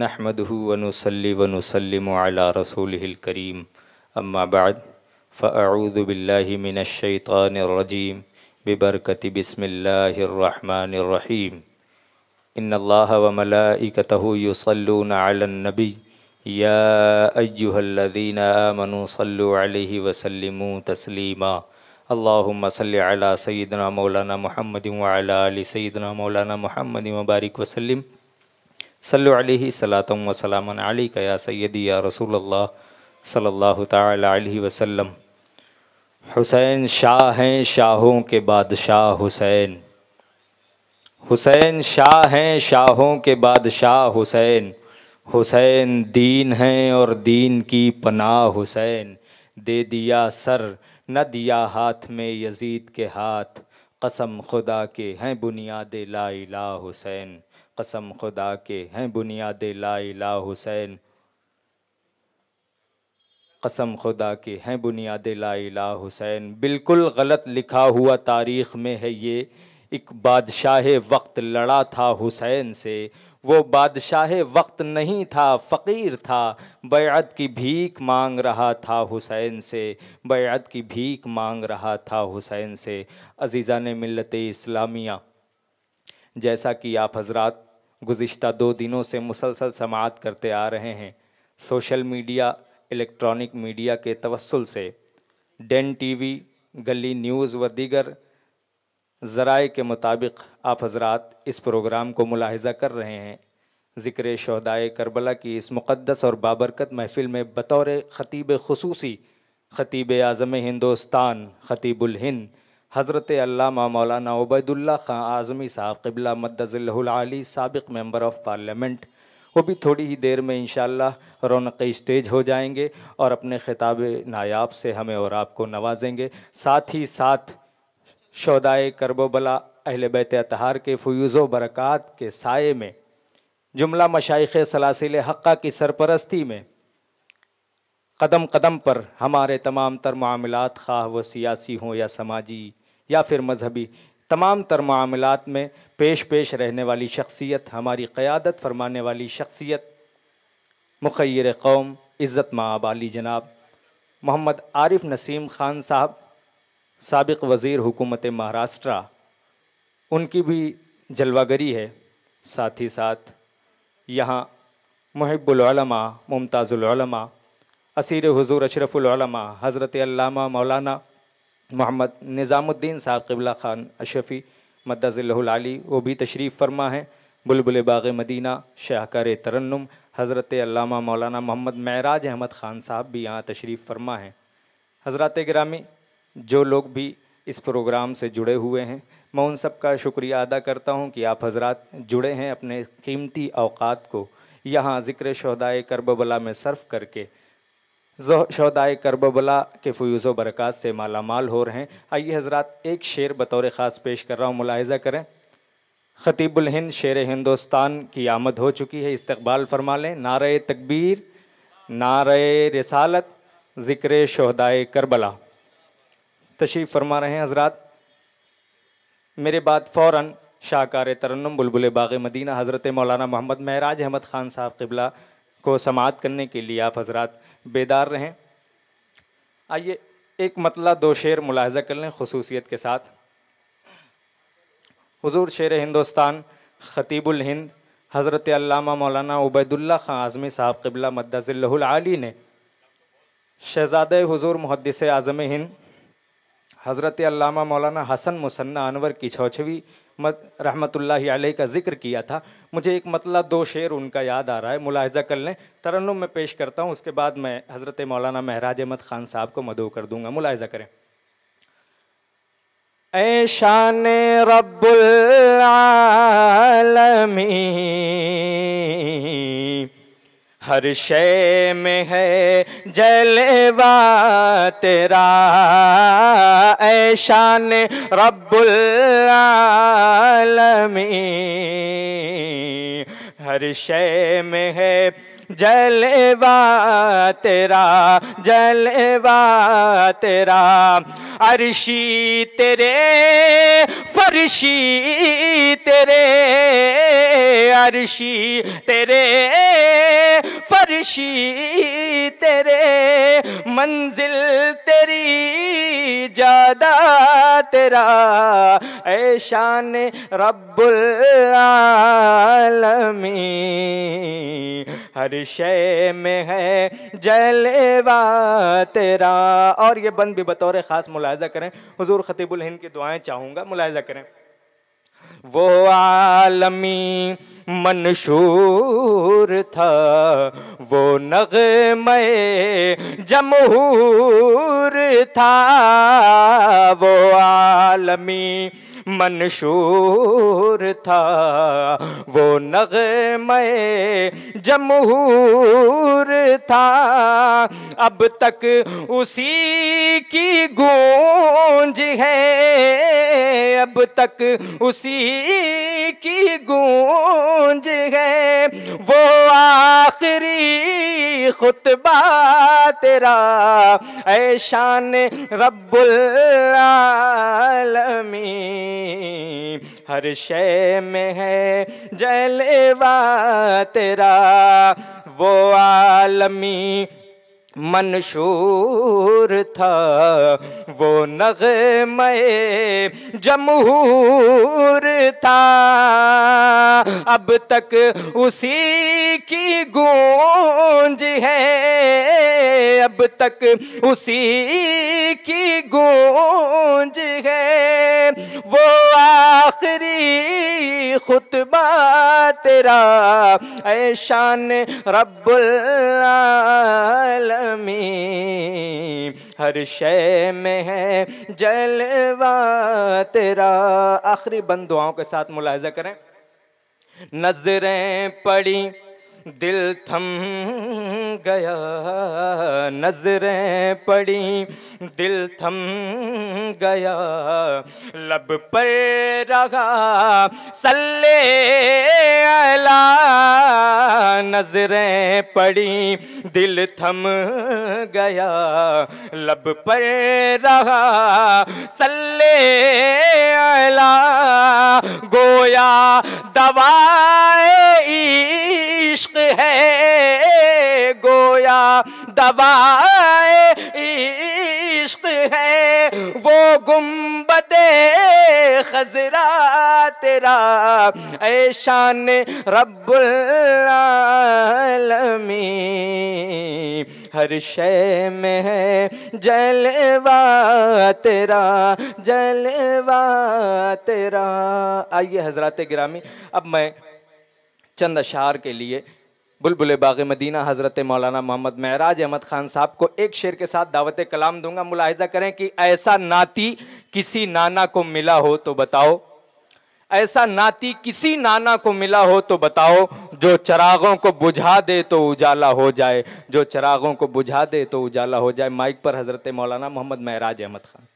नहमदूवनसली वनसलम रसूल करीम अम्माबाद फ़ाऊदबिल्लिमिनशैतरजीम बबरकति बसमीम इन वमलाइकतहु युसलून अलनबी वसलम अयुहल्लदीन आमनु सल्लु अलैहि अला सय्यिदना मौलाना मुहम्मद व मौलाना मुहम्मद व वसलम सल्लल्लाहु सलातम वसलाम अली कया सैदी या रसूल अल्लाह सल्लल्लाहु अलैहि वसल्लम हुसैन शाह हैं शाहों के बादशाह हुसैन हुसैन शाह हैं शाहों के बादशाह हुसैन हुसैन दीन हैं और दीन की पनाह हुसैन दे दिया सर न दिया हाथ में यजीद के हाथ कसम खुदा के हैं बुनियाद ला इला हुसैन कसम खुदा के हैं बुनियाद ला इला हुसैन कसम खुदा के हैं बुनियाद ला इला हुसैन बिल्कुल गलत लिखा हुआ तारीख़ में है ये एक बादशाह वक्त लड़ा था हुसैन से वो बादशाह वक्त नहीं था फ़कीर था बैत की भीख मांग रहा था हुसैन से बैत की भीख मांग रहा था हुसैन से अजीज़ा ने मिलत इस्लामिया जैसा कि आप हजरात गुज्त दो दिनों से मुसलसल समात करते आ रहे हैं सोशल मीडिया इलेक्ट्रॉनिक मीडिया के तवसल से डेन टीवी गली न्यूज़ व दीगर ज़राए के मुताबिक आप हजरात इस प्रोग्राम को मुलाहजा कर रहे हैं ज़िक्र शहदाय करबला की इस मुक़दस और बाबरकत महफ़िल में बतौर ख़तीब खसूसी ख़तीब आज़म हिंदुस्तान ख़तीबुल हिंद हज़रत अल्लामा मौलाना उबैदुल्ला खां आज़मी साहब किबला मद्दज़िल्लाली सबक मेंबर ऑफ़ पार्लियामेंट वो भी थोड़ी ही देर में इन रौनक स्टेज हो जाएंगे और अपने ख़िताब नायाब से हमें और आपको नवाजेंगे साथ ही साथ शदाय करबला अहल बैत अतहार के फ्यूज़ बरक़ात के साय में जुमला मशाइख सलासिल हक़ा की सरपरस्ती में कदम कदम पर हमारे तमाम तर मामलत खा व सियासी हों या समाजी या फिर मजहबी तमाम तर मामलत में पेश पेश रहने वाली शख्सियत हमारी क़्यादत फरमाने वाली शख्सियत मुखर कौम इज़्ज़त माबाली जनाब मोहम्मद आरिफ नसीम ख़ान साहब सबक वज़ी हुकूमत महाराष्ट्र उनकी भी जलवागरी है साथ ही साथ यहाँ महबुलमा मुमताज़ुलमा असीर हजूर अशरफुलमा हज़रत मौलाना मोहम्मद निज़ामुद्दीन साहब किबला ख़ान अशफ़ी मद्दाज़िल्लाली वो भी तशरीफ़ फरमा हैं बुलबुल बाग मदीना शाहकार तरन्नम हज़रत अल्लामा मौलाना मोहम्मद महराज अहमद ख़ान साहब भी यहाँ तशरीफ़ फरमा हैं हज़रत ग्रामी जो लोग भी इस प्रोग्राम से जुड़े हुए हैं मैं उन सब का शुक्रिया अदा करता हूँ कि आप हजरत जुड़े हैं अपने कीमती अवकात को यहाँ ज़िक्र शहदाय करबला में सर्फ़ करके जो शहदाय करबला के फ्यूज़ बरक़ात से माला माल हो रहे हैं आइए हज़रात एक शेर बतौर ख़ास पेश कर रहा हूँ मुलाहजा करें ख़तीबुल हिंद शेर हिंदुस्तान की आमद हो चुकी है इस्तबाल फरमा लें नारे तकबीर नारे रसालत ज़िक्र शहदाय करबला तशीफ़ फरमा रहे हैं हज़रात मेरे बाद फ़ौर शाहकार तरन्नम बुलबुल बाग मदीना हज़रत मौलाना मोहम्मद महराज अहमद ख़ान साहब कबला को समात करने के लिए आप हजरा बेदार रहें आइए एक मतला दो शेर मुलाहजा कर लें खसूसियत के साथ हजूर शेर हिंदुस्तान ख़तीबुल हिंद हज़रत अल्लामा मौलाना उबैदुल्ला खां आज़मी साहब कबला मद्दाज़ल्लाली ने शहज़ाद हजूर मुहदस आज़म हिंद हज़रत अल्लामा मौलाना हसन मुसन्ना अनवर की छौछवी रहमतुल्लाह अलैह का जिक्र किया था मुझे एक मतलब दो शेर उनका याद आ रहा है मुलाहजा कर लें तरन्नुम में पेश करता हूँ उसके बाद मैं हज़रत मौलाना महराज अहमद ख़ान साहब को मदो कर दूँगा मुलाहजा करें ऐशान शान आलमी हर शय में है जलवा तेरा ऐशान रब्बुल आलमी हर शय में है जलेवा तेरा जलेवा तेरा अरशी तेरे फरशी तेरे अरशी तेरे फरशी तेरे मंजिल तेरी ज़्यादा तेरा ऐशान रब्बुल आलमी हरी शय में है जलेवा तेरा और ये बंद भी बतौर ख़ास मुलायजा करें हजूर ख़तीबुल हिंद की दुआएं चाहूंगा मुलायजा करें वो आलमी मनशूर था वो नगमय जमहूर था वो आलमी मंशूर था वो नगमय जमहूर था अब तक उसी की गूंज है अब तक उसी की गूंज है वो आखिरी खुतबा तेरा ऐशान रबुल्लामी हर शय में है जलेवा तेरा वो आलमी मनशूर था वो नगमय जमहूर था अब तक उसी की गूंज है अब तक उसी की गूंज है वो आखिरी खुतबा तेरा ऐशान रब्बुल आलम कमी हर शय में है जलवा तेरा आखिरी बंद दुआओं के साथ मुलायजा करें नजरें पड़ी दिल थम गया नजरें पड़ी दिल थम गया लब पर रहा सल्ले अला नजरें पड़ी दिल थम गया लब पर रहा सल्ले अला गोया दवाए ईश्क इश्क है गोया दबाए इश्क है वो गुम्बदे खजरा तेरा ऐशान रबुल्लमी हर शय में है जलवा तेरा जलवा तेरा आइए हजरत ग्रामी अब मैं चंद अशार के लिए बुलबुल बाग मदीना हज़रत मौलाना मोहम्मद महराज अहमद ख़ान साहब को एक शेर के साथ दावत कलाम दूंगा मुलाहजा करें कि ऐसा नाती किसी नाना को मिला हो तो बताओ ऐसा नाती किसी नाना को मिला हो तो बताओ जो चरागों को बुझा दे तो उजाला हो जाए जो चरागों को बुझा दे तो उजाला हो जाए माइक पर हज़रत मौलाना मोहम्मद महराज अहमद ख़ान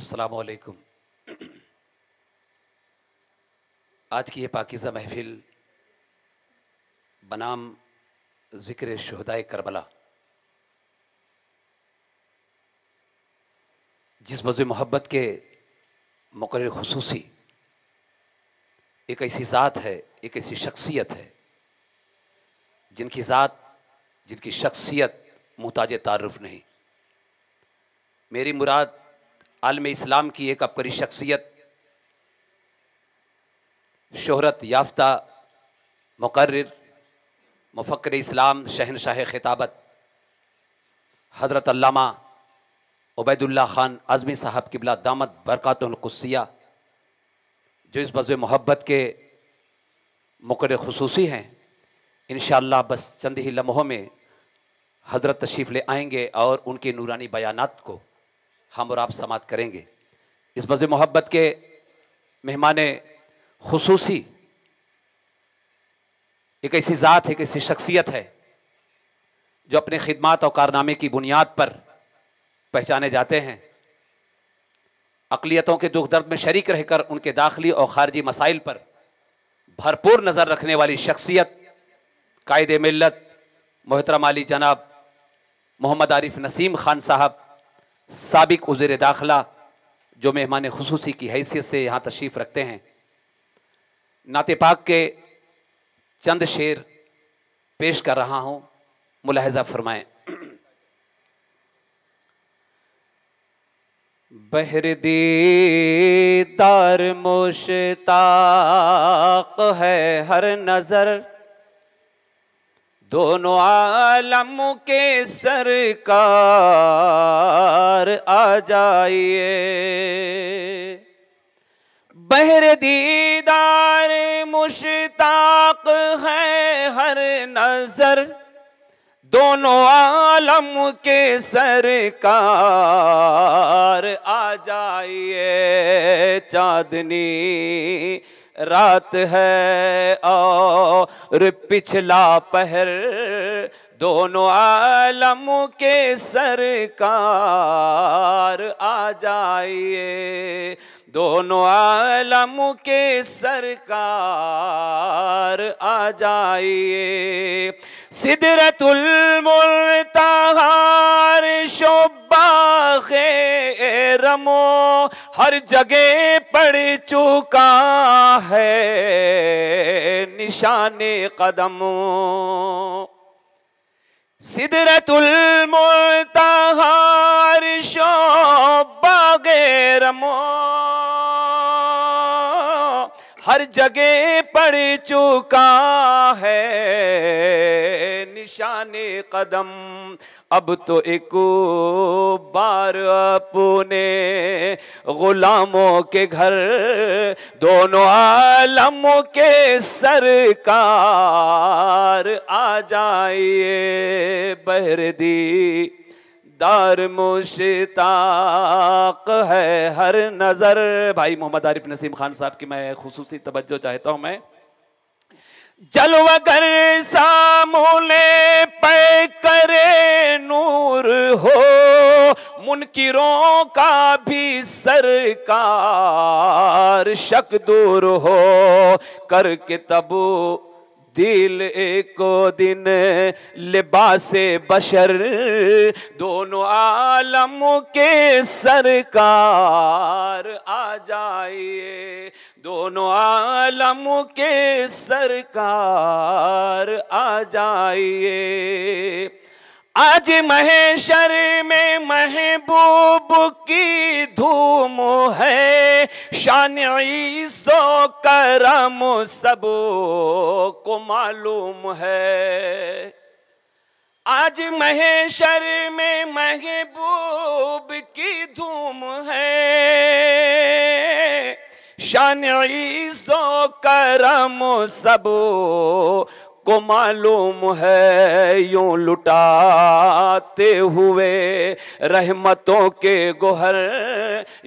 असलकुम आज की ये पाकिज़ा महफिल बनाम ज़िक्र शहदाय करबला जिस मज़ मोहब्बत के मकर खसूसी एक ऐसी ज़ात है एक ऐसी शख्सियत है जिनकी ज़ात जिनकी शख्सियत मोहताज तारफ़ नहीं मेरी मुराद आलम इस्लाम की एक अपकरी शख्सियत शहरत याफ्ता मुकर्र मफ़क्र इस्लाम शहनशाह खिताबत हज़रत अल्लामा उबैदुल्ला ख़ान आज़मी साहब किबला दामद बरक़ातुल्कुसिया जो इस बज़ मोहब्बत के मुकर खसूसी हैं इन बस चंद ही लम्हों में हज़रत तशीफ ले आएंगे और उनके नूरानी बयानात को हम और आप समाप्त करेंगे इस बज़ मोहब्बत के मेहमान खसूसी एक ऐसी ज़ात है एक ऐसी शख्सियत है जो अपने खिदमत और कारनामे की बुनियाद पर पहचाने जाते हैं अकलीतों के दुख दर्द में शरीक रहकर उनके दाखिली और खारजी मसाइल पर भरपूर नज़र रखने वाली शख्सियत कायद मिलत मोहतरम अली जनाब मोहम्मद आरिफ नसीम खान साहब सबक उज़र दाखिला जो मेहमान खसूसी की हैसियत से यहाँ तशरीफ़ रखते हैं नाते पाक के चंद शेर पेश कर रहा हूँ मुलहजा फरमाएं बहर दीदार मुश्ताक है हर नज़र दोनों आलम के सरकार आ जाइए बहर दीदार मुश्ताक है हर नजर दोनों आलम के सरकार आ जाइए चांदनी रात है और पिछला पहर दोनों आलम के सरकार आ जाइए दोनों आलम के सरकार आ जाइए सिदरतुल मुल्तार शोबा रमो हर जगह पड़ चुका है निशान कदमों सिदरतुल मुल्ताहार शोबा गैरमो हर जगह पड़ चुका है निशान कदम अब तो एक बार अपने गुलामों के घर दोनों आलमों के सरकार आ जाइए दी दार मुश्ताक है हर नज़र भाई मोहम्मद आरिफ नसीम खान साहब की मैं खसूसी तवज्जो चाहता हूँ मैं जलवगर सामोले पे करे नूर हो मुनकिरों का भी सरकार शक दूर हो करके तबू दिल एक दिन लिबास बशर दोनों आलम के सरकार आ जाइए दोनों आलम के सरकार आ जाइए आज महेशर में महबूब की धूम है शान सो करम सब को मालूम है आज महेशर में महबूब की धूम है शान सो करम सब को मालूम है यूं लुटाते हुए रहमतों के गोहर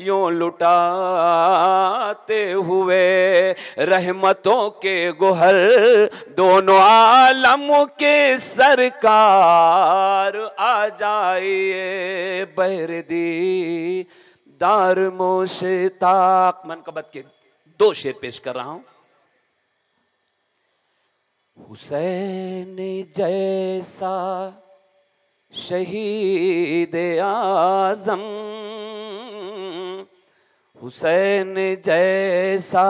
यूं लुटाते हुए रहमतों के गोहर दोनों आलम के सरकार आ जाइए दी दार मोशे ताक मन कबत के दो शेर पेश कर रहा हूँ हुसैन जैसा शहीद आजम हुसैन जैसा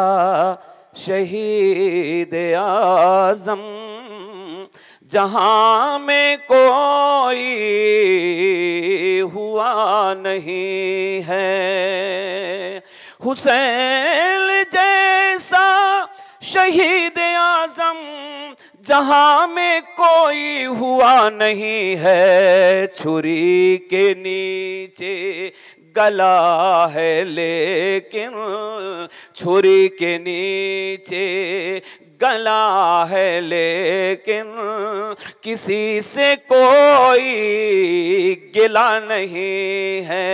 शहीद आजम जहाँ में कोई हुआ नहीं है हुसैन जैसा शहीद आजम जहां में कोई हुआ नहीं है छुरी के नीचे गला है लेकिन छुरी के नीचे गला है लेकिन किसी से कोई गिला नहीं है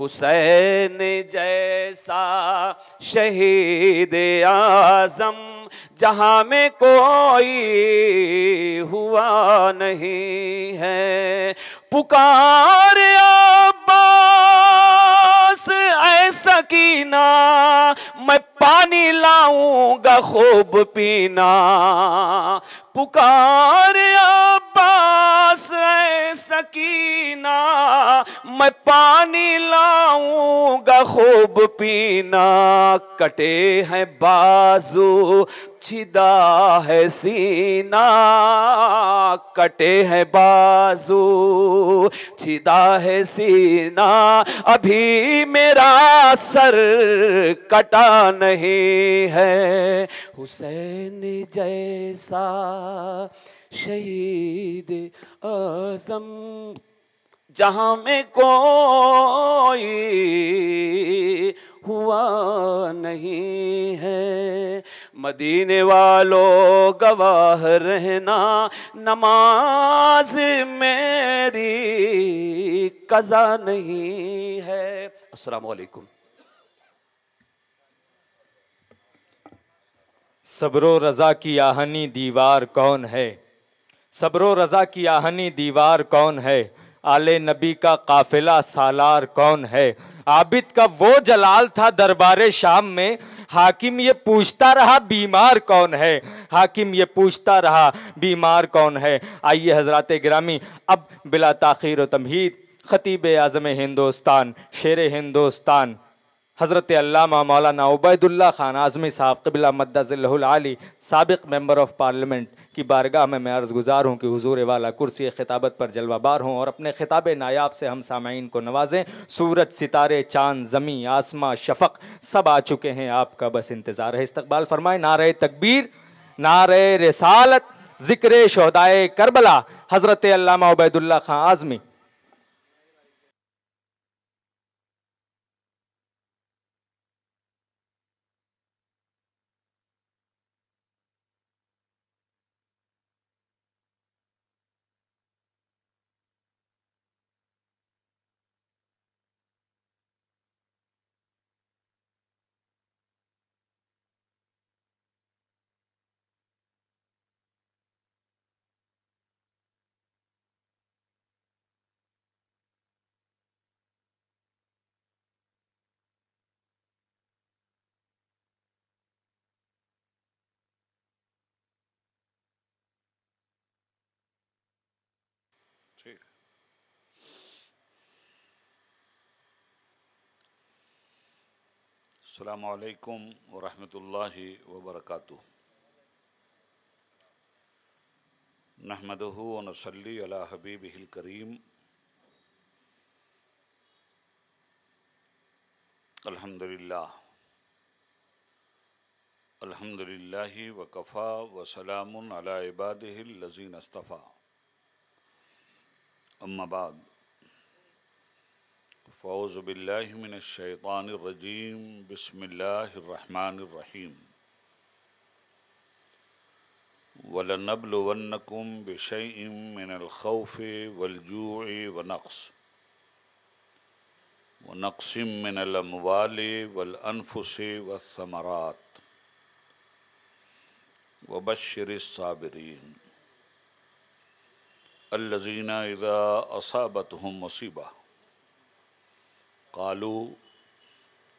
हुसैन जैसा शहीद आजम जहां में कोई हुआ नहीं है पुकार अब्बास ऐसा की ना मैं पानी लाऊंगा खूब पीना पुकार अब्बास प्यास है सकीना मैं पानी लाऊंगा खूब पीना कटे हैं बाजू छिदा है सीना कटे हैं बाजू छिदा है सीना अभी मेरा सर कटा नहीं है हुसैन जैसा शहीद आजम जहाँ में कोई हुआ नहीं है मदीने वालों गवाह रहना नमाज मेरी कज़ा नहीं है असलकुम सब्र रज़ा की आहनी दीवार कौन है सब्रो रज़ा की आहनी दीवार कौन है आले नबी का काफिला सालार कौन है आबिद का वो जलाल था दरबार शाम में हाकिम ये पूछता रहा बीमार कौन है हाकिम ये पूछता रहा बीमार कौन है आइए हजरत ग्रामी अब बिला तखिर तमहीद ख़तीब आज़म हिंदुस्तान शेर हिंदुस्तान हज़रत मौलाना उबैदुल्ला ख़ान आज़मी साहब कबिला मद्दाज़िल्लाली सबक मेम्बर ऑफ़ पार्लियामेंट की बारगाह में मैं अर्ज़ गुज़ार हूँ कि हुजूर वाला कुर्सी खिताबत पर जलवाबार हों और अपने ख़िताब नायाब से हम सामीन को नवाजें सूरज सितारे चाँद ज़मीं आसमां शफक सब आ चुके हैं आपका बस इंतज़ार है इस्तबाल फरमाए नारे तकबीर नारे रसालत ज़िक्र शहदाय करबला हज़रत अल्लामा उबैदुल्ला ख़ान आज़मी السلام عليكم ورحمة الله وبركاته نحمده ونصلي على حبيبه الكريم الحمد لله الحمد لله وكفى وسلام على عباده الذين اصطفى أما بعد فأعوذ بالله من الشيطان الرجيم بسم الله الرحمن الرحيم ولنبلونكم بشيء من الخوف والجوع ونقص ونقص من الأموال والأنفس والثمرات وبشر الصابرين الذين إذا أصابتهم مصيبة कालू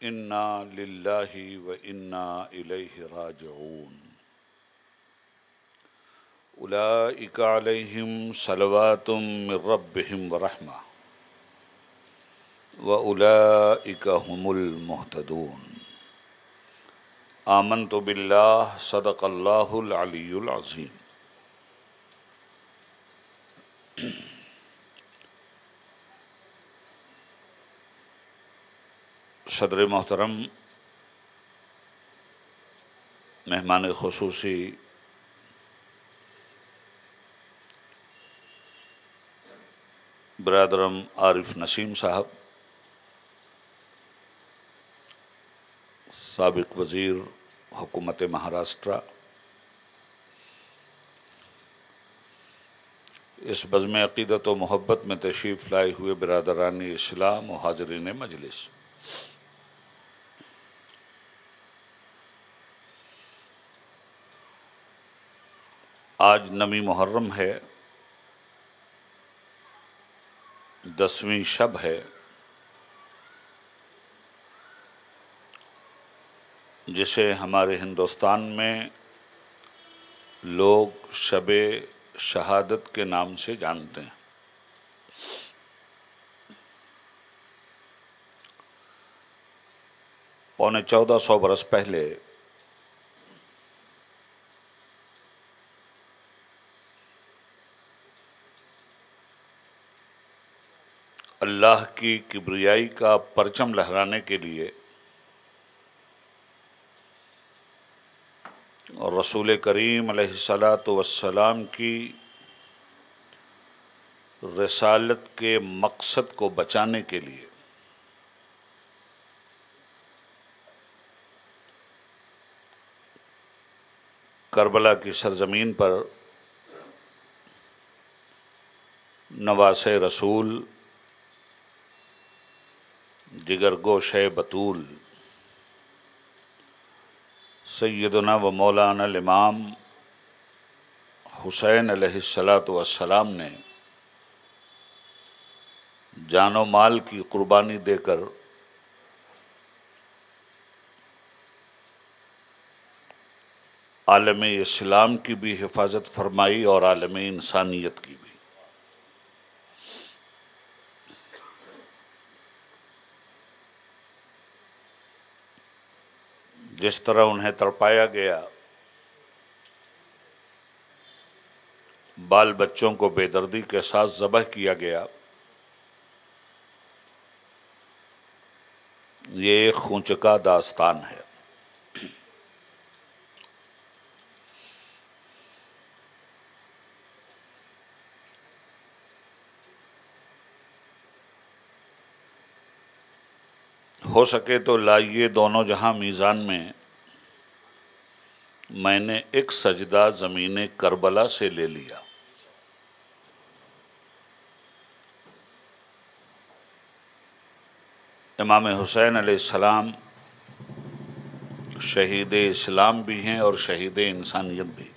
इन्ना लिल्लाही व इन्ना राजऊन उलाइकालहिम सलवातुम रबहिम वरहमा व उलाइकहमुलमहतदून आमन तो बिल्ला सदक़ल्लाज़ीम सदर मोहतरम मेहमान खसूसी बरदरम आरिफ नसीम साहब सबक वज़ीर हुकूमत महाराष्ट्र इस बज़म अक़ीदत व मोहब्बत में तशरीफ़ लाए हुए बरदरानी इस्लाम हाजरीन मजलिस आज नवी मुहर्रम है दसवीं शब है जिसे हमारे हिंदुस्तान में लोग शब शहादत के नाम से जानते हैं पौने चौदह सौ बरस पहले अल्लाह की किब्रियाई का परचम लहराने के लिए और रसूल करीम सलाम की रसालत के मकसद को बचाने के लिए करबला की सरजमीन पर नवास रसूल जिगर गोश बतूल सैदना व मौलाना इमाम हुसैन अलैहिस्सलात वसलाम ने जानो माल की कुर्बानी देकर आलम इस्लाम की भी हिफाजत फरमाई और आलम इंसानियत की भी जिस तरह उन्हें तड़पाया गया बाल बच्चों को बेदर्दी के साथ जबह किया गया ये खूंचका दास्तान है हो सके तो लाइए दोनों जहां मीज़ान में मैंने एक सजदा ज़मीन करबला से ले लिया इमाम हुसैन सलाम शहीद इस्लाम भी हैं और शहीद इंसानियत भी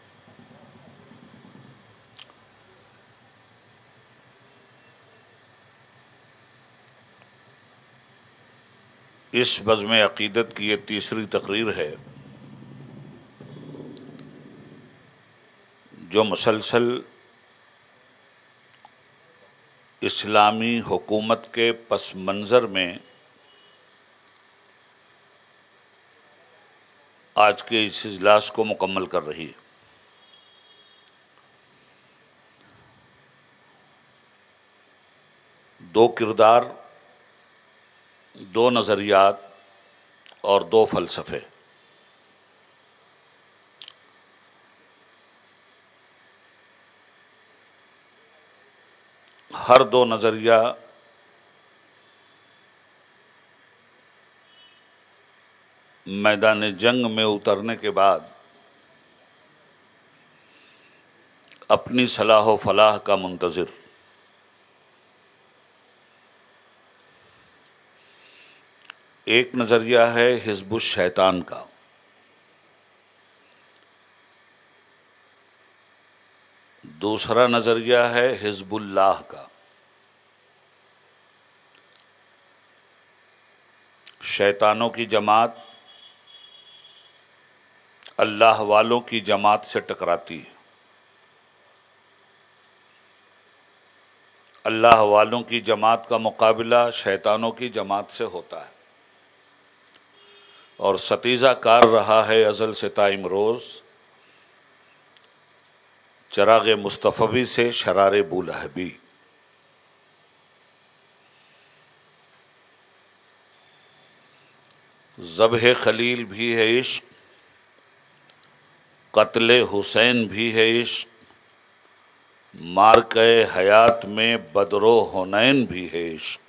इस बज़म अकीदत की ये तीसरी तकरीर है जो मुसलसल इस्लामी हुकूमत के पस मंज़र में आज के इस इजलास को मुकम्मल कर रही है दो किरदार दो नज़रियात और दो फ़लसफ़े हर दो नज़रिया मैदान जंग में उतरने के बाद अपनी सलाह व फलाह का मुंतज़र एक नज़रिया है हिजबुल शैतान का दूसरा नज़रिया है हिजबुल्लाह का शैतानों की जमात अल्लाह वालों की जमात से टकराती है अल्लाह वालों की जमात का मुकाबला शैतानों की जमात से होता है और सतीज़ा कार रहा है अज़ल से ताइम रोज़ चराग मुस्तफ़ी से शरार बुलहबी जबह खलील भी है इश्क कत्ल हुसैन भी है इश्क मार्क हयात में बदरो हुनैन भी है इश्क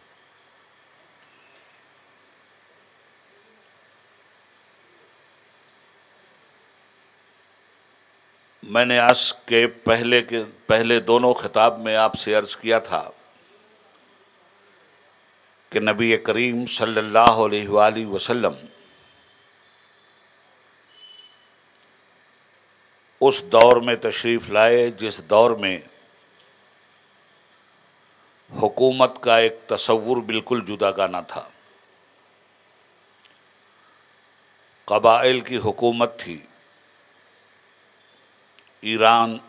मैंने आज के पहले के पहले दोनों खिताब में आपसे अर्ज़ किया था कि नबी करीम सल्लल्लाहु अलैहि वसल्लम उस दौर में तशरीफ़ लाए जिस दौर में हुकूमत का एक तस्वुर बिल्कुल जुदा गाना था कबाइल की हुकूमत थी ईरान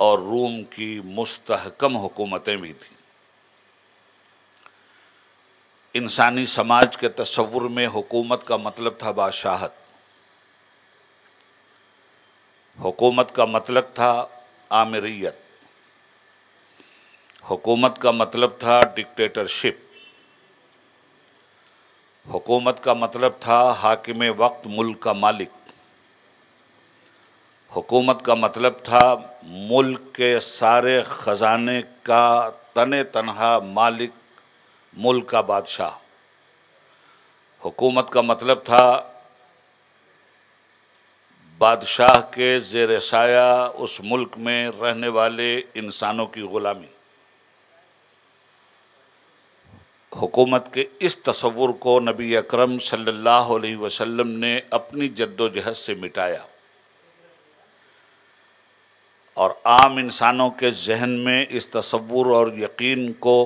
और रोम की मुस्तहकम हुकूमतें भी थीं इंसानी समाज के तस्वुर में हुकूमत का मतलब था बादशाहत हुकूमत का मतलब था आमरीत हुकूमत का मतलब था डिक्टेटरशिप हुकूमत का मतलब था हाकिम वक्त मुल्क का मालिक हुकूमत का मतलब था मुल्क के सारे ख़जाने का तन तनहा मालिक मुल्क का बादशाह हुकूमत का मतलब था बादशाह के जेर साया उस मुल्क में रहने वाले इंसानों की ग़ुलामी हुकूमत के इस तस्वुर को नबी अकरम सल्लल्लाहु अलैहि वसल्लम ने अपनी जद्दोजहद से मिटाया और आम इंसानों के जहन में इस तस्वुर और यकीन को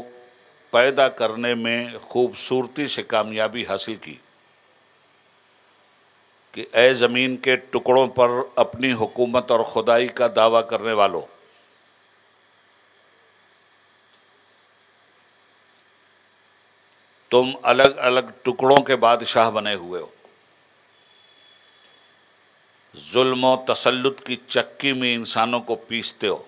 पैदा करने में खूबसूरती से कामयाबी हासिल की कि ए ज़मीन के टुकड़ों पर अपनी हुकूमत और खुदाई का दावा करने वालों तुम अलग अलग टुकड़ों के बादशाह बने हुए हो जुल्म तसल्लुत की चक्की में इंसानों को पीसते हो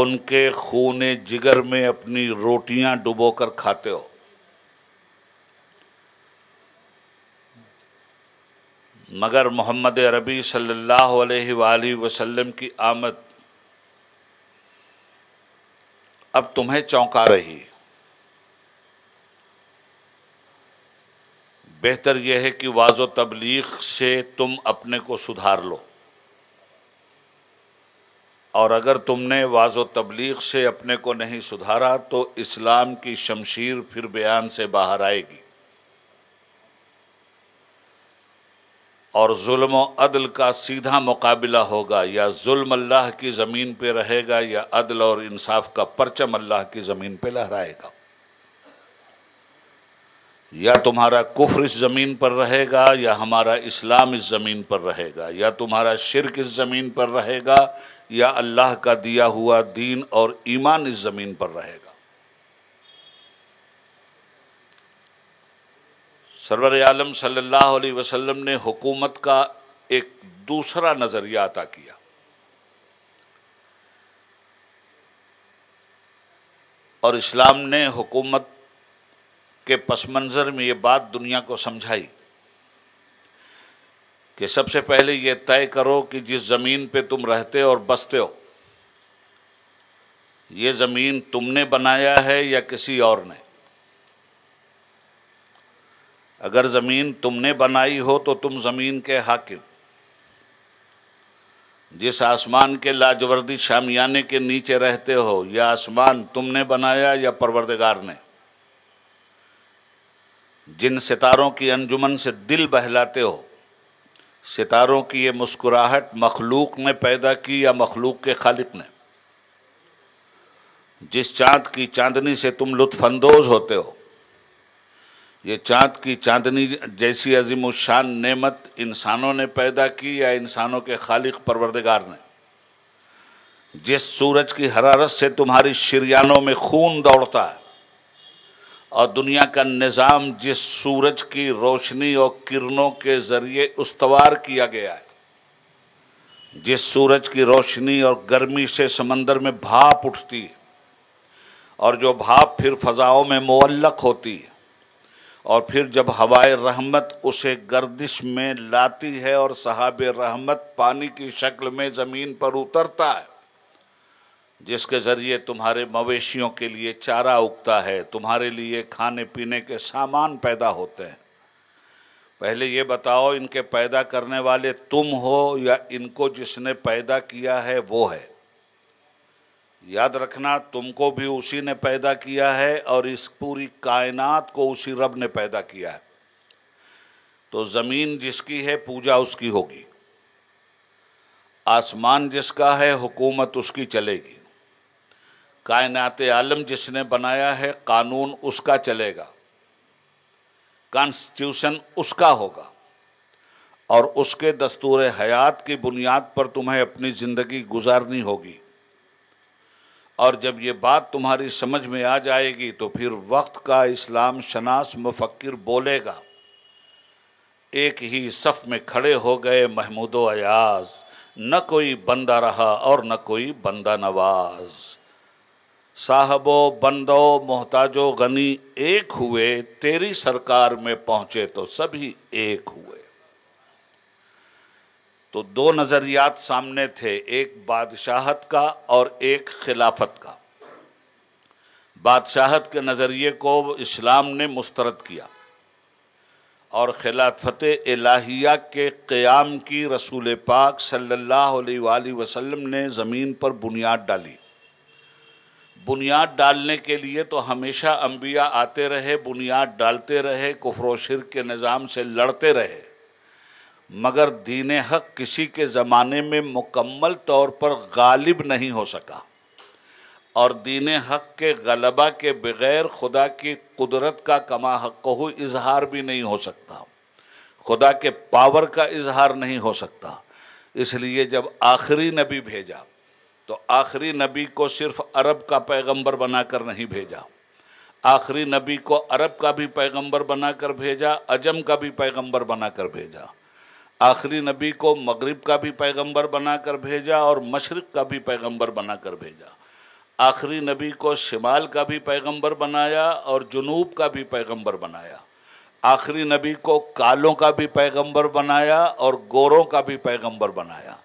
उनके खून जिगर में अपनी रोटियां डुबोकर खाते हो मगर मोहम्मद अरबी सल्लल्लाहु अलैहि वसल्लम की आमद अब तुम्हें चौंका रही है बेहतर यह है कि वाज तबलीग से तुम अपने को सुधार लो और अगर तुमने वाज तबलीग से अपने को नहीं सुधारा तो इस्लाम की शमशीर फिर बयान से बाहर आएगी और जुल्म अदल का सीधा मुकाबला होगा या जुल्म अल्लाह की ज़मीन पे रहेगा या अदल और इंसाफ का परचम अल्लाह की ज़मीन पे लहराएगा या तुम्हारा कुफ्र इस ज़मीन पर रहेगा या हमारा इस्लाम इस ज़मीन पर रहेगा या तुम्हारा शिरक इस ज़मीन पर रहेगा या अल्लाह का दिया हुआ दीन और ईमान इस ज़मीन पर रहेगा सरवर आलम सल्लल्लाहु अलैहि वसल्लम ने हुकूमत का एक दूसरा नज़रिया अता किया और इस्लाम ने हुकूमत के पस मंज़र में ये बात दुनिया को समझाई कि सबसे पहले ये तय करो कि जिस ज़मीन पे तुम रहते और बसते हो ये ज़मीन तुमने बनाया है या किसी और ने अगर ज़मीन तुमने बनाई हो तो तुम ज़मीन के हाकिम जिस आसमान के लाजवर्दी शामियाने के नीचे रहते हो या आसमान तुमने बनाया या परवरदगार ने जिन सितारों की अंजुमन से दिल बहलाते हो सितारों की ये मुस्कुराहट मखलूक ने पैदा की या मखलूक के खालिक ने जिस चाँद की चांदनी से तुम लुत्फानंदोज होते हो ये चाँद की चांदनी जैसी अजीम शान नेमत इंसानों ने पैदा की या इंसानों के खालिक परवरदगार ने जिस सूरज की हरारत से तुम्हारी शिरयानों में खून दौड़ता है और दुनिया का निज़ाम जिस सूरज की रोशनी और किरणों के ज़रिए उसवार किया गया है जिस सूरज की रोशनी और गर्मी से समंदर में भाप उठती है और जो भाप फिर फ़जाओं में मुअल्लक होती है और फिर जब हवाए रहमत उसे गर्दिश में लाती है और सहाब रहमत पानी की शक्ल में ज़मीन पर उतरता है जिसके ज़रिए तुम्हारे मवेशियों के लिए चारा उगता है तुम्हारे लिए खाने पीने के सामान पैदा होते हैं पहले ये बताओ इनके पैदा करने वाले तुम हो या इनको जिसने पैदा किया है वो है याद रखना तुमको भी उसी ने पैदा किया है और इस पूरी कायनात को उसी रब ने पैदा किया है तो ज़मीन जिसकी है पूजा उसकी होगी आसमान जिसका है हुकूमत उसकी चलेगी कायनात आलम जिसने बनाया है कानून उसका चलेगा कॉन्स्टिट्यूशन उसका होगा और उसके दस्तूर हयात की बुनियाद पर तुम्हें अपनी ज़िंदगी गुजारनी होगी और जब ये बात तुम्हारी समझ में आ जाएगी तो फिर वक्त का इस्लाम शनास मुफक्र बोलेगा एक ही सफ़ में खड़े हो गए महमूद अयाज न कोई बंदा रहा और न कोई बंदा नवाज़ साहबो बंदो मोहताजो गनी एक हुए तेरी सरकार में पहुंचे तो सभी एक हुए तो दो नज़रियात सामने थे एक बादशाहत का और एक खिलाफत का बादशाहत के नज़रिए को इस्लाम ने मुस्तरद किया और खिलाफत इलाहिया के क़्याम की रसूल पाक सल्लल्लाहु अलैहि वसल्लम ने ज़मीन पर बुनियाद डाली बुनियाद डालने के लिए तो हमेशा अम्बिया आते रहे बुनियाद डालते रहे कुफर शिर के निज़ाम से लड़ते रहे मगर दीन हक किसी के ज़माने में मुकम्मल तौर पर गालिब नहीं हो सका और दीन हक के गलबा के बग़ैर खुदा की कुदरत का कमा हक इजहार भी नहीं हो सकता खुदा के पावर का इजहार नहीं हो सकता इसलिए जब आखिरी नबी भेजा तो आखिरी नबी को सिर्फ अरब का पैगंबर बनाकर नहीं भेजा आखिरी नबी को अरब का भी पैगंबर बनाकर भेजा अजम का भी पैगंबर बनाकर भेजा आखिरी नबी को मगरिब का भी पैगंबर बनाकर भेजा और मशरक़ का भी पैगंबर बनाकर भेजा आखिरी नबी को शिमाल का भी पैगंबर बनाया और जुनूब का भी पैगंबर बनाया आखिरी नबी को कालों का भी पैगंबर बनाया और गोरों का भी पैगंबर बनाया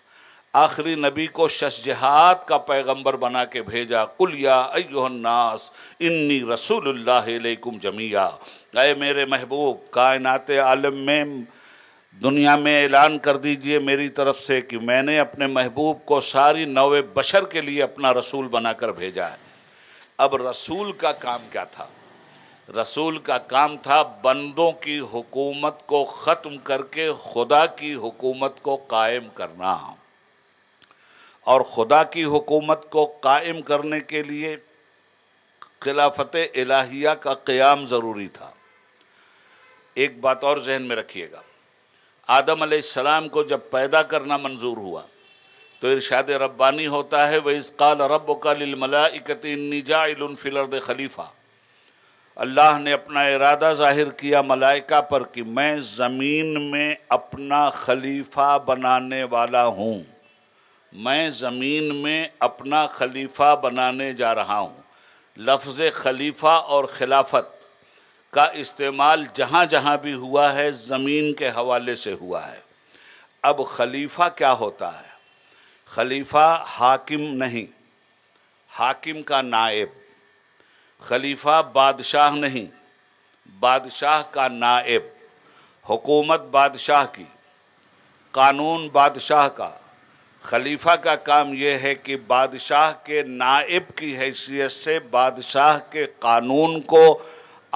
आखिरी नबी को शशजहात का पैगंबर बना के भेजा कुलिया अयोन्नास अयोहन्नास इन्नी रसूल जमिया अय मेरे महबूब कायनात आलम में दुनिया में ऐलान कर दीजिए मेरी तरफ से कि मैंने अपने महबूब को सारी नव बशर के लिए अपना रसूल बनाकर भेजा है अब रसूल का काम क्या था रसूल का काम था बंदों की हुकूमत को ख़त्म करके खुदा की हुकूमत को कायम करना और ख़ुदा की हुकूमत को कायम करने के लिए खिलाफत इलाहिया का क़्याम ज़रूरी था एक बात और जहन में रखिएगा आदम सलाम को जब पैदा करना मंजूर हुआ तो इरशाद रब्बानी होता है वह इसकाल रब का लिलमलाकतिनजाफिलर्द खलीफ़ा अल्लाह ने अपना इरादा ज़ाहिर किया मलाइका पर कि मैं ज़मीन में अपना खलीफा बनाने वाला हूँ मैं ज़मीन में अपना खलीफा बनाने जा रहा हूँ लफ्ज़ खलीफा और खिलाफत का इस्तेमाल जहाँ जहाँ भी हुआ है ज़मीन के हवाले से हुआ है अब खलीफा क्या होता है खलीफा हाकिम नहीं हाकिम का नायब खलीफा बादशाह नहीं बादशाह का नायब हुकूमत बादशाह की कानून बादशाह का खलीफा का काम यह है कि बादशाह के नाइब की हैसियत से बादशाह के कानून को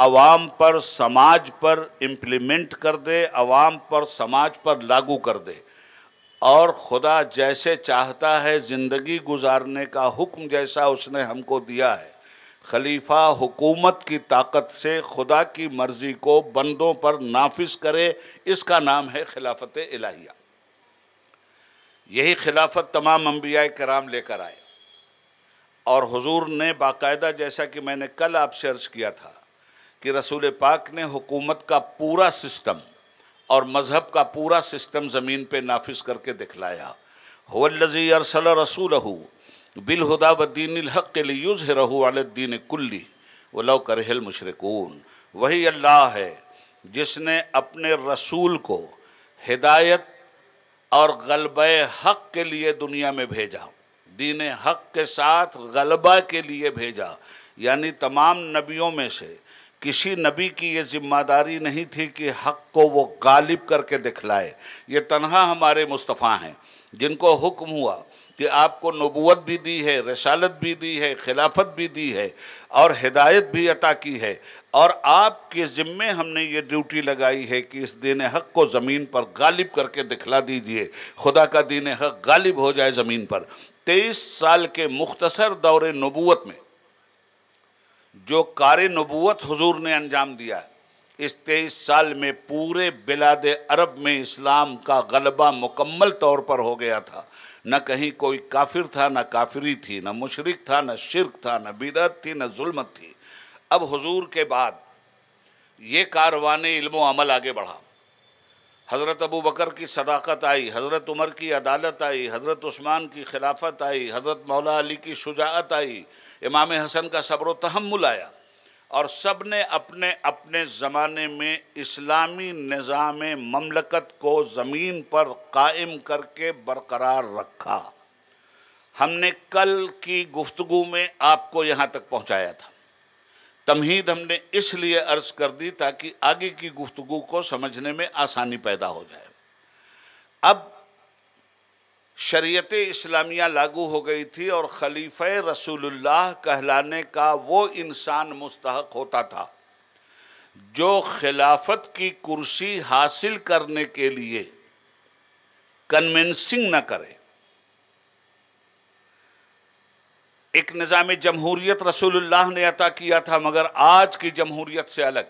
आवाम पर समाज पर इम्प्लीमेंट कर दे आवाम पर समाज पर लागू कर दे और खुदा जैसे चाहता है ज़िंदगी गुजारने का हुक्म जैसा उसने हमको दिया है खलीफा हुकूमत की ताकत से खुदा की मर्ज़ी को बंदों पर नाफिज करे इसका नाम है खिलाफत इलाहिया यही खिलाफत तमाम अम्बिया कराम लेकर आए और हुजूर ने बाकायदा जैसा कि मैंने कल आपसे अर्ज़ किया था कि रसूल पाक ने हुकूमत का पूरा सिस्टम और मज़हब का पूरा सिस्टम ज़मीन पे नाफिज करके दिखलाया होल्लजी अरसल रसूल बिलहुदा वदीनहक़ुज़ रहू दीन कुल्ली वलो करहल मशरकून वही अल्लाह है जिसने अपने रसूल को हिदायत और गलब हक के लिए दुनिया में भेजा दीन हक के साथ गलबा के लिए भेजा यानी तमाम नबियों में से किसी नबी की ये जिम्मेदारी नहीं थी कि हक को वो गालिब करके दिखलाए ये तनहा हमारे मुस्तफ़ा हैं जिनको हुक्म हुआ कि आपको नबूत भी दी है रसालत भी दी है खिलाफत भी दी है और हिदायत भी अता की है और आपके ज़िम्मे हमने ये ड्यूटी लगाई है कि इस दीन हक़ को ज़मीन पर गालिब करके दिखला दीजिए खुदा का दीन हक़ गालिब हो जाए ज़मीन पर तेईस साल के मुख्तसर दौर नबूत में जो कार नबूत हजूर ने अंजाम दिया इस तेईस साल में पूरे बिलाद अरब में इस्लाम का गलबा मुकम्मल तौर पर हो गया था न कहीं कोई काफिर था न काफिरी थी न मुशरक था न शिरक था न बिदत थी न जुलमत थी अब हुजूर के बाद ये कारवान इल्म अमल आगे बढ़ा हज़रत अबू बकर की सदाकत आई हज़रत उमर की अदालत आई हज़रत उस्मान की खिलाफत आई हज़रत मौला अली की शुजात आई इमाम हसन का सब्र तहमुल आया और सब ने अपने अपने ज़माने में इस्लामी निज़ाम ममलकत को ज़मीन पर कायम करके बरकरार रखा हमने कल की गुफ्तु में आपको यहाँ तक पहुँचाया था तमहीद हमने इसलिए अर्ज कर दी ताकि आगे की गुफ्तगु को समझने में आसानी पैदा हो जाए अब शरीयत इस्लामिया लागू हो गई थी और खलीफ रसूलुल्लाह कहलाने का वो इंसान मुस्तक होता था जो खिलाफत की कुर्सी हासिल करने के लिए कन्विंसिंग न करे एक निज़ाम जमहूरीत रसूलुल्लाह ने अता किया था मगर आज की जमहूरीत से अलग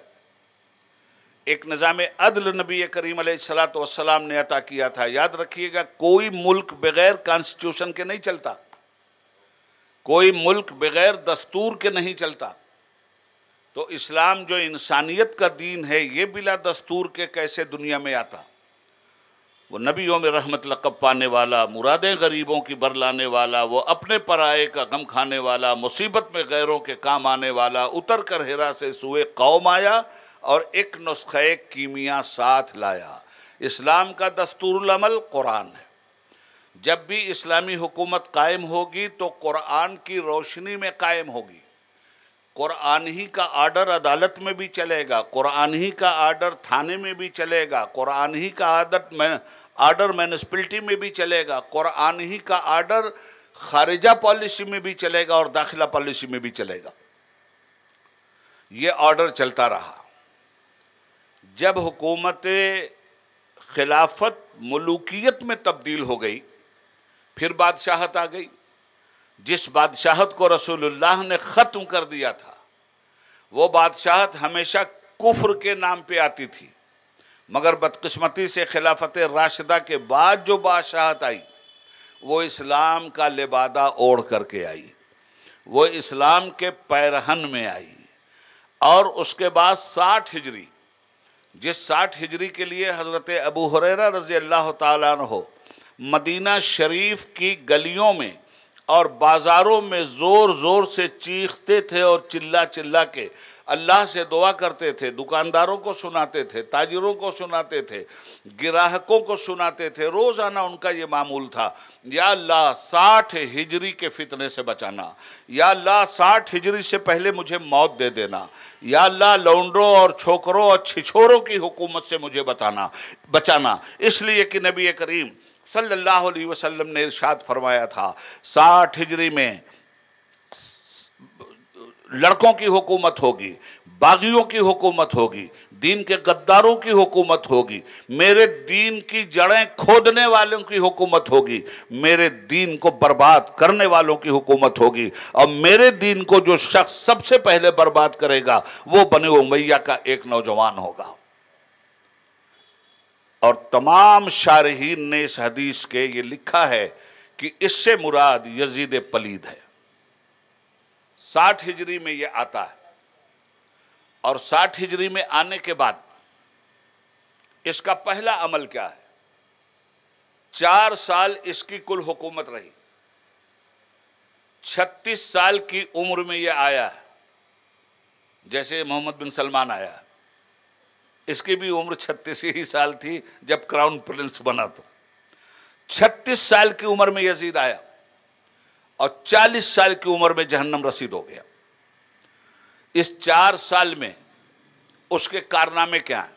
एक निज़ाम अदल नबी करीम सलाम ने अता किया था याद रखिएगा कोई मुल्क बगैर कॉन्स्टिट्यूशन के नहीं चलता कोई मुल्क बगैर दस्तूर के नहीं चलता तो इस्लाम जो इंसानियत का दीन है ये बिला दस्तूर के कैसे दुनिया में आता वो नबियों में रहमत लक़ब पाने वाला मुरादें गरीबों की बर लाने वाला वो अपने पराए का गम खाने वाला मुसीबत में गैरों के काम आने वाला उतर कर हिरा से सुए कौम आया और एक नुस्खे कीमिया साथ लाया इस्लाम का दस्तूरमल कुरान है जब भी इस्लामी हुकूमत कायम होगी तो कुरान की रोशनी में कायम होगी कुरान ही का आर्डर अदालत में भी चलेगा कुरान ही का आर्डर थाने में भी चलेगा कुरान ही का आदत में आर्डर म्यूनसिपलिटी में भी चलेगा कुरान ही का आर्डर खारिजा पॉलिसी में भी चलेगा और दाखिला पॉलिसी में भी चलेगा ये ऑर्डर चलता रहा जब हुकूमत खिलाफत मलूकियत में तब्दील हो गई फिर बादशाहत आ गई जिस बादशाहत को रसूलुल्लाह ने ख़त्म कर दिया था वो बादशाहत हमेशा कुफ्र के नाम पे आती थी मगर बदकस्मती से खिलाफत राशिदा के बाद जो बादशाहत आई वो इस्लाम का लिबादा ओढ़ करके आई वो इस्लाम के पैरहन में आई और उसके बाद साठ हिजरी जिस साठ हिजरी के लिए हज़रत अबू हुररा रज़ी अल्लाह तदीना मदीना शरीफ की गलियों में और बाज़ारों में ज़ोर ज़ोर से चीखते थे और चिल्ला चिल्ला के अल्लाह से दुआ करते थे दुकानदारों को सुनाते थे ताजिरों को सुनाते थे ग्राहकों को सुनाते थे रोज़ाना उनका ये मामूल था या अल्लाह साठ हिजरी के फितने से बचाना या अल्लाह साठ हिजरी से पहले मुझे मौत दे देना या अल्लाह लौंडों और छोकरों और छिछोरों की हुकूमत से मुझे बताना बचाना इसलिए कि नबी करीम सल्लल्लाहु अलैहि वसल्लम ने इरशाद फरमाया था साठ हिजरी में लड़कों की हुकूमत होगी बागियों की हुकूमत होगी दीन के गद्दारों की हुकूमत होगी मेरे दीन की जड़ें खोदने वालों की हुकूमत होगी मेरे दीन को बर्बाद करने वालों की हुकूमत होगी और मेरे दीन को जो शख्स सबसे पहले बर्बाद करेगा वो बने उमैया का एक नौजवान होगा और तमाम शारहीन ने इस हदीस के ये लिखा है कि इससे मुराद यजीद पलीद है साठ हिजरी में ये आता है और साठ हिजरी में आने के बाद इसका पहला अमल क्या है चार साल इसकी कुल हुकूमत रही छत्तीस साल की उम्र में यह आया है जैसे मोहम्मद बिन सलमान आया इसकी भी उम्र छत्तीस ही साल थी जब क्राउन प्रिंस बना तो छत्तीस साल की उम्र में यजीद आया और चालीस साल की उम्र में जहन्नम रसीद हो गया इस चार साल में उसके कारनामे क्या हैं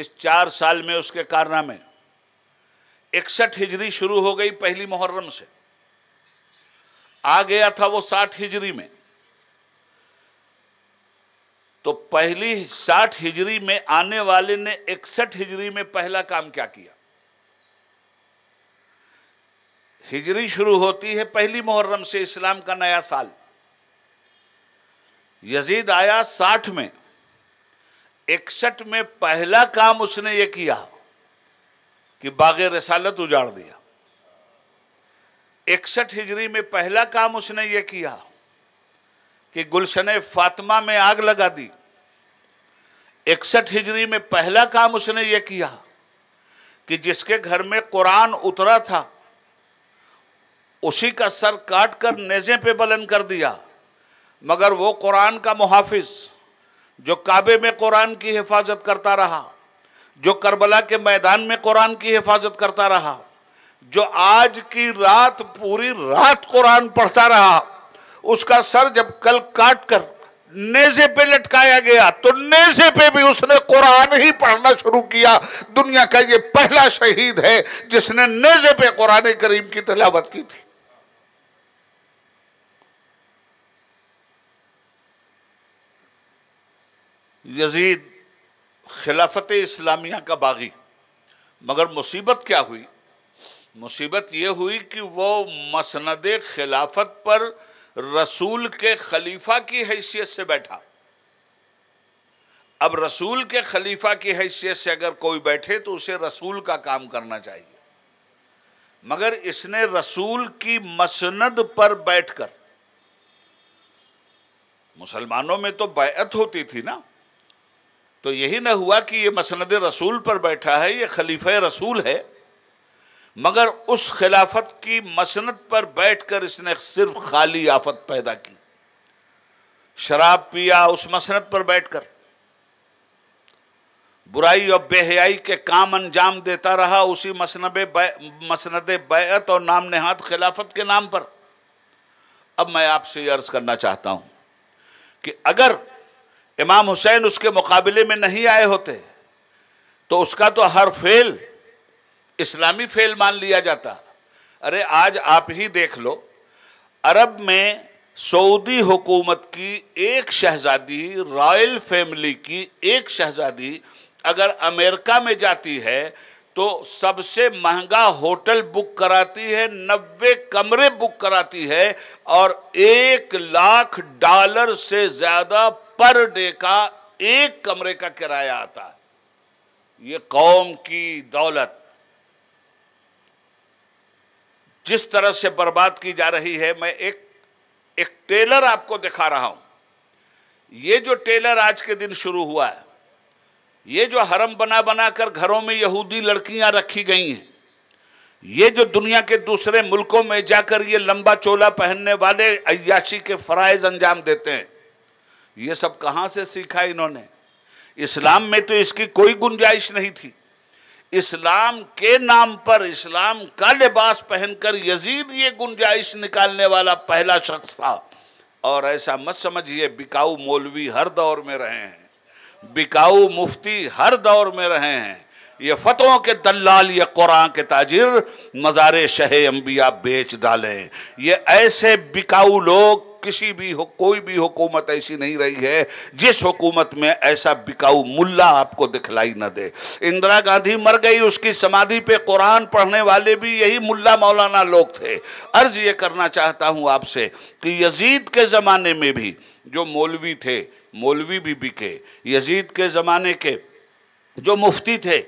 इस चार साल में उसके कारनामे इकसठ हिजरी शुरू हो गई पहली मुहर्रम से आ गया था वो साठ हिजरी में तो पहली साठ हिजरी में आने वाले ने इकसठ हिजरी में पहला काम क्या किया हिजरी शुरू होती है पहली मुहर्रम से इस्लाम का नया साल यजीद आया साठ में इकसठ में पहला काम उसने यह किया कि बाग रसालत उजाड़ दिया इकसठ हिजरी में पहला काम उसने यह किया कि गुलशन फातिमा में आग लगा दी इकसठ हिजरी में पहला काम उसने यह किया कि जिसके घर में कुरान उतरा था उसी का सर काट कर नेजे पे बलन कर दिया मगर वो कुरान का मुहाफिज जो काबे में कुरान की हिफाजत करता रहा जो करबला के मैदान में कुरान की हिफाजत करता रहा जो आज की रात पूरी रात कुरान पढ़ता रहा उसका सर जब कल काट कर नेजे पे लटकाया गया तो नेजे पे भी उसने कुरान ही पढ़ना शुरू किया दुनिया का ये पहला शहीद है जिसने नेजे पे कुरान करीम की तलावत की थी यजीद खिलाफत इस्लामिया का बागी मगर मुसीबत क्या हुई मुसीबत यह हुई कि वो मसनद खिलाफत पर रसूल के खलीफा की हैसियत से बैठा अब रसूल के खलीफा की हैसियत से अगर कोई बैठे तो उसे रसूल का काम करना चाहिए मगर इसने रसूल की मसनद पर बैठकर मुसलमानों में तो बैत होती थी ना तो यही ना हुआ कि ये मसनद रसूल पर बैठा है ये खलीफा रसूल है मगर उस खिलाफत की मसनत पर बैठकर इसने सिर्फ खाली आफत पैदा की शराब पिया उस मसनत पर बैठकर बुराई और बेहयाई के काम अंजाम देता रहा उसी मसनब मसनद बैत और नाम नेहाद खिलाफत के नाम पर अब मैं आपसे यह अर्ज़ करना चाहता हूं कि अगर इमाम हुसैन उसके मुकाबले में नहीं आए होते तो उसका तो हर फेल इस्लामी फेल मान लिया जाता अरे आज आप ही देख लो अरब में सऊदी हुकूमत की एक शहजादी रॉयल फैमिली की एक शहजादी अगर अमेरिका में जाती है तो सबसे महंगा होटल बुक कराती है नब्बे कमरे बुक कराती है और एक लाख डॉलर से ज़्यादा पर डे का एक कमरे का किराया आता है ये कौम की दौलत जिस तरह से बर्बाद की जा रही है मैं एक एक टेलर आपको दिखा रहा हूं ये जो टेलर आज के दिन शुरू हुआ है ये जो हरम बना बना कर घरों में यहूदी लड़कियां रखी गई हैं ये जो दुनिया के दूसरे मुल्कों में जाकर ये लंबा चोला पहनने वाले अयाशी के फरज़ अंजाम देते हैं ये सब कहाँ से सीखा इन्होंने इस्लाम में तो इसकी कोई गुंजाइश नहीं थी इस्लाम के नाम पर इस्लाम का लिबास पहनकर यजीद ये गुंजाइश निकालने वाला पहला शख्स था और ऐसा मत समझिए बिकाऊ मौलवी हर दौर में रहे हैं बिकाऊ मुफ्ती हर दौर में रहे हैं ये फतहों के दल्लाल ये कुरान के ताजिर मज़ार शहे अम्बिया बेच डालें ये ऐसे बिकाऊ लोग किसी भी हो कोई भी हुकूमत ऐसी नहीं रही है जिस हुकूमत में ऐसा बिकाऊ मुल्ला आपको दिखलाई न दे इंदिरा गांधी मर गई उसकी समाधि पे कुरान पढ़ने वाले भी यही मुल्ला मौलाना लोग थे अर्ज ये करना चाहता हूँ आपसे कि यजीद के ज़माने में भी जो मौलवी थे मौलवी भी बिके यजीद के ज़माने के जो मुफ्ती थे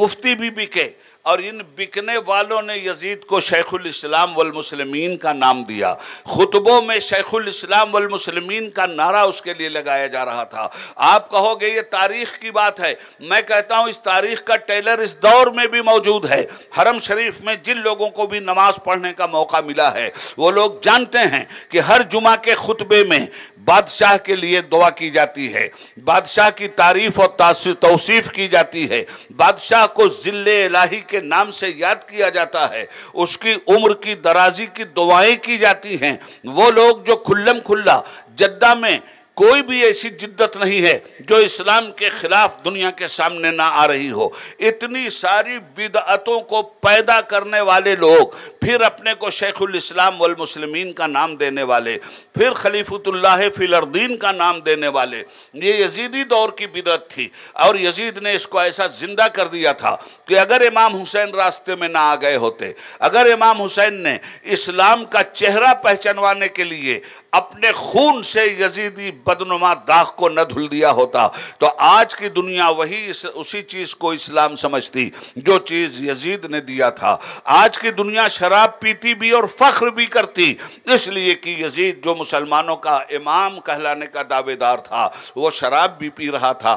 मुफ्ती भी बिके और इन बिकने वालों ने यजीद को शेखुल इस्लाम मुसलमीन का नाम दिया खुतबों में शेखुल इस्लाम मुसलमीन का नारा उसके लिए लगाया जा रहा था आप कहोगे ये तारीख की बात है मैं कहता हूँ इस तारीख का टेलर इस दौर में भी मौजूद है हरम शरीफ में जिन लोगों को भी नमाज पढ़ने का मौका मिला है वो लोग जानते हैं कि हर जुमा के खुतबे में बादशाह के लिए दुआ की जाती है बादशाह की तारीफ और तोसीफ़ की जाती है बादशाह को ज़िले इलाही के नाम से याद किया जाता है उसकी उम्र की दराजी की दुआएं की जाती हैं वो लोग जो खुल्लम खुल्ला जद्दा में कोई भी ऐसी जिद्दत नहीं है जो इस्लाम के खिलाफ दुनिया के सामने ना आ रही हो इतनी सारी बिदअतों को पैदा करने वाले लोग फिर अपने को शेखुल इस्लाम वल मुस्लिमीन का नाम देने वाले फिर खलीफतुल्लाह फिलरदीन का नाम देने वाले ये यजीदी दौर की बिदत थी और यजीद ने इसको ऐसा ज़िंदा कर दिया था कि अगर इमाम हुसैन रास्ते में ना आ गए होते अगर इमाम हुसैन ने इस्लाम का चेहरा पहचानवाने के लिए अपने खून से यजीदी पदनुमा दाग को न धुल दिया होता तो आज की दुनिया वही इस उसी चीज़ को इस्लाम समझती जो चीज़ यजीद ने दिया था आज की दुनिया शराब पीती भी और फख्र भी करती इसलिए कि यजीद जो मुसलमानों का इमाम कहलाने का दावेदार था वो शराब भी पी रहा था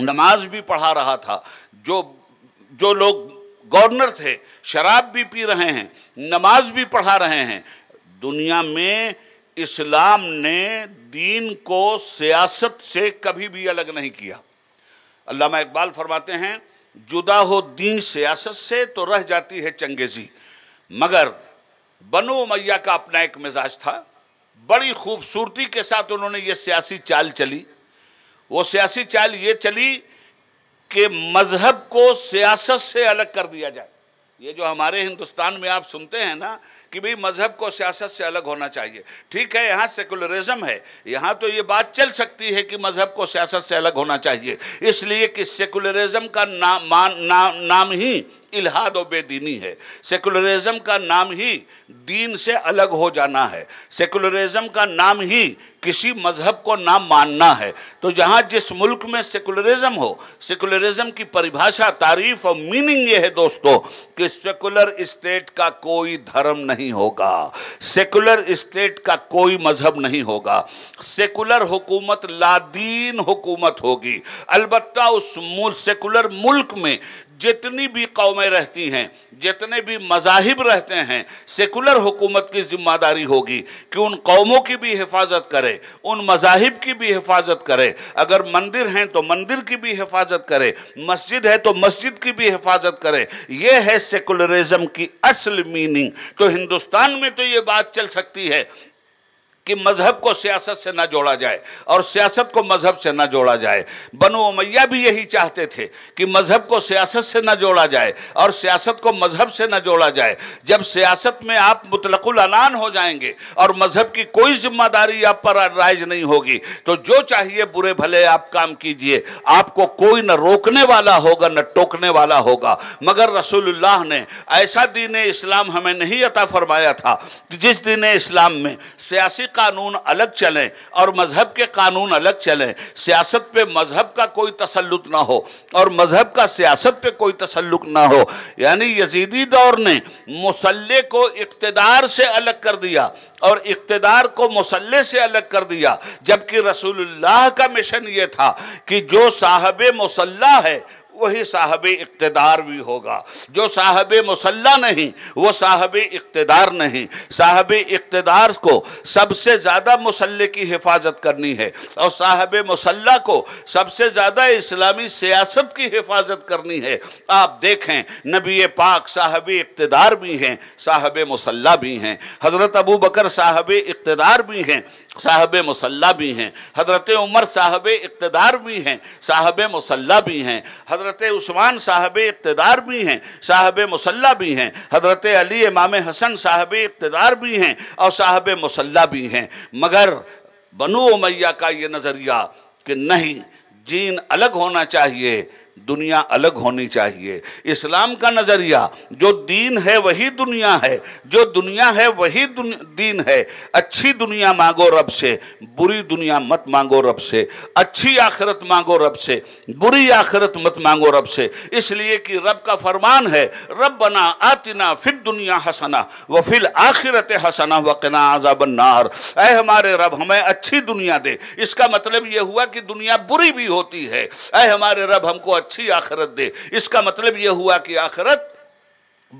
नमाज भी पढ़ा रहा था जो जो लोग गवर्नर थे शराब भी पी रहे हैं नमाज भी पढ़ा रहे हैं दुनिया में इस्लाम ने दीन को सियासत से कभी भी अलग नहीं किया अल्लामा इकबाल फरमाते हैं जुदा हो दीन सियासत से तो रह जाती है चंगेजी मगर बनो मैया का अपना एक मिजाज था बड़ी खूबसूरती के साथ उन्होंने ये सियासी चाल चली वो सियासी चाल ये चली कि मजहब को सियासत से अलग कर दिया जाए ये जो हमारे हिंदुस्तान में आप सुनते हैं ना कि भाई मजहब को सियासत से अलग होना चाहिए ठीक है यहाँ सेकुलरिज्म है यहाँ तो ये बात चल सकती है कि मजहब को सियासत से अलग होना चाहिए इसलिए कि सेकुलरिज्म का नाम मान ना, नाम ही इलाहाद और बेदीनी है सेकुलरिज्म का नाम ही दीन से अलग हो जाना है सेकुलरिज्म का नाम ही किसी मजहब को ना मानना है तो जहाँ जिस मुल्क में सेकुलरिज्म हो सेकुलरिज्म की परिभाषा तारीफ और मीनिंग ये है दोस्तों कि सेकुलर स्टेट का कोई धर्म नहीं नहीं होगा सेकुलर स्टेट का कोई मजहब नहीं होगा सेकुलर हुकूमत लादीन हुकूमत होगी अलबत्ता उस मुल्क सेकुलर मुल्क में जितनी भी कौमें रहती हैं जितने भी मजाहिब रहते हैं सेकुलर हुकूमत की जिम्मेदारी होगी कि उन कौमों की भी हिफाजत करे उन मजाहिब की भी हिफाजत करे अगर मंदिर हैं तो मंदिर की भी हिफाजत करे मस्जिद है तो मस्जिद की भी हिफाजत करे यह है सेकुलरिज्म की असल मीनिंग तो हिंदुस्तान में तो ये बात चल सकती है कि मजहब को सियासत से ना जोड़ा जाए और सियासत को मजहब से ना जोड़ा जाए बनो उमैया भी यही चाहते थे कि मजहब को सियासत से ना जोड़ा जाए और सियासत को मजहब से ना जोड़ा जाए जब सियासत में आप मुतलकुल अनान हो जाएंगे और मजहब की कोई जिम्मेदारी आप पर राइज नहीं होगी तो जो चाहिए बुरे भले आप काम कीजिए आपको कोई ना रोकने वाला होगा ना टोकने वाला होगा मगर रसूलुल्लाह ने ऐसा दीन इस्लाम हमें नहीं अता फरमाया था जिस दीन इस्लाम में सियासी कानून अलग चलें और मज़हब के कानून अलग चलें सियासत पे मज़हब का कोई तसल्लुत ना हो और मज़हब का सियासत पे कोई तसल्लुक ना हो यानी यजीदी दौर ने मुसल्ले को इकतदार से अलग कर दिया और इकतदार को मुसल्ले से अलग कर दिया जबकि रसूलुल्लाह का मिशन ये था कि जो साहब मुसल्ला है वही साहब इकतदार भी होगा जो साहब मुसल्ला नहीं वो साहब इकतदार नहीं साहब इकतदार को सबसे ज़्यादा मुसल्ले की हिफाजत करनी है और साहब मुसल्ला को सबसे ज़्यादा इस्लामी सियासत की हिफाजत करनी है आप देखें नबी पाक साहब इकतदार भी हैं साहब मुसल्ला भी हैं हज़रत अबू बकर साहब इकतदार भी हैं साहब मुसल्ला भी हैं हज़रत उमर साहब इकतदार भी हैं साहब मुसल्ला भी हैं हज़रत उस्मान साहब इकतदार भी हैं साहब मुसल्ला भी हैं हज़रत अली इमाम हसन साहब इकतदार भी हैं और साहब मुसल्ला भी हैं मगर बनु उमैया का ये नज़रिया कि नहीं जीन अलग होना चाहिए दुनिया अलग होनी चाहिए इस्लाम का नज़रिया जो दीन है वही दुनिया है जो दुनिया है वही दुन, दीन है अच्छी दुनिया मांगो रब से बुरी दुनिया मत मांगो रब से अच्छी आखिरत मांगो रब से बुरी आखिरत मत मांगो रब से इसलिए कि रब का फरमान है रब बना आतना फिर दुनिया हसना व फिल आखिरत हसना वकना आजाबन्नार अः हमारे रब हमें अच्छी दुनिया दे इसका मतलब यह हुआ कि दुनिया बुरी भी होती है अः हमारे रब हमको अच्छी आखरत दे इसका मतलब यह हुआ कि आखरत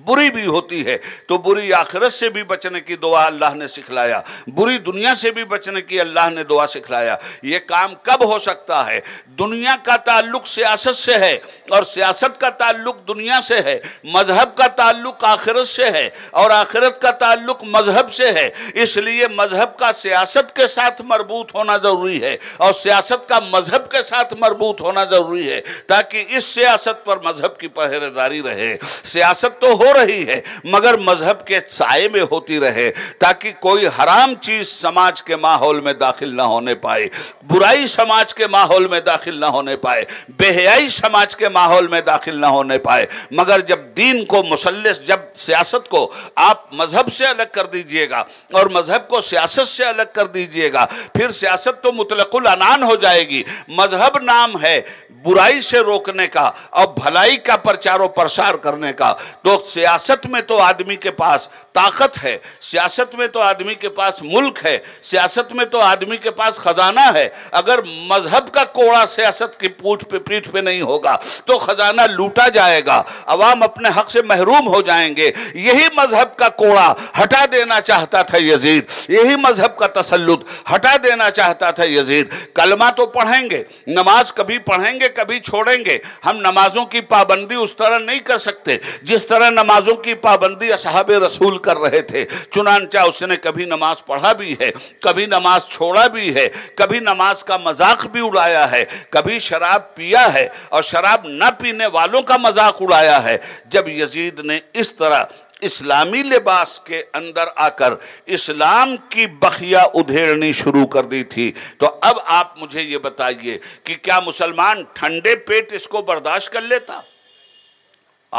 बुरी भी होती है तो बुरी आखिरत से भी बचने की दुआ अल्लाह ने सिखलाया बुरी दुनिया से भी बचने की अल्लाह ने दुआ सिखलाया ये काम कब हो सकता है दुनिया का ताल्लुक सियासत से है और सियासत का ताल्लुक दुनिया से है मजहब का ताल्लुक आखिरत से है और आखिरत का ताल्लुक मजहब से है इसलिए मजहब का सियासत के साथ मरबूत होना ज़रूरी है और सियासत का मजहब के साथ मरबूत होना ज़रूरी है ताकि इस सियासत पर मजहब की पहरेदारी रहे सियासत तो हो रही है मगर मजहब के साय में होती रहे ताकि कोई हराम चीज समाज के माहौल में दाखिल ना होने पाए बुराई समाज के माहौल में दाखिल ना होने पाए बेहयाई समाज के माहौल में दाखिल ना होने पाए मगर जब दीन को मुसलस जब सियासत को आप मजहब से अलग कर दीजिएगा और मजहब को सियासत से अलग कर दीजिएगा फिर सियासत तो मुतलकुल अनान हो जाएगी मजहब नाम है बुराई से रोकने का और भलाई का प्रचार और प्रसार करने का तो सियासत में तो आदमी के पास ताकत है सियासत में तो आदमी के पास मुल्क है सियासत में तो आदमी के पास खजाना है अगर मजहब का कोड़ा सियासत की पूछ पे पीठ पे नहीं होगा तो खजाना लूटा जाएगा अवाम अपने हक से महरूम हो जाएंगे यही मजहब का कोड़ा हटा देना चाहता था यजीद यही मजहब का तसलुत हटा देना चाहता था यजीद कलमा तो पढ़ेंगे नमाज कभी पढ़ेंगे कभी छोड़ेंगे हम नमाजों की पाबंदी उस तरह नहीं कर सकते जिस तरह नमाजों की पाबंदी असहाब रसूल कर रहे थे चुनानचा उसने कभी नमाज पढ़ा भी है कभी नमाज छोड़ा भी है कभी नमाज का मजाक भी उड़ाया है कभी शराब पिया है और शराब न पीने वालों का मजाक उड़ाया है जब यजीद ने इस तरह इस्लामी लिबास के अंदर आकर इस्लाम की बखिया उधेड़नी शुरू कर दी थी तो अब आप मुझे ये बताइए कि क्या मुसलमान ठंडे पेट इसको बर्दाश्त कर लेता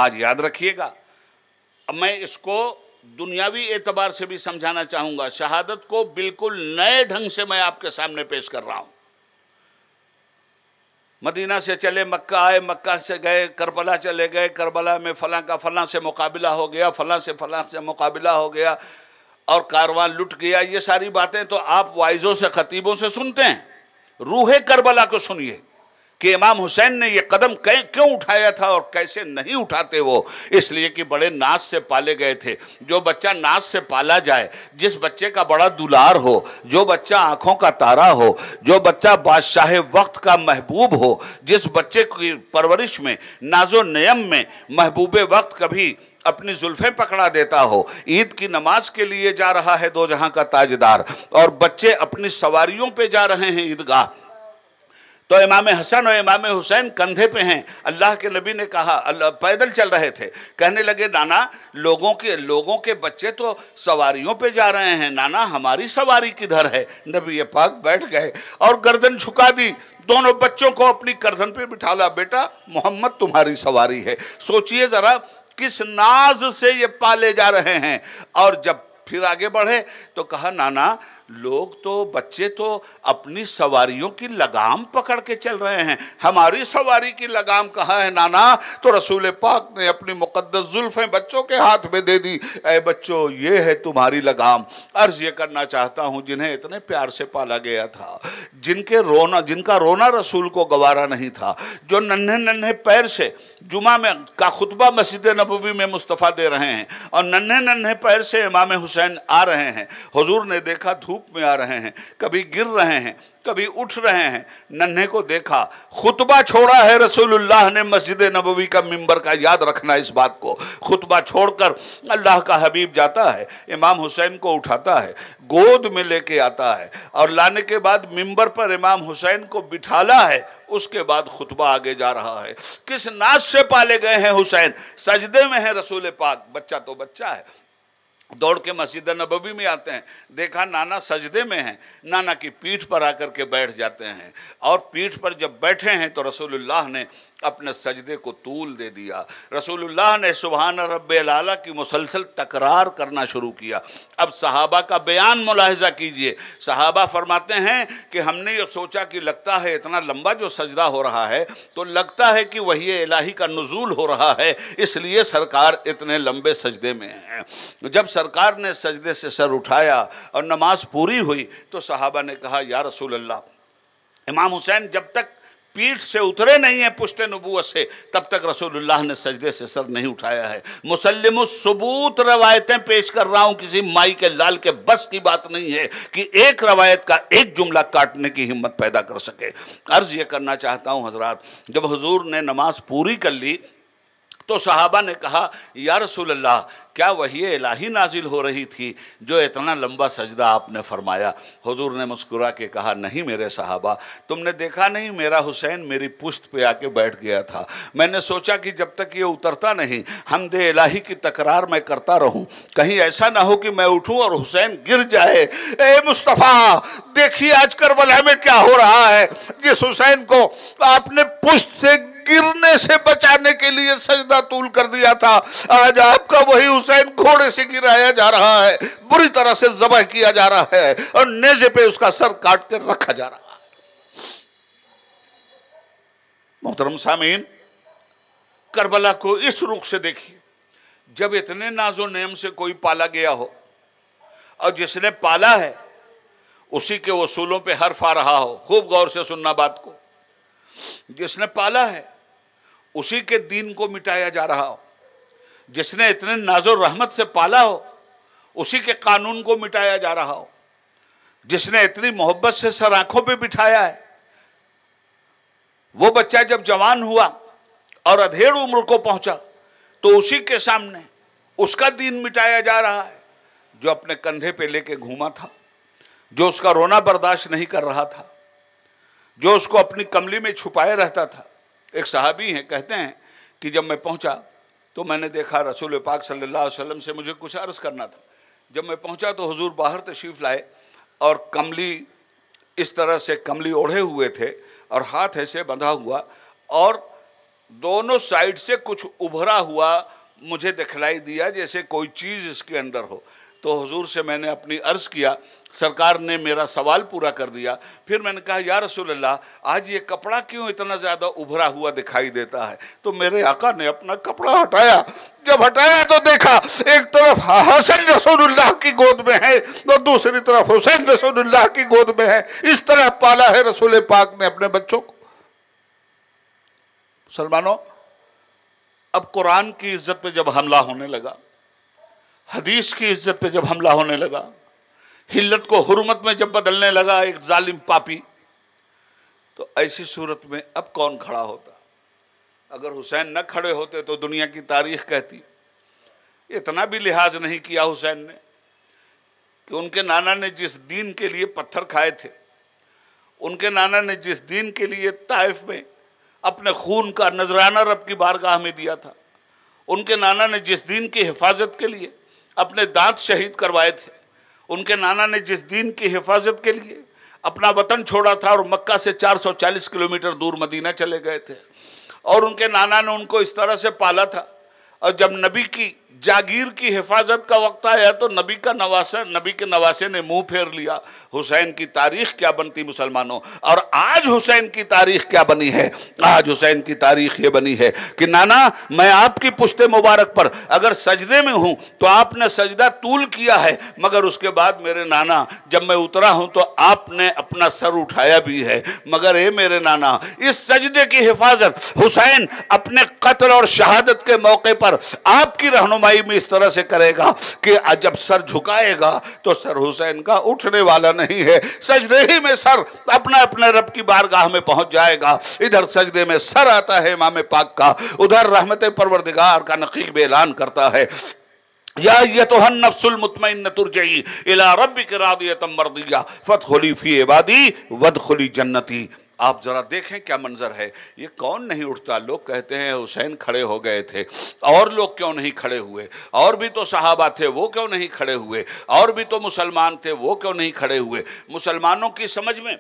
आज याद रखिएगा मैं इसको दुनियावी एतबार से भी समझाना चाहूंगा शहादत को बिल्कुल नए ढंग से मैं आपके सामने पेश कर रहा हूं मदीना से चले मक्का आए मक्का से गए करबला चले गए करबला में फला का फला से मुकाबला हो गया फला से फला से मुकाबला हो गया और कारवां लुट गया ये सारी बातें तो आप वाइजों से ख़तीबों से सुनते हैं रूहे करबला को सुनिए कि इमाम हुसैन ने ये कदम क्यों उठाया था और कैसे नहीं उठाते वो इसलिए कि बड़े नाच से पाले गए थे जो बच्चा नाच से पाला जाए जिस बच्चे का बड़ा दुलार हो जो बच्चा आँखों का तारा हो जो बच्चा बादशाह वक्त का महबूब हो जिस बच्चे की परवरिश में नाजो नयम में महबूब वक्त कभी अपनी जुल्फ़ें पकड़ा देता हो ईद की नमाज के लिए जा रहा है दो जहां का ताजदार और बच्चे अपनी सवारियों पे जा रहे हैं ईदगाह तो इमाम हसन और इमाम हुसैन कंधे पे हैं अल्लाह के नबी ने कहा अल्लाह पैदल चल रहे थे कहने लगे नाना लोगों के लोगों के बच्चे तो सवारियों पे जा रहे हैं नाना हमारी सवारी किधर है नबी पाक बैठ गए और गर्दन झुका दी दोनों बच्चों को अपनी गर्दन पे बिठा ला बेटा मोहम्मद तुम्हारी सवारी है सोचिए ज़रा किस नाज से ये पाले जा रहे हैं और जब फिर आगे बढ़े तो कहा नाना लोग तो बच्चे तो अपनी सवारियों की लगाम पकड़ के चल रहे हैं हमारी सवारी की लगाम कहाँ है नाना तो रसूल पाक ने अपनी मुकदस जुल्फ़ें बच्चों के हाथ में दे दी अः बच्चों ये है तुम्हारी लगाम अर्ज़ ये करना चाहता हूँ जिन्हें इतने प्यार से पाला गया था जिनके रोना जिनका रोना रसूल को गवारा नहीं था जो नन्हे नन्हे पैर से जुमा में का खुतबा मस्जिद नबवी में मुस्तफ़ा दे रहे हैं और नन्हे नन्हे पैर से इमाम हुसैन आ रहे हैं हजूर ने देखा धूप धूप में आ रहे हैं कभी गिर रहे हैं कभी उठ रहे हैं नन्हे को देखा खुतबा छोड़ा है रसूलुल्लाह ने मस्जिद नबवी का मिंबर का याद रखना इस बात को खुतबा छोड़कर अल्लाह का हबीब जाता है इमाम हुसैन को उठाता है गोद में लेके आता है और लाने के बाद मिंबर पर इमाम हुसैन को बिठाला है उसके बाद खुतबा आगे जा रहा है किस नाच से पाले गए हैं हुसैन सजदे में है रसूल पाक बच्चा तो बच्चा है दौड़ के मस्जिद नबवी में आते हैं देखा नाना सजदे में हैं नाना की पीठ पर आकर के बैठ जाते हैं और पीठ पर जब बैठे हैं तो रसूलुल्लाह ने अपने सजदे को तूल दे दिया रसूलुल्लाह ने सुबहान रब लाला की मुसलसल तकरार करना शुरू किया अब सहाबा का बयान मुलाहजा कीजिए सहाबा फरमाते हैं कि हमने ये सोचा कि लगता है इतना लंबा जो सजदा हो रहा है तो लगता है कि वही इलाही का नजूल हो रहा है इसलिए सरकार इतने लंबे सजदे में है जब सरकार ने सजदे से सर उठाया और नमाज पूरी हुई तो सहाबा ने कहा या रसूल अल्लाह इमाम हुसैन जब तक पीठ से उतरे नहीं है पुष्ट नबूत से तब तक रसूलुल्लाह ने सजदे से सर नहीं उठाया है मुसलम सबूत रवायतें पेश कर रहा हूं किसी माई के लाल के बस की बात नहीं है कि एक रवायत का एक जुमला काटने की हिम्मत पैदा कर सके अर्ज़ यह करना चाहता हूं हजरात जब हजूर ने नमाज पूरी कर ली तो साहबा ने कहा या रसूल अल्लाह क्या वही इलाही नाजिल हो रही थी जो इतना लंबा सजदा आपने फरमाया हुजूर ने मुस्कुरा के कहा नहीं मेरे साहबा तुमने देखा नहीं मेरा हुसैन मेरी पुश्त पे आके बैठ गया था मैंने सोचा कि जब तक ये उतरता नहीं हम दे इलाही की तकरार मैं करता रहूं कहीं ऐसा ना हो कि मैं उठूं और हुसैन गिर जाए ए मुस्तफ़ा देखिए आज करबला में क्या हो रहा है जिस हुसैन को आपने पुश्त से गिरने से बचाने के लिए सजदा तूल कर दिया था आज आपका वही हुसैन घोड़े से गिराया जा रहा है बुरी तरह से जबह किया जा रहा है और नेजे पे उसका सर काट कर रखा जा रहा है मोहतरम सामीन करबला को इस रुख से देखिए जब इतने नाजो नेम से कोई पाला गया हो और जिसने पाला है उसी के वसूलों पे हर्फ आ रहा हो खूब गौर से सुनना बात को जिसने पाला है उसी के दीन को मिटाया जा रहा हो जिसने इतने नाजो रहमत से पाला हो उसी के कानून को मिटाया जा रहा हो जिसने इतनी मोहब्बत से सर आंखों पर बिठाया है वो बच्चा जब जवान हुआ और अधेड़ उम्र को पहुंचा तो उसी के सामने उसका दीन मिटाया जा रहा है जो अपने कंधे पे लेके घूमा था जो उसका रोना बर्दाश्त नहीं कर रहा था जो उसको अपनी कमली में छुपाए रहता था एक सहाबी हैं कहते हैं कि जब मैं पहुंचा तो मैंने देखा रसूल पाक सल्लल्लाहु अलैहि वसल्लम से मुझे कुछ अर्ज़ करना था जब मैं पहुंचा तो हुजूर बाहर तशरीफ़ लाए और कमली इस तरह से कमली ओढ़े हुए थे और हाथ ऐसे बंधा हुआ और दोनों साइड से कुछ उभरा हुआ मुझे दिखलाई दिया जैसे कोई चीज़ इसके अंदर हो तो हुजूर से मैंने अपनी अर्ज़ किया सरकार ने मेरा सवाल पूरा कर दिया फिर मैंने कहा या रसूल अल्लाह आज ये कपड़ा क्यों इतना ज़्यादा उभरा हुआ दिखाई देता है तो मेरे आका ने अपना कपड़ा हटाया जब हटाया तो देखा एक तरफ हसन रसूलुल्लाह की गोद में है तो दूसरी तरफ हुसैन रसूलुल्लाह की गोद में है इस तरह पाला है रसूल पाक ने अपने बच्चों को मुसलमानों अब कुरान की इज्जत पे जब हमला होने लगा हदीस की इज्जत पे जब हमला होने लगा हिल्लत को हरमत में जब बदलने लगा एक जालिम पापी तो ऐसी सूरत में अब कौन खड़ा होता अगर हुसैन न खड़े होते तो दुनिया की तारीख कहती इतना भी लिहाज नहीं किया हुसैन ने कि उनके नाना ने जिस दीन के लिए पत्थर खाए थे उनके नाना ने जिस दीन के लिए ताइफ में अपने खून का नजराना रब की बारगाह में दिया था उनके नाना ने जिस दीन की हिफाजत के लिए अपने दांत शहीद करवाए थे उनके नाना ने जिस दीन की हिफाजत के लिए अपना वतन छोड़ा था और मक्का से 440 किलोमीटर दूर मदीना चले गए थे और उनके नाना ने उनको इस तरह से पाला था और जब नबी की जागीर की हिफाजत का वक्त आया तो नबी का नवासा नबी के नवासे ने मुंह फेर लिया हुसैन की तारीख क्या बनती मुसलमानों और आज हुसैन की तारीख क्या बनी है आज हुसैन की तारीख ये बनी है कि नाना मैं आपकी पुश्ते मुबारक पर अगर सजदे में हूं तो आपने सजदा तूल किया है मगर उसके बाद मेरे नाना जब मैं उतरा हूं तो आपने अपना सर उठाया भी है मगर ए मेरे नाना इस सजदे की हिफाजत हुसैन अपने कत्ल और शहादत के मौके पर आपकी रहनुमा मुंबई में इस तरह से करेगा कि जब सर झुकाएगा तो सर हुसैन का उठने वाला नहीं है सजदे ही में सर अपना अपने रब की बारगाह में पहुंच जाएगा इधर सजदे में सर आता है मामे पाक का उधर रहमत परवरदिगार का नकीब ऐलान करता है या आप ज़रा देखें क्या मंजर है ये कौन नहीं उठता लोग कहते हैं हुसैन खड़े हो गए थे और लोग क्यों नहीं खड़े हुए और भी तो सहाबा थे वो क्यों नहीं खड़े हुए और भी तो मुसलमान थे वो क्यों नहीं खड़े हुए मुसलमानों की समझ में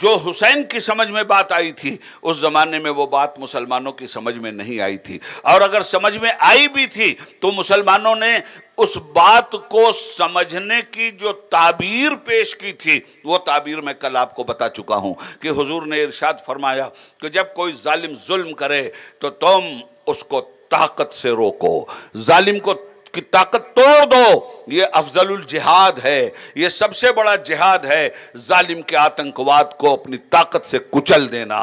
जो हुसैन की समझ में बात आई थी उस जमाने में वो बात मुसलमानों की समझ में नहीं आई थी और अगर समझ में आई भी थी तो मुसलमानों ने उस बात को समझने की जो ताबीर पेश की थी वो ताबीर मैं कल आपको बता चुका हूं कि हुजूर ने इरशाद फरमाया कि जब कोई जालिम जुल्म करे तो तुम उसको ताकत से रोको जालिम को की ताकत तोड़ दो ये अफजल जिहाद है ये सबसे बड़ा जिहाद है जालिम के आतंकवाद को अपनी ताकत से कुचल देना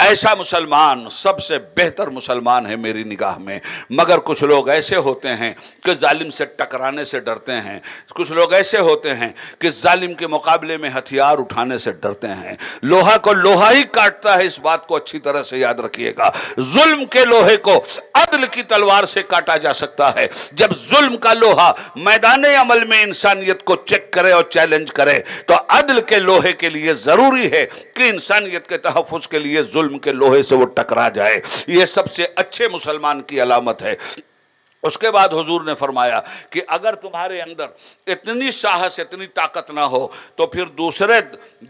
ऐसा मुसलमान सबसे बेहतर मुसलमान है मेरी निगाह में मगर कुछ लोग ऐसे होते हैं कि जालिम से टकराने से डरते हैं कुछ लोग ऐसे होते हैं कि जालिम के मुकाबले में हथियार उठाने से डरते हैं लोहा को लोहा ही काटता है इस बात को अच्छी तरह से याद रखिएगा जुल्म के लोहे को अदल की तलवार से काटा जा सकता है जब जुल्म का लोहा मैदान अमल में इंसानियत को चेक करे और चैलेंज करे तो अदल के लोहे के लिए ज़रूरी है कि इंसानियत के तहफ़ के लिए जुल्म के लोहे से वो टकरा जाए ये सबसे अच्छे मुसलमान की अलामत है उसके बाद हुजूर ने फरमाया कि अगर तुम्हारे अंदर इतनी साहस इतनी ताकत ना हो तो फिर दूसरे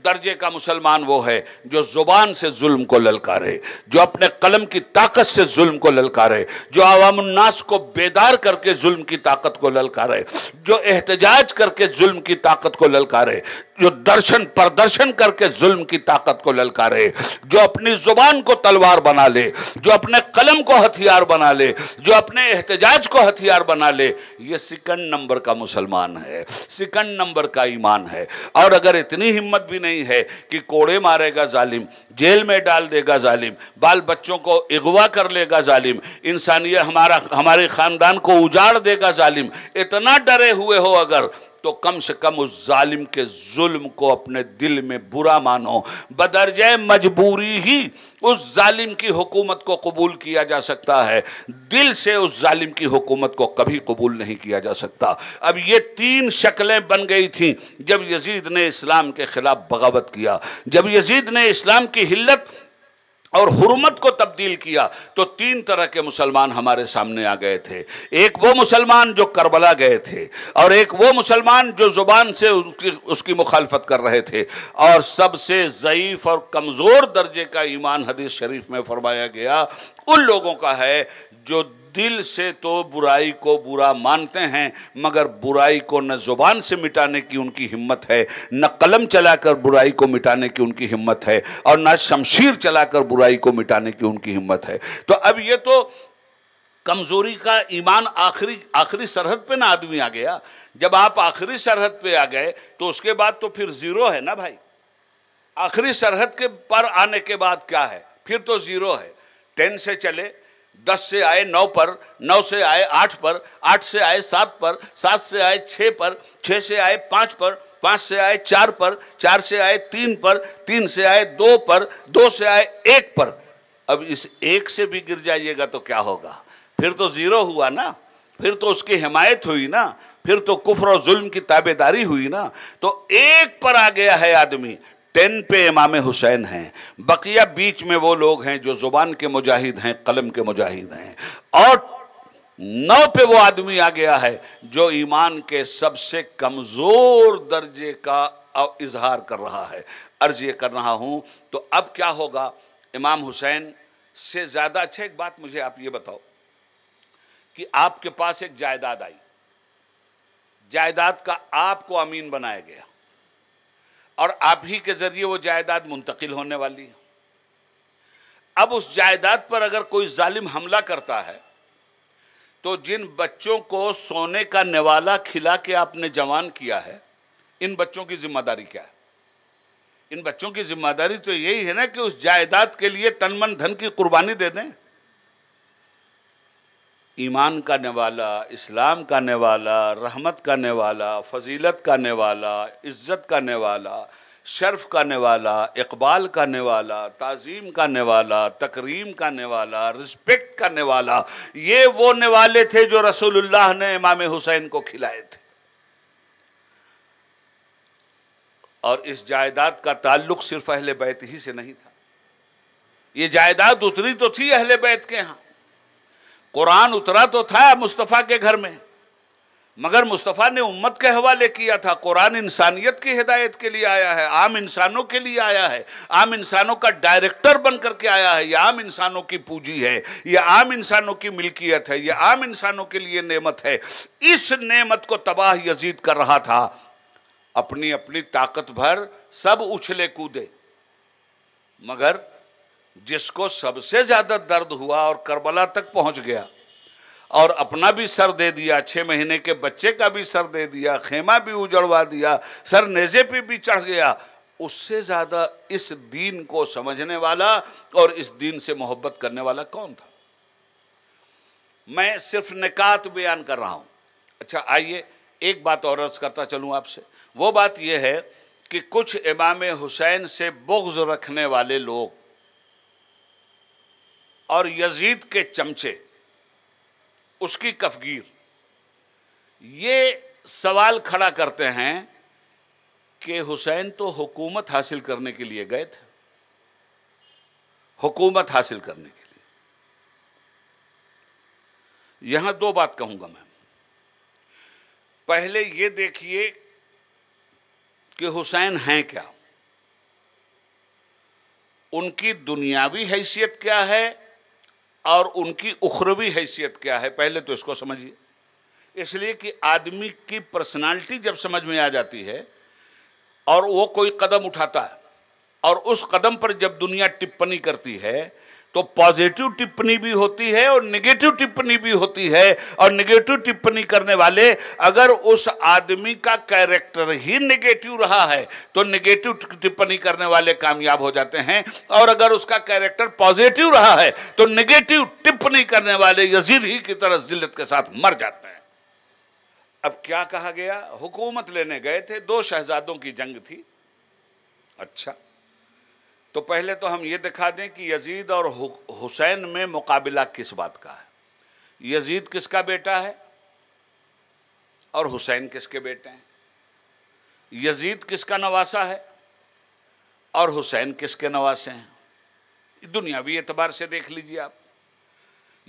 दर्जे का मुसलमान वो है जो ज़ुबान से जुल्म को ललकारे जो अपने कलम की ताकत से जुल्म को ललकारे जो अवामनास को बेदार करके जुल्म की ताकत को ललकारे जो एहतजाज करके जुल्म की ताकत को ललकारे जो दर्शन प्रदर्शन करके जुल्म की ताकत को ललकारे जो अपनी जुबान को तलवार बना ले जो अपने कलम को हथियार बना ले जो अपने एहतजाज को हथियार बना ले ये सिकंड नंबर का मुसलमान है सिकंड नंबर का ईमान है और अगर इतनी हिम्मत भी नहीं है कि कोड़े मारेगा जालिम जेल में डाल देगा जालिम बाल बच्चों को अगवा कर लेगा जालिम इंसानियत हमारा हमारे ख़ानदान को उजाड़ देगा जालिम इतना डरे हुए हो अगर तो कम से कम उस जालिम के जुल्म को अपने दिल में बुरा मानो बदरज मजबूरी ही उस जालिम की हुकूमत को कबूल किया जा सकता है दिल से उस जालिम की हुकूमत को कभी कबूल नहीं किया जा सकता अब ये तीन शक्लें बन गई थी जब यजीद ने इस्लाम के ख़िलाफ़ बगावत किया जब यजीद ने इस्लाम की हिल्लत और हुरमत को तब्दील किया तो तीन तरह के मुसलमान हमारे सामने आ गए थे एक वो मुसलमान जो करबला गए थे और एक वो मुसलमान जो ज़ुबान से उसकी उसकी मुखालफत कर रहे थे और सबसे ज़यीफ़ और कमज़ोर दर्जे का ईमान हदीस शरीफ में फरमाया गया उन लोगों का है जो दिल से तो बुराई को बुरा मानते हैं मगर बुराई को न ज़ुबान से मिटाने की उनकी हिम्मत है न कलम चलाकर बुराई को मिटाने की उनकी हिम्मत है और न शमशीर चलाकर बुराई को मिटाने की उनकी हिम्मत है तो अब ये तो कमज़ोरी का ईमान आखिरी आखिरी सरहद पे ना आदमी आ गया जब आप आखिरी सरहद पे आ गए तो उसके बाद तो फिर ज़ीरो है ना भाई आखिरी सरहद के पर आने के बाद क्या है फिर तो ज़ीरो है टेन से चले दस से आए नौ पर नौ से आए आठ पर आठ से आए सात पर सात से आए छः पर छः से आए पाँच पर पाँच से आए चार पर चार से आए तीन पर तीन से आए दो पर दो से आए एक पर अब इस एक से भी गिर जाइएगा तो क्या होगा फिर तो ज़ीरो हुआ ना फिर तो उसकी हिमायत हुई ना फिर तो कुफर और जुल्म की ताबेदारी हुई ना तो एक पर आ गया है आदमी टेन पे इमाम हुसैन हैं बकिया बीच में वो लोग हैं जो ज़ुबान के मुजाहिद हैं कलम के मुजाहिद हैं और नौ पे वो आदमी आ गया है जो ईमान के सबसे कमज़ोर दर्जे का इजहार कर रहा है अर्ज ये कर रहा हूं तो अब क्या होगा इमाम हुसैन से ज़्यादा अच्छा एक बात मुझे आप ये बताओ कि आपके पास एक जायदाद आई जायदाद का आपको अमीन बनाया गया और आप ही के जरिए वो जायदाद मुंतकिल होने वाली है अब उस जायदाद पर अगर कोई जालिम हमला करता है तो जिन बच्चों को सोने का निवाला खिला के आपने जवान किया है इन बच्चों की जिम्मेदारी क्या है इन बच्चों की जिम्मेदारी तो यही है ना कि उस जायदाद के लिए तनमन धन की कुर्बानी दे दें ईमान करने वाला इस्लाम करने वाला रहमत करने वाला फजीलत करने वाला इज़्ज़त करने वाला शर्फ करने वाला इकबाल करने वाला तज़ीम करने वाला तकरीम करने वाला रिस्पेक्ट करने वाला ये वो नवाले थे जो रसूलुल्लाह ने इमाम हुसैन को खिलाए थे और इस जायदाद का ताल्लुक सिर्फ अहले बैत ही से नहीं था ये जायदाद उतरी तो थी अहले बैत के यहाँ कुरान उतरा तो था मुस्तफ़ा के घर में मगर मुस्तफ़ा ने उम्मत के हवाले किया था कुरान इंसानियत की हिदायत के लिए आया है आम इंसानों के लिए आया है आम इंसानों का डायरेक्टर बन करके आया है यह आम इंसानों की पूंजी है यह आम इंसानों की मिल्कियत है यह आम इंसानों के लिए नेमत है इस नेमत को तबाह यजीद कर रहा था अपनी अपनी ताकत भर सब उछले कूदे मगर जिसको सबसे ज़्यादा दर्द हुआ और करबला तक पहुंच गया और अपना भी सर दे दिया छः महीने के बच्चे का भी सर दे दिया खेमा भी उजड़वा दिया सर नेजे पे भी चढ़ गया उससे ज़्यादा इस दीन को समझने वाला और इस दीन से मोहब्बत करने वाला कौन था मैं सिर्फ निकात बयान कर रहा हूँ अच्छा आइए एक बात और अर्ज करता चलूँ आपसे वो बात यह है कि कुछ इमाम हुसैन से बुग्ज रखने वाले लोग और यजीद के चमचे उसकी कफगीर ये सवाल खड़ा करते हैं कि हुसैन तो हुकूमत हासिल करने के लिए गए थे हुकूमत हासिल करने के लिए यहां दो बात कहूंगा मैं पहले ये देखिए कि हुसैन हैं क्या उनकी दुनियावी हैसियत क्या है और उनकी उखरवी हैसियत क्या है पहले तो इसको समझिए इसलिए कि आदमी की पर्सनालिटी जब समझ में आ जाती है और वो कोई कदम उठाता है और उस कदम पर जब दुनिया टिप्पणी करती है तो पॉजिटिव टिप्पणी भी होती है और निगेटिव टिप्पणी भी होती है और निगेटिव टिप्पणी करने वाले अगर उस आदमी का कैरेक्टर ही निगेटिव रहा है तो निगेटिव टिप्पणी करने वाले कामयाब हो जाते हैं और अगर उसका कैरेक्टर पॉजिटिव रहा है तो निगेटिव टिप्पणी करने वाले यजीद ही की तरह जिल्लत के साथ मर जाते हैं अब क्या कहा गया हुकूमत लेने गए थे दो शहजादों की जंग थी अच्छा तो पहले तो हम ये दिखा दें कि यजीद और हुसैन में मुकाबला किस बात का है यजीद किसका बेटा है और हुसैन किसके बेटे हैं यजीद किसका नवासा है और हुसैन किसके नवासे हैं दुनियावी एतबार से देख लीजिए आप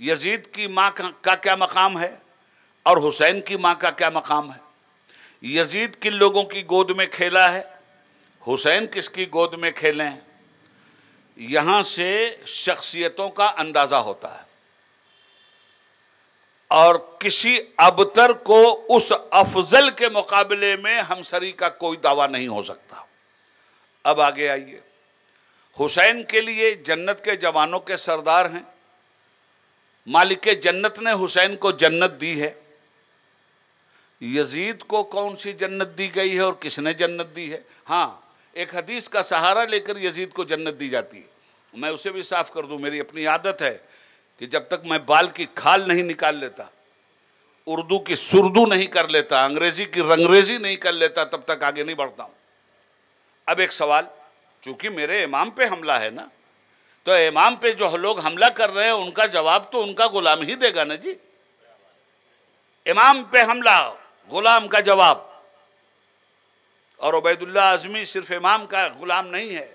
यजीद की माँ का, का क्या मकाम है और हुसैन की माँ का क्या मकाम है यजीद किन लोगों की गोद में खेला है हुसैन किसकी गोद में खेले हैं यहां से शख्सियतों का अंदाजा होता है और किसी अबतर को उस अफजल के मुकाबले में हमसरी का कोई दावा नहीं हो सकता अब आगे आइए हुसैन के लिए जन्नत के जवानों के सरदार हैं मालिक जन्नत ने हुसैन को जन्नत दी है यजीद को कौन सी जन्नत दी गई है और किसने जन्नत दी है हाँ एक हदीस का सहारा लेकर यजीद को जन्नत दी जाती है मैं उसे भी साफ कर दूं मेरी अपनी आदत है कि जब तक मैं बाल की खाल नहीं निकाल लेता उर्दू की सुरदू नहीं कर लेता अंग्रेजी की रंगरेजी नहीं कर लेता तब तक आगे नहीं बढ़ता हूं अब एक सवाल चूंकि मेरे इमाम पे हमला है ना तो इमाम पे जो लोग हमला कर रहे हैं उनका जवाब तो उनका गुलाम ही देगा ना जी इमाम पे हमला गुलाम का जवाब और उबैदुल्ला आज़मी सिर्फ इमाम का ग़ुलाम नहीं है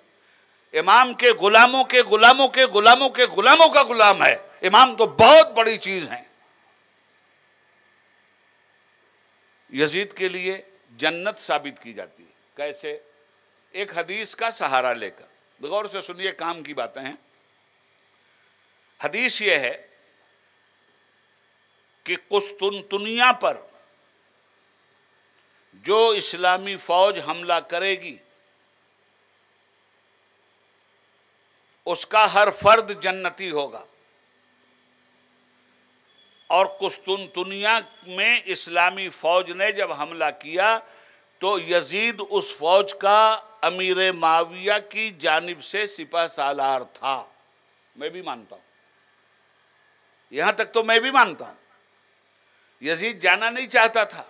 इमाम के ग़ुलामों के ग़ुलामों के ग़ुलामों के ग़ुलामों का ग़ुलाम है इमाम तो बहुत बड़ी चीज़ है यजीद के लिए जन्नत साबित की जाती है कैसे एक हदीस का सहारा लेकर गौर से सुनिए काम की बातें हैं हदीस यह है कि कुस्तुनतुनिया पर जो इस्लामी फौज हमला करेगी उसका हर फर्द जन्नती होगा और दुनिया में इस्लामी फौज ने जब हमला किया तो यजीद उस फौज का अमीर माविया की जानिब से सिपा सालार था मैं भी मानता हूं यहां तक तो मैं भी मानता हूं यजीद जाना नहीं चाहता था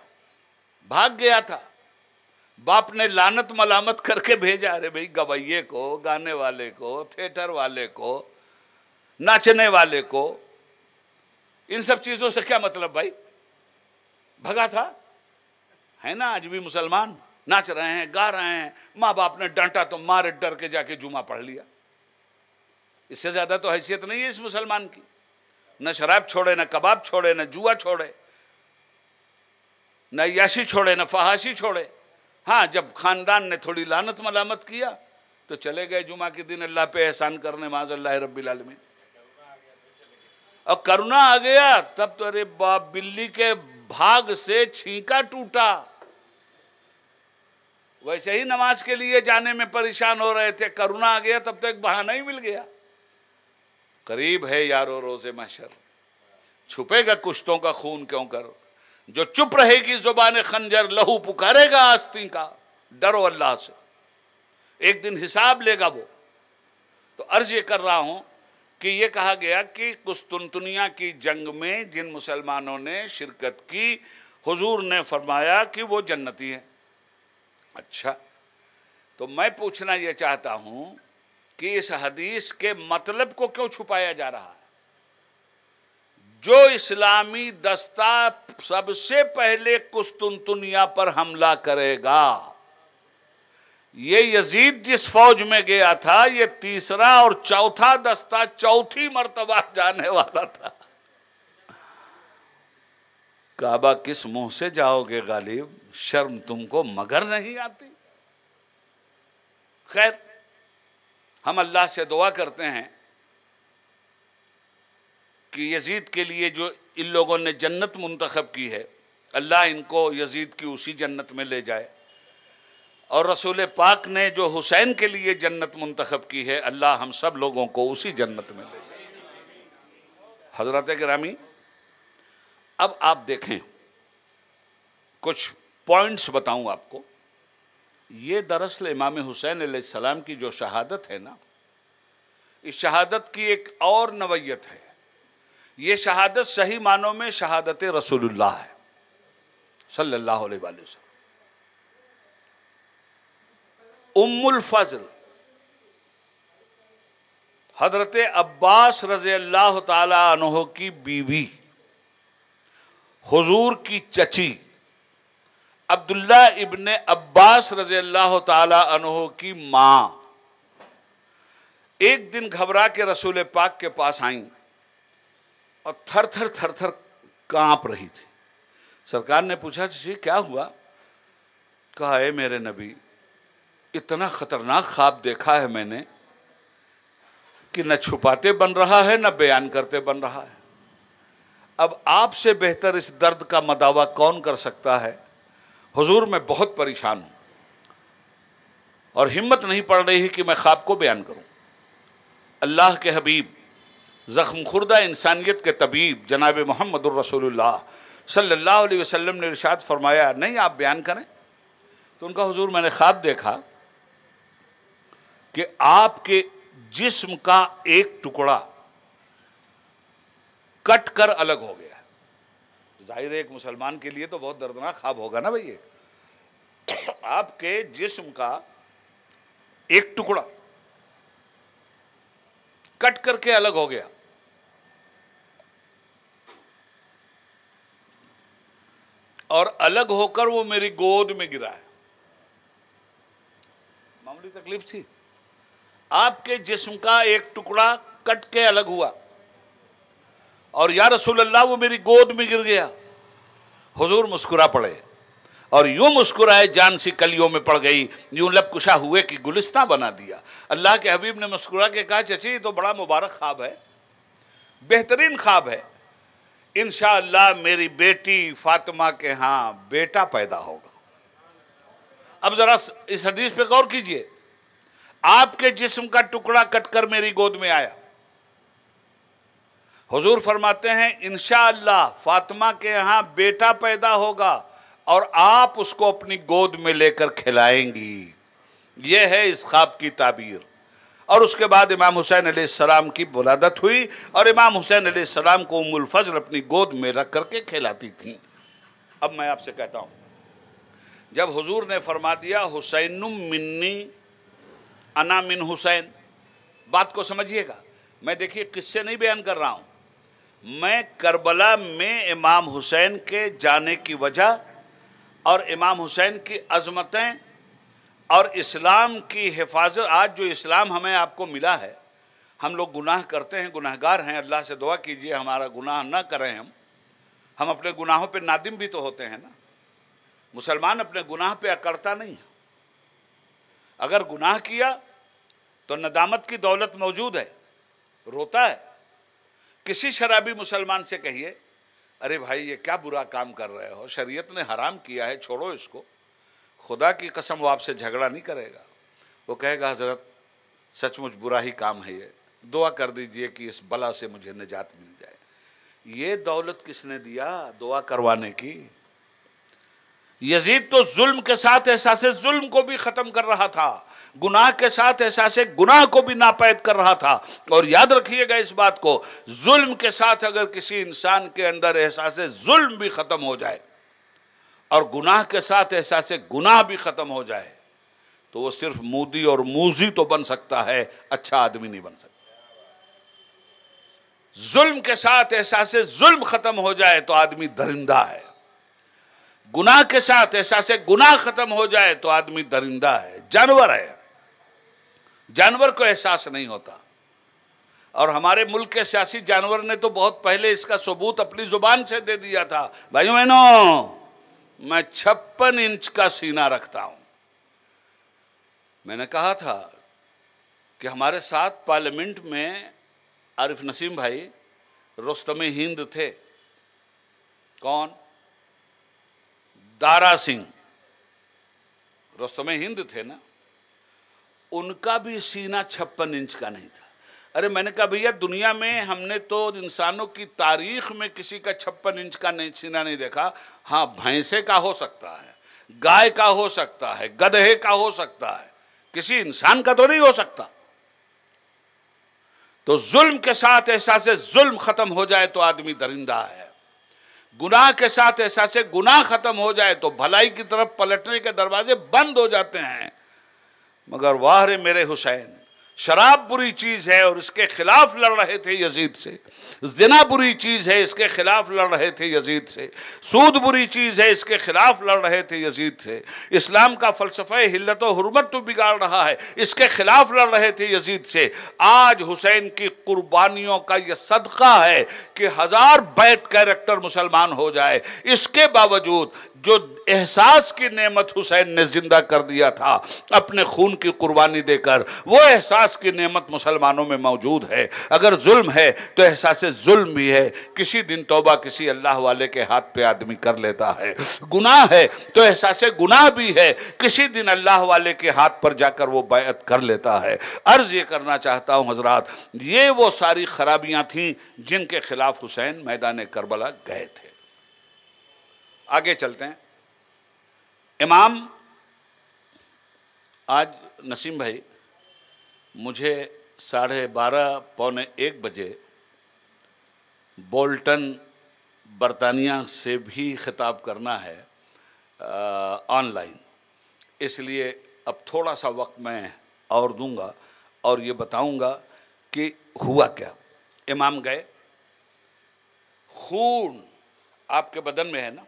भाग गया था बाप ने लानत मलामत करके भेजा अरे भाई गवैये को गाने वाले को थिएटर वाले को नाचने वाले को इन सब चीजों से क्या मतलब भाई भगा था है ना आज भी मुसलमान नाच रहे हैं गा रहे हैं माँ बाप ने डांटा तो मारे डर के जाके जुमा पढ़ लिया इससे ज्यादा तो हैसियत नहीं है इस मुसलमान की न शराब छोड़े न कबाब छोड़े न जुआ छोड़े न याशी छोड़े न फहाशी छोड़े हाँ जब ख़ानदान ने थोड़ी लानत मलामत किया तो चले गए जुमा के दिन अल्लाह पे एहसान करने माजल्ला आलमी और करुणा आ गया तब तो अरे बाप बिल्ली के भाग से छींका टूटा वैसे ही नमाज के लिए जाने में परेशान हो रहे थे करुणा आ गया तब तो एक बहाना ही मिल गया करीब है यारो रोजे मशर छुपेगा कुश्तों का खून क्यों करो जो चुप रहेगी जुबान खंजर लहू पुकारेगा आस्ती का डरो अल्लाह से एक दिन हिसाब लेगा वो तो अर्ज ये कर रहा हूं कि ये कहा गया कि कुस्तुनतुनिया की जंग में जिन मुसलमानों ने शिरकत की हुजूर ने फरमाया कि वो जन्नती हैं अच्छा तो मैं पूछना ये चाहता हूं कि इस हदीस के मतलब को क्यों छुपाया जा रहा है जो इस्लामी दस्ता सबसे पहले कुस्तुनतुनिया पर हमला करेगा ये यजीद जिस फौज में गया था ये तीसरा और चौथा दस्ता चौथी मर्तबा जाने वाला था काबा किस मुंह से जाओगे गालिब शर्म तुमको मगर नहीं आती खैर हम अल्लाह से दुआ करते हैं कि यजीद के लिए जो इन लोगों ने जन्नत मंतखब की है अल्लाह इनको यजीद की उसी जन्नत में ले जाए और रसूल पाक ने जो हुसैन के लिए जन्नत मंतखब की है अल्लाह हम सब लोगों को उसी जन्नत में ले जाए हजरत ग्रामी अब आप देखें कुछ पॉइंट्स बताऊं आपको ये दरअसल इमाम हुसैन सलाम की जो शहादत है ना इस शहादत की एक और नवयत है ये शहादत सही मानों में शहादत रसूलुल्लाह है सल्लल्लाहु अलैहि वसल्लम उम्मुल फजल हजरत अब्बास रज़ी अल्लाह तह की बीवी हुजूर की चची अब्दुल्ला इब्न अब्बास रज़ी अल्लाह तह की माँ एक दिन घबरा के रसूल पाक के पास आईं और थर थर थर थर कांप रही थी सरकार ने पूछा जी क्या हुआ कहा है मेरे नबी इतना खतरनाक ख्वाब देखा है मैंने कि न छुपाते बन रहा है न बयान करते बन रहा है अब आपसे बेहतर इस दर्द का मदावा कौन कर सकता है हुजूर मैं बहुत परेशान हूं और हिम्मत नहीं पड़ रही कि मैं ख्वाब को बयान करूँ अल्लाह के हबीब जख्म खुर्दा इंसानियत के तबीब जनाब मोहम्मद रसोल्ला सल्ला वसम ने इर्शाद फरमाया नहीं आप बयान करें तो उनका हुजूर मैंने ख्वाब देखा कि आपके जिस्म का एक टुकड़ा कट कर अलग हो गया तो जाहिर है एक मुसलमान के लिए तो बहुत दर्दनाक ख्वाब होगा ना भैया आपके जिस्म का एक टुकड़ा कट करके अलग हो गया और अलग होकर वो मेरी गोद में गिरा है मामूली तकलीफ थी आपके जिस्म का एक टुकड़ा कट के अलग हुआ और या रसूल अल्लाह वो मेरी गोद में गिर गया हुजूर मुस्कुरा पड़े और यूं मुस्कुराए जान सी कलियों में पड़ गई यूं लब कुशा हुए कि गुलिस्ता बना दिया अल्लाह के हबीब ने मुस्कुरा के कहा चची तो बड़ा मुबारक ख्वाब है बेहतरीन ख्वाब है इन मेरी बेटी फातिमा के यहाँ बेटा पैदा होगा अब ज़रा इस हदीस पे गौर कीजिए आपके जिस्म का टुकड़ा कटकर मेरी गोद में आया हुजूर फरमाते हैं इन फातिमा के यहां बेटा पैदा होगा और आप उसको अपनी गोद में लेकर खिलाएंगी यह है इस ख्वाब की ताबीर और उसके बाद इमाम हुसैन सलाम की बुलादत हुई और इमाम हुसैन सलाम को उमुल फजल अपनी गोद में रख करके खिलाती थी अब मैं आपसे कहता हूँ जब हुजूर ने फरमा दिया हुसैन मिन्नी अना मिन हुसैन बात को समझिएगा मैं देखिए किससे नहीं बयान कर रहा हूँ मैं करबला में इमाम हुसैन के जाने की वजह और इमाम हुसैन की अजमतें और इस्लाम की हिफाजत आज जो इस्लाम हमें आपको मिला है हम लोग गुनाह करते हैं गुनाहगार हैं अल्लाह से दुआ कीजिए हमारा गुनाह ना करें हम हम अपने गुनाहों पे नादिम भी तो होते हैं ना मुसलमान अपने गुनाह पे अकड़ता नहीं है अगर गुनाह किया तो नदामत की दौलत मौजूद है रोता है किसी शराबी मुसलमान से कहिए अरे भाई ये क्या बुरा काम कर रहे हो शरीयत ने हराम किया है छोड़ो इसको खुदा की कसम वो आपसे झगड़ा नहीं करेगा वो कहेगा हज़रत सचमुच बुरा ही काम है ये दुआ कर दीजिए कि इस बला से मुझे निजात मिल जाए ये दौलत किसने दिया दुआ करवाने की यजीद तो जुल्म के साथ एहसास जुल्म को भी ख़त्म कर रहा था गुनाह के साथ एहसास गुनाह को भी नापैद कर रहा था और याद रखिएगा इस बात को जुल्म के साथ अगर किसी इंसान के अंदर एहसास जुल्म भी ख़त्म हो जाए और गुनाह के साथ एहसास गुनाह भी ख़त्म हो जाए तो वो सिर्फ मूदी और मूजी तो बन सकता है अच्छा आदमी नहीं बन सकता जुल्म के साथ एहसास जुल्म ख़त्म हो जाए तो आदमी दरिंदा है गुनाह के साथ ऐसा से गुनाह खत्म हो जाए तो आदमी दरिंदा है जानवर है जानवर को एहसास नहीं होता और हमारे मुल्क के सियासी जानवर ने तो बहुत पहले इसका सबूत अपनी जुबान से दे दिया था भाई बहनों मैं छप्पन इंच का सीना रखता हूं मैंने कहा था कि हमारे साथ पार्लियामेंट में आरिफ नसीम भाई रोस्तम हिंद थे कौन दारा सिंह रोस्तम हिंद थे ना उनका भी सीना छप्पन इंच का नहीं था अरे मैंने कहा भैया दुनिया में हमने तो इंसानों की तारीख में किसी का छप्पन इंच का नहीं सीना नहीं देखा हाँ भैंसे का हो सकता है गाय का हो सकता है गधे का हो सकता है किसी इंसान का तो नहीं हो सकता तो जुल्म के साथ ऐसा से जुल्म खत्म हो जाए तो आदमी दरिंदा है गुनाह के साथ ऐसा से गुनाह खत्म हो जाए तो भलाई की तरफ पलटने के दरवाजे बंद हो जाते हैं मगर वाह रे मेरे हुसैन शराब बुरी चीज़ है और इसके खिलाफ लड़ रहे थे यजीद से जिना बुरी चीज़ है इसके खिलाफ लड़ रहे थे यजीद से सूद बुरी चीज़ है इसके खिलाफ लड़ रहे थे यजीद से इस्लाम का फ़लसफ़ा हिल्लत हरमत तो बिगाड़ रहा है इसके खिलाफ लड़ रहे थे यजीद से आज हुसैन की कुर्बानियों का यह सदका है कि हज़ार बैत कैरेक्टर मुसलमान हो जाए इसके बावजूद जो एहसास की नेमत हुसैन ने ज़िंदा कर दिया था अपने खून की कुर्बानी देकर वो एहसास की नेमत मुसलमानों में मौजूद है अगर जुल्म है तो एहसास जुल्म भी है किसी दिन तोबा किसी अल्लाह वाले के हाथ पे आदमी कर लेता है गुनाह है तो एहसास गुनाह भी है किसी दिन अल्लाह वाले के हाथ पर जाकर वो बैत कर लेता है अर्ज़ ये करना चाहता हूँ हजरात ये वो सारी खराबियाँ थीं जिनके खिलाफ हुसैन मैदान करबला गए थे आगे चलते हैं इमाम आज नसीम भाई मुझे साढ़े बारह पौने एक बजे बोल्टन बरतानिया से भी खिताब करना है ऑनलाइन इसलिए अब थोड़ा सा वक्त मैं और दूंगा और ये बताऊंगा कि हुआ क्या इमाम गए खून आपके बदन में है ना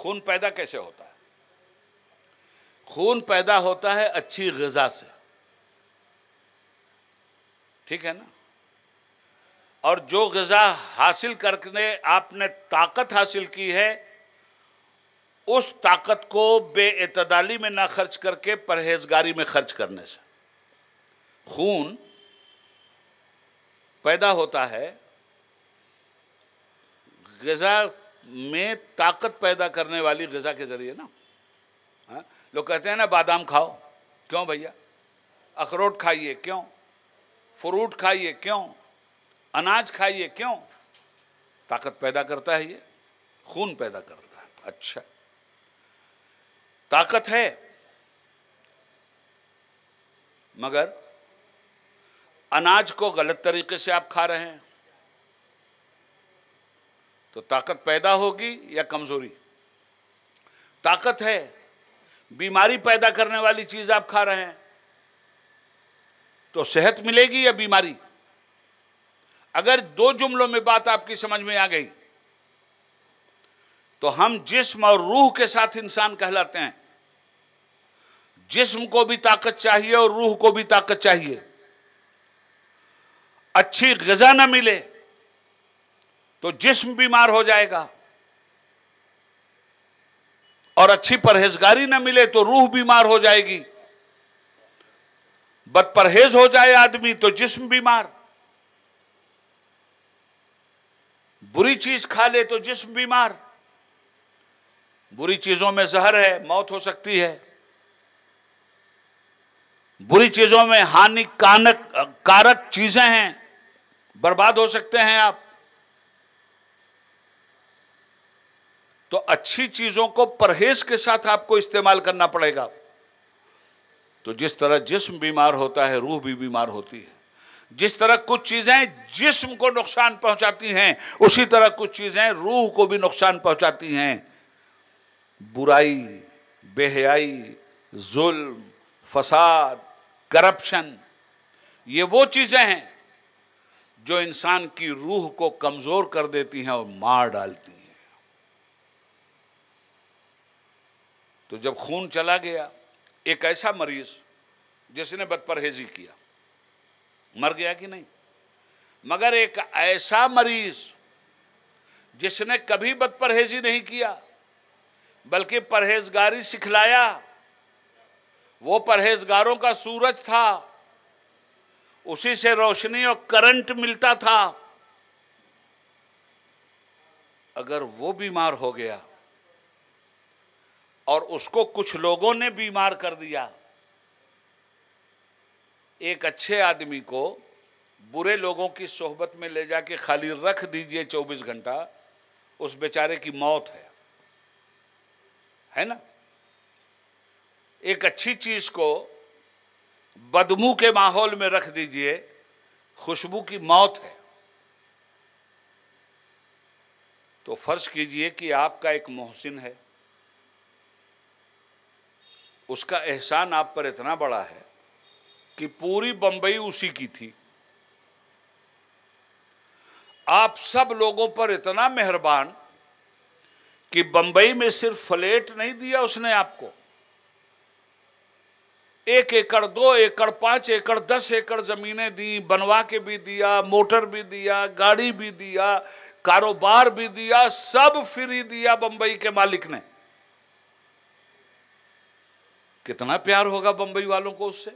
खून पैदा कैसे होता है खून पैदा होता है अच्छी गजा से ठीक है ना और जो गजा हासिल करने आपने ताकत हासिल की है उस ताकत को बेअतदाली में ना खर्च करके परहेजगारी में खर्च करने से खून पैदा होता है गजा में ताकत पैदा करने वाली गज़ा के ज़रिए ना हाँ लोग कहते हैं ना बादाम खाओ क्यों भैया अखरोट खाइए क्यों फ्रूट खाइए क्यों अनाज खाइए क्यों ताकत पैदा करता है ये खून पैदा करता है अच्छा ताकत है मगर अनाज को गलत तरीके से आप खा रहे हैं तो ताकत पैदा होगी या कमज़ोरी ताकत है बीमारी पैदा करने वाली चीज़ आप खा रहे हैं तो सेहत मिलेगी या बीमारी अगर दो जुमलों में बात आपकी समझ में आ गई तो हम जिस्म और रूह के साथ इंसान कहलाते हैं जिस्म को भी ताकत चाहिए और रूह को भी ताकत चाहिए अच्छी गजा ना मिले तो जिस्म बीमार हो जाएगा और अच्छी परहेजगारी ना मिले तो रूह बीमार हो जाएगी बद परहेज हो जाए आदमी तो जिस्म बीमार बुरी चीज खा ले तो जिस्म बीमार बुरी चीजों में जहर है मौत हो सकती है बुरी चीजों में हानिकारक कारक चीजें हैं बर्बाद हो सकते हैं आप तो अच्छी चीजों को परहेज के साथ आपको इस्तेमाल करना पड़ेगा तो जिस तरह जिस्म बीमार होता है रूह भी बीमार होती है जिस तरह कुछ चीज़ें जिस्म को नुकसान पहुंचाती हैं उसी तरह कुछ चीज़ें रूह को भी नुकसान पहुंचाती हैं बुराई बेहयाई जुल्म फसाद करप्शन ये वो चीज़ें हैं जो इंसान की रूह को कमज़ोर कर देती हैं और मार डालती हैं तो जब खून चला गया एक ऐसा मरीज जिसने बदपरहेजी किया मर गया कि नहीं मगर एक ऐसा मरीज जिसने कभी बदपरहेजी नहीं किया बल्कि परहेजगारी सिखलाया वो परहेजगारों का सूरज था उसी से रोशनी और करंट मिलता था अगर वो बीमार हो गया और उसको कुछ लोगों ने बीमार कर दिया एक अच्छे आदमी को बुरे लोगों की सोहबत में ले जाके खाली रख दीजिए 24 घंटा उस बेचारे की मौत है है ना एक अच्छी चीज को बदबू के माहौल में रख दीजिए खुशबू की मौत है तो फर्ज कीजिए कि आपका एक मोहसिन है उसका एहसान आप पर इतना बड़ा है कि पूरी बंबई उसी की थी आप सब लोगों पर इतना मेहरबान कि बंबई में सिर्फ फ्लेट नहीं दिया उसने आपको एक एकड़ दो एकड़ पांच एकड़ दस एकड़ जमीनें दी बनवा के भी दिया मोटर भी दिया गाड़ी भी दिया कारोबार भी दिया सब फ्री दिया बंबई के मालिक ने कितना प्यार होगा बंबई वालों को उससे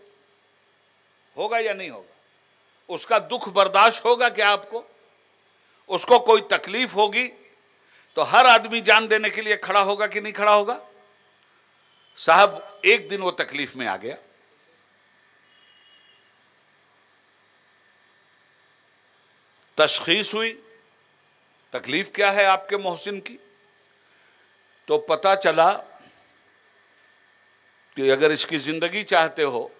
होगा या नहीं होगा उसका दुख बर्दाश्त होगा क्या आपको उसको कोई तकलीफ होगी तो हर आदमी जान देने के लिए खड़ा होगा कि नहीं खड़ा होगा साहब एक दिन वो तकलीफ में आ गया तशखीस हुई तकलीफ क्या है आपके मोहसिन की तो पता चला कि अगर इसकी ज़िंदगी चाहते हो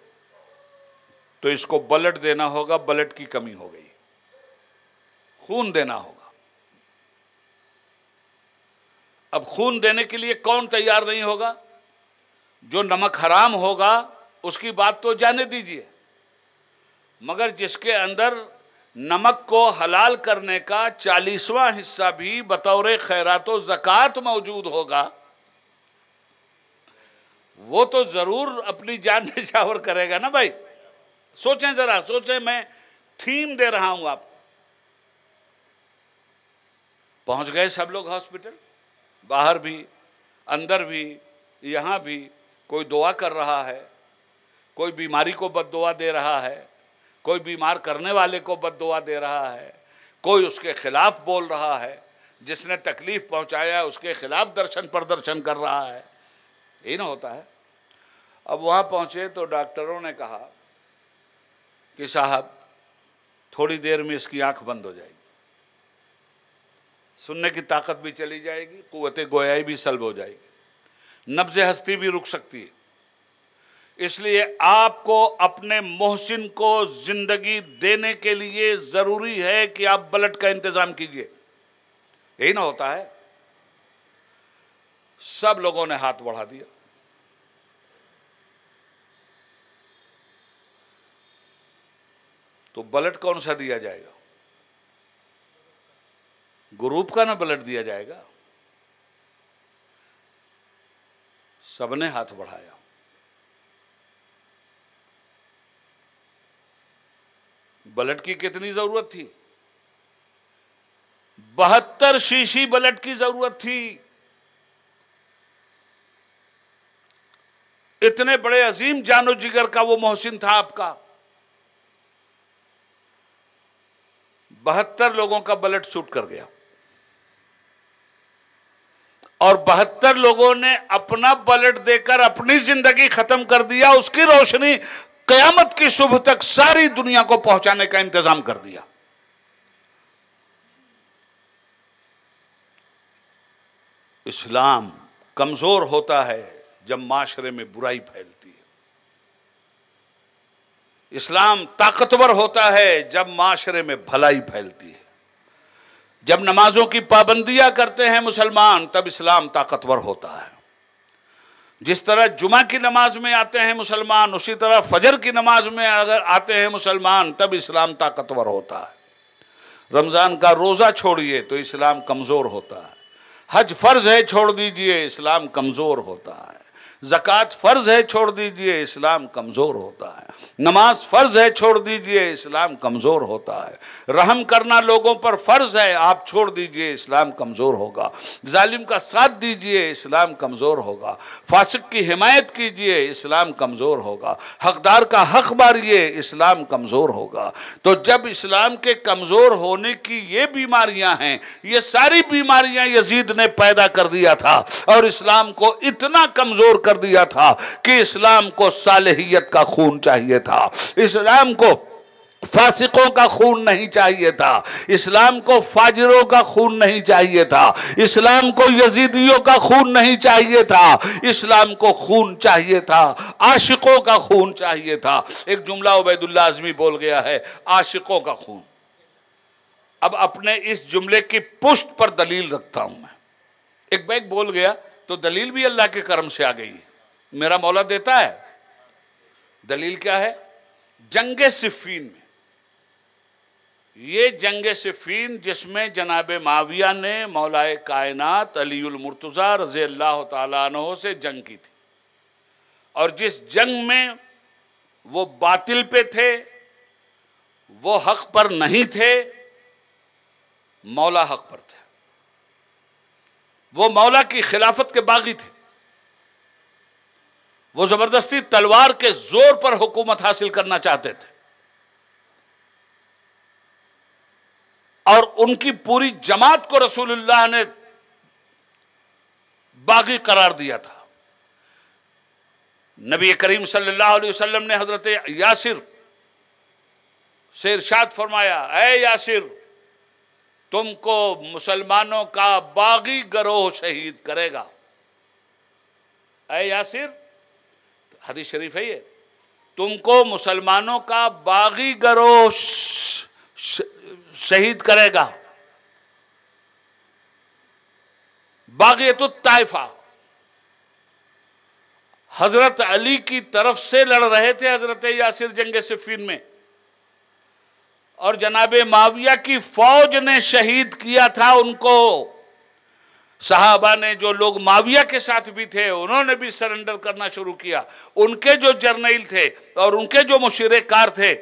तो इसको बलट देना होगा बलट की कमी हो गई खून देना होगा अब खून देने के लिए कौन तैयार नहीं होगा जो नमक हराम होगा उसकी बात तो जाने दीजिए मगर जिसके अंदर नमक को हलाल करने का चालीसवां हिस्सा भी बतौर खैरात जक़ात मौजूद होगा वो तो ज़रूर अपनी जान निछावर करेगा ना भाई सोचें ज़रा सोचें मैं थीम दे रहा हूं आपको पहुंच गए सब लोग हॉस्पिटल बाहर भी अंदर भी यहाँ भी कोई दुआ कर रहा है कोई बीमारी को दुआ दे रहा है कोई बीमार करने वाले को दुआ दे रहा है कोई उसके खिलाफ बोल रहा है जिसने तकलीफ पहुंचाया उसके खिलाफ दर्शन प्रदर्शन कर रहा है यही ना होता है अब वहां पहुंचे तो डॉक्टरों ने कहा कि साहब थोड़ी देर में इसकी आंख बंद हो जाएगी सुनने की ताकत भी चली जाएगी कुत गोयाई भी सल्ब हो जाएगी नब्ज हस्ती भी रुक सकती है इसलिए आपको अपने मोहसिन को ज़िंदगी देने के लिए ज़रूरी है कि आप बलट का इंतज़ाम कीजिए यही ना होता है सब लोगों ने हाथ बढ़ा दिया तो बलट कौन सा दिया जाएगा ग्रुप का ना बलट दिया जाएगा सबने हाथ बढ़ाया बलट की कितनी जरूरत थी बहत्तर शीशी बलट की जरूरत थी इतने बड़े अजीम जानो जिगर का वो मोहसिन था आपका बहत्तर लोगों का बलट सूट कर गया और बहत्तर लोगों ने अपना बलट देकर अपनी जिंदगी खत्म कर दिया उसकी रोशनी कयामत की शुभ तक सारी दुनिया को पहुंचाने का इंतजाम कर दिया इस्लाम कमजोर होता है जब माशरे में बुराई फैलती इस्लाम ताकतवर होता है जब माशरे में भलाई फैलती है जब नमाजों की पाबंदियां करते हैं मुसलमान तब इस्लाम ताकतवर होता है जिस तरह जुमा की नमाज में आते हैं मुसलमान उसी तरह फजर की नमाज में अगर आते हैं मुसलमान तब इस्लाम ताकतवर होता है रमज़ान का रोज़ा छोड़िए तो इस्लाम कमज़ोर होता है हज फ़र्ज़ है छोड़ दीजिए इस्लाम कमज़ोर होता है ज़क़़त फ़र्ज़ है छोड़ दीजिए इस्लाम कमज़ोर होता है नमाज फ़र्ज़ है छोड़ दीजिए इस्लाम कमज़ोर होता है रहम करना लोगों पर फ़र्ज़ है आप छोड़ दीजिए इस्लाम कमज़ोर होगा जालिम का साथ दीजिए इस्लाम कमज़ोर होगा फासिक की हिमायत कीजिए इस्लाम कमज़ोर होगा हकदार का हक मारिए इस्लाम कमज़ोर होगा तो जब इस्लाम के कमज़ोर होने की ये बीमारियाँ हैं ये सारी बीमारियाँ यजीद ने पैदा कर दिया था और इस्लाम को इतना कमज़ोर कर कर दिया था कि इस्लाम को सालहियत का खून चाहिए था इस्लाम को फासिकों का खून नहीं चाहिए था इस्लाम को फाजरों का खून नहीं चाहिए था इस्लाम को यजीदियों का खून नहीं चाहिए था इस्लाम को खून चाहिए था आशिकों का खून चाहिए था एक जुमला उबैदुल्ला आजमी बोल गया है आशिकों का खून अब अपने इस जुमले की पुष्ट पर दलील रखता हूं मैं एक बैग बोल गया तो दलील भी अल्लाह के कर्म से आ गई है मेरा मौला देता है दलील क्या है जंग सिफीन में ये जंग सिफीन जिसमें जनाब माविया ने मौलाए कायनात अलीमरतज़ा रज अल्लाह तह से जंग की थी और जिस जंग में वो बातिल पे थे वो हक पर नहीं थे मौला हक पर थे वो मौला की खिलाफत के बागी थे वो जबरदस्ती तलवार के जोर पर हुकूमत हासिल करना चाहते थे और उनकी पूरी जमात को रसूलुल्लाह ने बागी करार दिया था नबी करीम सल्लल्लाहु अलैहि वसल्लम ने हजरत यासिर से इरशाद फरमाया यासिर तुमको मुसलमानों का बागी गरोह शहीद करेगा ए यासिर हदीस शरीफ है ये तुमको मुसलमानों का बागी गरोह शहीद करेगा तो ताइफा हजरत अली की तरफ से लड़ रहे थे हजरत यासिर जंग सिफीन में और जनाब माविया की फौज ने शहीद किया था उनको साहबा ने जो लोग माविया के साथ भी थे उन्होंने भी सरेंडर करना शुरू किया उनके जो जर्नैल थे और उनके जो कार थे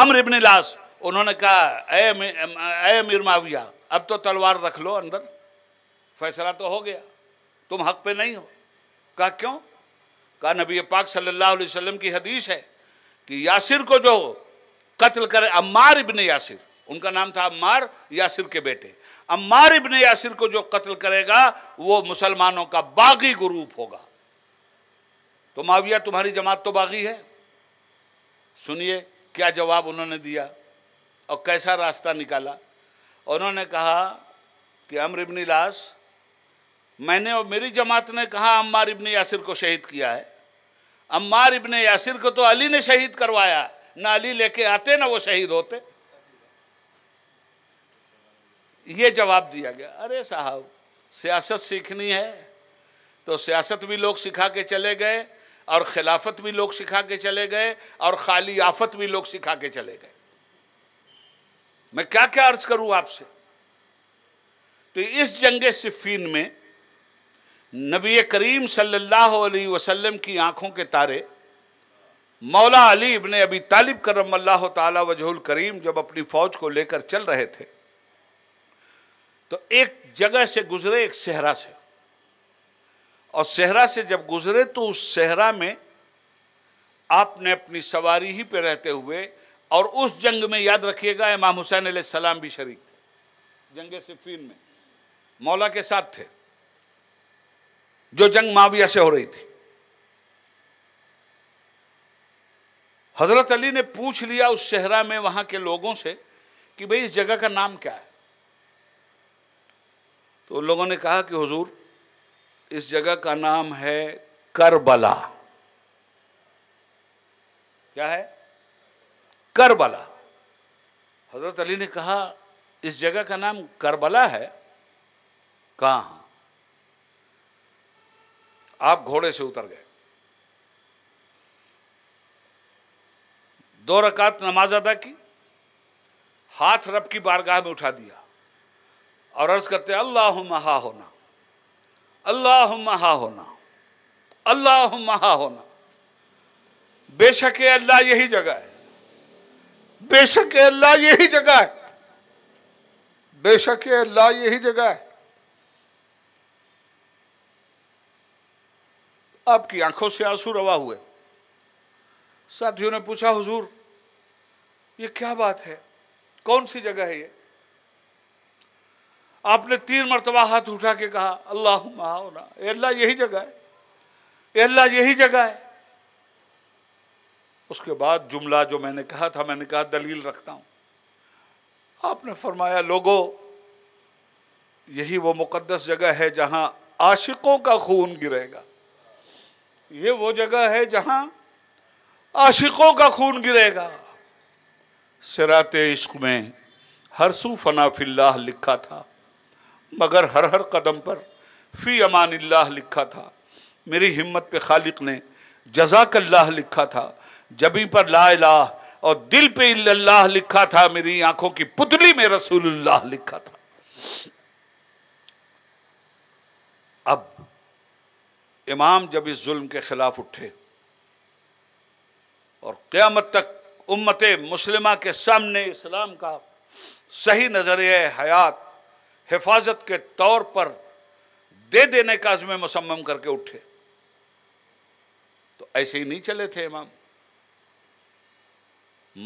अमर इबन लास उन्होंने कहा ए अमीर माविया अब तो तलवार रख लो अंदर फैसला तो हो गया तुम हक पे नहीं हो कहा क्यों कहा नबी पाक सल्लल्लाहु अलैहि वसल्लम की हदीस है कि यासिर को जो कत्ल कर अम्मार इबन यासिर उनका नाम था अम्मार यासिर के बेटे अम्मार इबन यासिर को जो कत्ल करेगा वो मुसलमानों का बागी ग्रुप होगा तो माविया तुम्हारी जमात तो बागी है सुनिए क्या जवाब उन्होंने दिया और कैसा रास्ता निकाला उन्होंने कहा कि अमर इब्न लाश मैंने और मेरी जमात ने कहा अम्मार इबन यासिर को शहीद किया है अम्मार इबन यासिर को तो अली ने शहीद करवाया है नाली लेके आते ना वो शहीद होते ये जवाब दिया गया अरे साहब सियासत सीखनी है तो सियासत भी लोग सिखा के चले गए और खिलाफत भी लोग सिखा के चले गए और खाली आफत भी लोग सिखा के चले गए मैं क्या क्या अर्ज करूं आपसे तो इस जंग सिफीन में नबी करीम सल्लल्लाहु अलैहि वसल्लम की आंखों के तारे मौला अली इब्ने अबी तालिब करम अल्लाह वजहुल करीम जब अपनी फ़ौज को लेकर चल रहे थे तो एक जगह से गुजरे एक सहरा से और सहरा से जब गुजरे तो उस सहरा में आपने अपनी सवारी ही पे रहते हुए और उस जंग में याद रखिएगा इमाम हुसैन सलाम भी शरीक थे जंग सिफीन में मौला के साथ थे जो जंग माविया से हो रही थी हज़रत अली ने पूछ लिया उस शहरा में वहां के लोगों से कि भाई इस जगह का नाम क्या है तो उन लोगों ने कहा कि हुजूर इस जगह का नाम है करबला क्या है करबला हज़रत अली ने कहा इस जगह का नाम करबला है कहा हाँ। आप घोड़े से उतर गए दो रकात नमाज अदा की हाथ रब की बारगाह में उठा दिया और अर्ज़ करते अल्लाह महा होना अल्लाह महा होना अल्लाह महा होना बेशक अल्लाह यही जगह है बेशक अल्लाह यही जगह है बेशक अल्लाह यही जगह है आपकी आंखों से आंसू रवा हुए साथियों ने पूछा हुजूर ये क्या बात है कौन सी जगह है ये आपने तीन मरतबा हाथ उठा के कहा अल्लाह माओना अल्लाह यही जगह है अल्लाह यही जगह है उसके बाद जुमला जो मैंने कहा था मैंने कहा दलील रखता हूं आपने फरमाया लोगों यही वो मुकद्दस जगह है जहां आशिकों का खून गिरेगा ये वो जगह है जहां आशिकों का खून गिरेगा सरात इश्क में हर सू फना लिखा था मगर हर हर कदम पर फ़ी अमान लिखा था मेरी हिम्मत पे खालिक ने जजाकल्लाह लिखा था जबी पर ला और दिल पे इल्लाह लिखा था मेरी आंखों की पुतली में रसूलुल्लाह लिखा था अब इमाम जब इस जुल्म के खिलाफ उठे और क्यामत तक उम्मत मुसलिमा के सामने इस्लाम का सही नज़रिया हयात हिफाजत के तौर पर दे देने का अजमे मुसम्म करके उठे तो ऐसे ही नहीं चले थे इमाम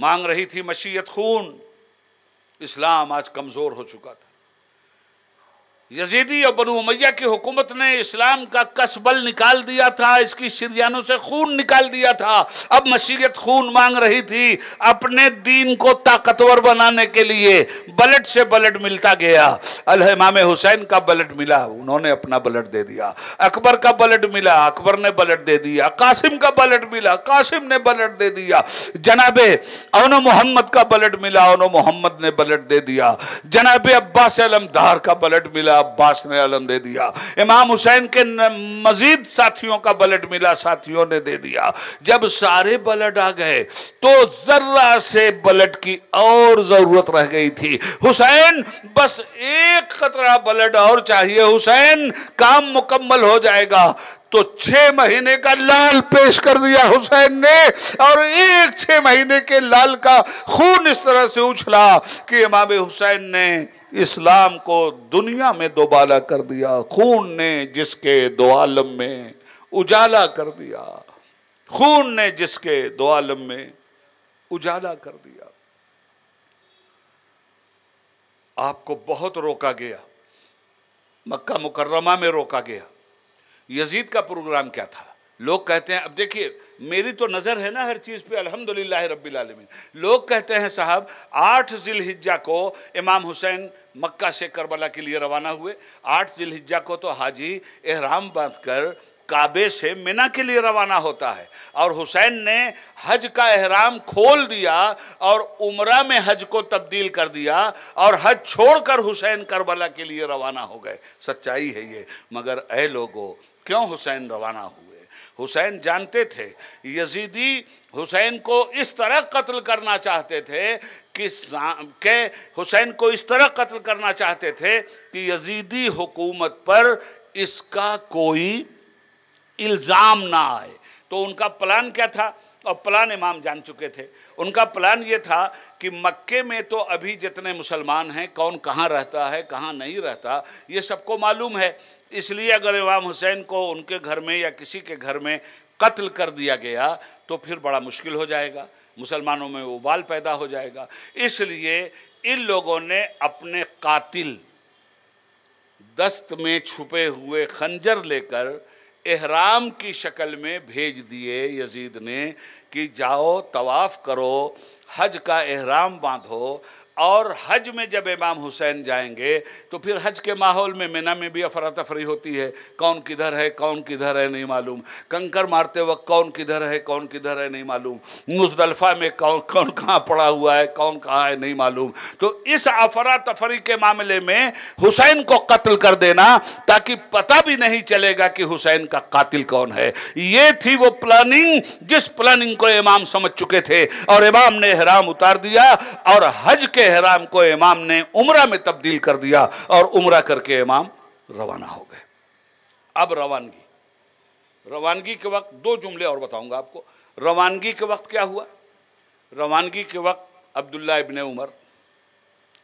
मांग रही थी मशीयत खून इस्लाम आज कमज़ोर हो चुका था यजीदी और बनु उमैया की हुकूमत ने इस्लाम का कसबल निकाल दिया था इसकी शिरयानों से खून निकाल दिया था अब मशीयत खून मांग रही थी अपने दीन को ताकतवर बनाने के लिए बलट से बलट मिलता गया इमाम हुसैन का बलट मिला उन्होंने अपना बलट दे दिया अकबर का बलट मिला अकबर ने बलट दे दिया कासिम का बलट मिला कासिम ने बलट दे दिया जनाबे ओनो मोहम्मद का बलट मिला ओनो मोहम्मद ने बलट दे दिया जनाब अब्बास अलमदार का बलट मिला अब्बास ने अलम दे दिया इमाम हुसैन के मजीद साथियों का बलट मिला साथियों ने दे दिया जब सारे बलट आ गए तो जर्रा से बलट की और जरूरत रह गई थी हुसैन बस एक खतरा बलट और चाहिए हुसैन काम मुकम्मल हो जाएगा तो छह महीने का लाल पेश कर दिया हुसैन ने और एक छह महीने के लाल का खून इस तरह से उछला कि इमाम हुसैन ने इस्लाम को दुनिया में दोबाला कर दिया खून ने जिसके दो आलम में उजाला कर दिया खून ने जिसके दो आलम में उजाला कर दिया आपको बहुत रोका गया मक्का मुकर्रमा में रोका गया यजीद का प्रोग्राम क्या था लोग कहते हैं अब देखिए मेरी तो नज़र है ना हर चीज़ पे अल्हम्दुलिल्लाह रब्बिल आलमीन लोग कहते हैं साहब आठ जिलहिज्जा को इमाम हुसैन मक्का से करबला के लिए रवाना हुए आठ जिलहिज्जा को तो हाजी एहराम बांध कर काबे से मिना के लिए रवाना होता है और हुसैन ने हज का एहराम खोल दिया और उमरा में हज को तब्दील कर दिया और हज छोड़कर हुसैन करबला के लिए रवाना हो गए सच्चाई है ये मगर ए लोगों क्यों हुसैन रवाना हुए हुसैन जानते थे यजीदी हुसैन को इस तरह कत्ल करना चाहते थे कि के हुसैन को इस तरह कत्ल करना चाहते थे कि यजीदी हुकूमत पर इसका कोई इल्ज़ाम ना आए तो उनका प्लान क्या था और प्लान इमाम जान चुके थे उनका प्लान ये था कि मक्के में तो अभी जितने मुसलमान हैं कौन कहाँ रहता है कहाँ नहीं रहता ये सबको मालूम है इसलिए अगर इमाम हुसैन को उनके घर में या किसी के घर में कत्ल कर दिया गया तो फिर बड़ा मुश्किल हो जाएगा मुसलमानों में उबाल पैदा हो जाएगा इसलिए इन लोगों ने अपने कातिल दस्त में छुपे हुए खंजर लेकर एहराम की शक्ल में भेज दिए यजीद ने कि जाओ तवाफ़ करो हज का एहराम बांधो और हज में जब इमाम हुसैन जाएंगे तो फिर हज के माहौल में मीना में भी अफरा तफरी होती है कौन किधर है कौन किधर है नहीं मालूम कंकर मारते वक्त कौन किधर है कौन किधर है नहीं मालूम मुजदलफा में कौन कौन कहाँ पड़ा हुआ है कौन कहाँ है नहीं मालूम तो इस अफरा तफरी के मामले में हुसैन को कत्ल कर देना ताकि पता भी नहीं चलेगा कि हुसैन का कातिल कौन है ये थी वो प्लानिंग जिस प्लानिंग को इमाम समझ चुके थे और इमाम ने हराम उतार दिया और हज के हराम को इमाम ने उम्र में तब्दील कर दिया और उम्र करके इमाम रवाना हो गए अब रवानगी रवानगी के वक्त दो जुमले और बताऊंगा आपको रवानगी के वक्त क्या हुआ रवानगी के वक्त अब्दुल्ला इबन उमर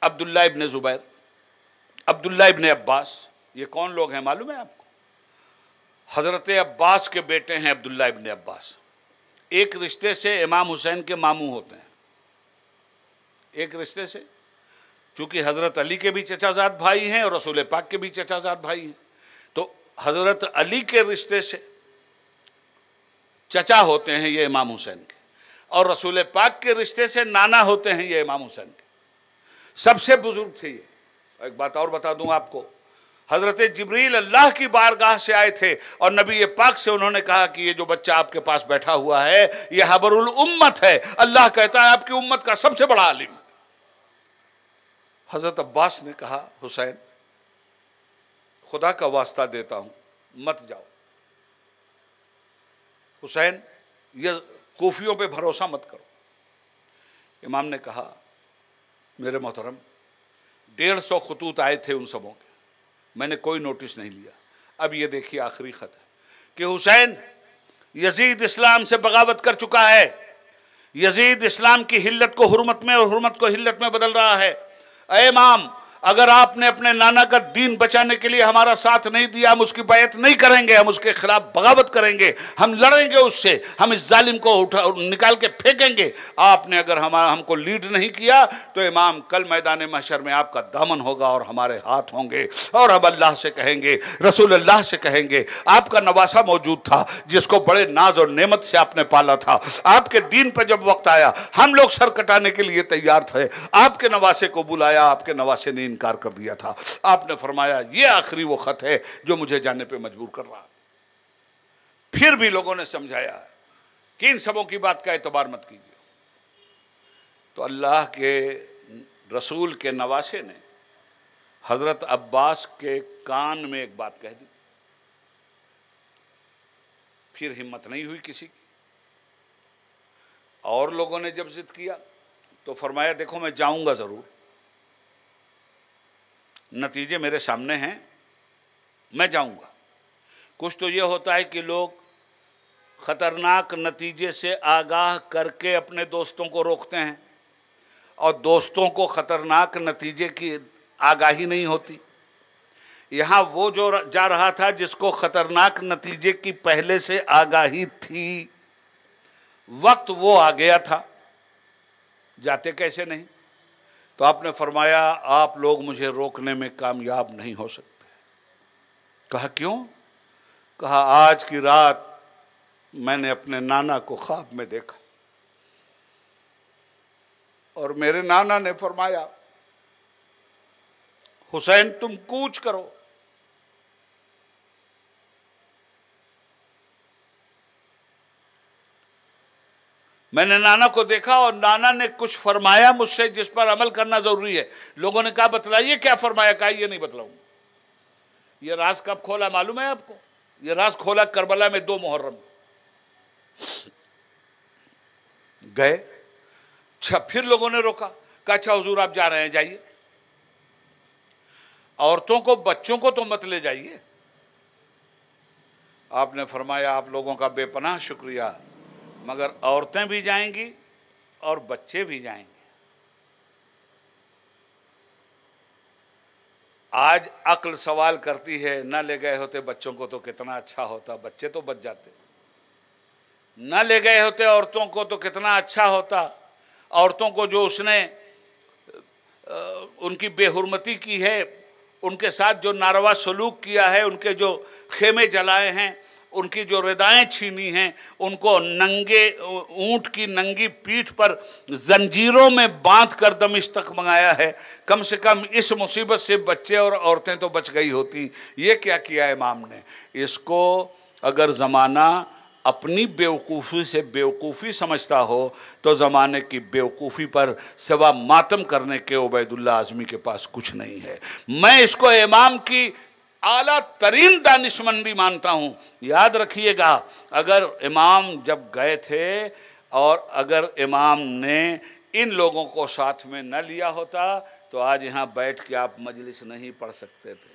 अब्दुल्ला इबन ज़ुबैर अब्दुल्ला इबन अब्बास ये कौन लोग हैं मालूम है आपको हज़रत अब्बास के बेटे हैं अब्दुल्ला इबन अब्बास एक रिश्ते से इमाम हुसैन के मामू होते हैं एक रिश्ते से क्योंकि हज़रत अली के भी चचाजाद भाई हैं और रसूल पाक के भी चचाजाद भाई हैं तो हज़रत अली के रिश्ते से चचा होते हैं ये इमाम हुसैन के और रसूल पाक के रिश्ते से नाना होते हैं ये इमाम हुसैन के सबसे बुजुर्ग थे ये एक बात और बता दूं आपको हज़रत जबरील अल्लाह की बारगाह से आए थे और नबी पाक से उन्होंने कहा कि ये जो बच्चा आपके पास बैठा हुआ है ये हबरुल उम्मत है अल्लाह कहता है आपकी उम्मत का सबसे बड़ा आलिम हज़रत अब्बास ने कहा हुसैन खुदा का वास्ता देता हूँ मत जाओ हुसैन यह कोफियों पे भरोसा मत करो इमाम ने कहा मेरे मोहतरम डेढ़ सौ खतूत आए थे उन सबों के मैंने कोई नोटिस नहीं लिया अब ये देखिए आखिरी खत है कि हुसैन यजीद इस्लाम से बगावत कर चुका है यजीद इस्लाम की हिल्लत को हुरमत में और हुरमत को हिल्लत में बदल रहा है Amen. अगर आपने अपने नाना का दीन बचाने के लिए हमारा साथ नहीं दिया हम उसकी बायत नहीं करेंगे हम उसके खिलाफ बगावत करेंगे हम लड़ेंगे उससे हम इस जालिम को उठा निकाल के फेंकेंगे आपने अगर हमारा हमको लीड नहीं किया तो इमाम कल मैदान महशर में आपका दामन होगा और हमारे हाथ होंगे और हम अल्लाह से कहेंगे रसूल अल्लाह से कहेंगे आपका नवासा मौजूद था जिसको बड़े नाज और नेमत से आपने पाला था आपके दीन पर जब वक्त आया हम लोग सर कटाने के लिए तैयार थे आपके नवासे को बुलाया आपके नवासे ने इनकार कर दिया था आपने फरमाया ये आखिरी वो ख़त है जो मुझे जाने पे मजबूर कर रहा फिर भी लोगों ने समझाया कि इन सबों की बात का एतबार मत कीजिए तो अल्लाह के रसूल के नवासे ने हज़रत अब्बास के कान में एक बात कह दी फिर हिम्मत नहीं हुई किसी की और लोगों ने जब जिद किया तो फरमाया देखो मैं जाऊंगा ज़रूर नतीजे मेरे सामने हैं मैं जाऊंगा कुछ तो ये होता है कि लोग ख़तरनाक नतीजे से आगाह करके अपने दोस्तों को रोकते हैं और दोस्तों को ख़तरनाक नतीजे की आगाही नहीं होती यहाँ वो जो जा रहा था जिसको ख़तरनाक नतीजे की पहले से आगाही थी वक्त वो आ गया था जाते कैसे नहीं तो आपने फरमाया आप लोग मुझे रोकने में कामयाब नहीं हो सकते कहा क्यों कहा आज की रात मैंने अपने नाना को ख्वाब में देखा और मेरे नाना ने फरमाया हुसैन तुम कूच करो मैंने नाना को देखा और नाना ने कुछ फरमाया मुझसे जिस पर अमल करना ज़रूरी है लोगों ने कहा बतलाइए क्या फरमाया कहा ये नहीं बतलाऊंगा ये राज कब खोला मालूम है आपको ये राज खोला करबला में दो मुहर्रम गए अच्छा फिर लोगों ने रोका कहा अच्छा हजूर आप जा रहे हैं जाइए औरतों को बच्चों को तो मत ले जाइए आपने फरमाया आप लोगों का बेपनाह शुक्रिया मगर औरतें भी जाएंगी और बच्चे भी जाएंगे आज अक्ल सवाल करती है न ले गए होते बच्चों को तो कितना अच्छा होता बच्चे तो बच जाते न ले गए होते औरतों को तो कितना अच्छा होता औरतों को जो उसने उनकी बेहरमती की है उनके साथ जो नारवा सलूक किया है उनके जो खेमे जलाए हैं उनकी जो रिदाएँ छीनी हैं उनको नंगे ऊँट की नंगी पीठ पर जंजीरों में बांध कर दमिश तक मंगाया है कम से कम इस मुसीबत से बच्चे और औरतें तो बच गई होती ये क्या किया इमाम ने इसको अगर ज़माना अपनी बेवकूफ़ी से बेवकूफ़ी समझता हो तो ज़माने की बेवकूफ़ी पर सिवा मातम करने के उबैदुल्ला आज़मी के पास कुछ नहीं है मैं इसको इमाम की आला तरीन दानिशमन भी मानता हूँ याद रखिएगा अगर इमाम जब गए थे और अगर इमाम ने इन लोगों को साथ में न लिया होता तो आज यहाँ बैठ के आप मजलिस नहीं पढ़ सकते थे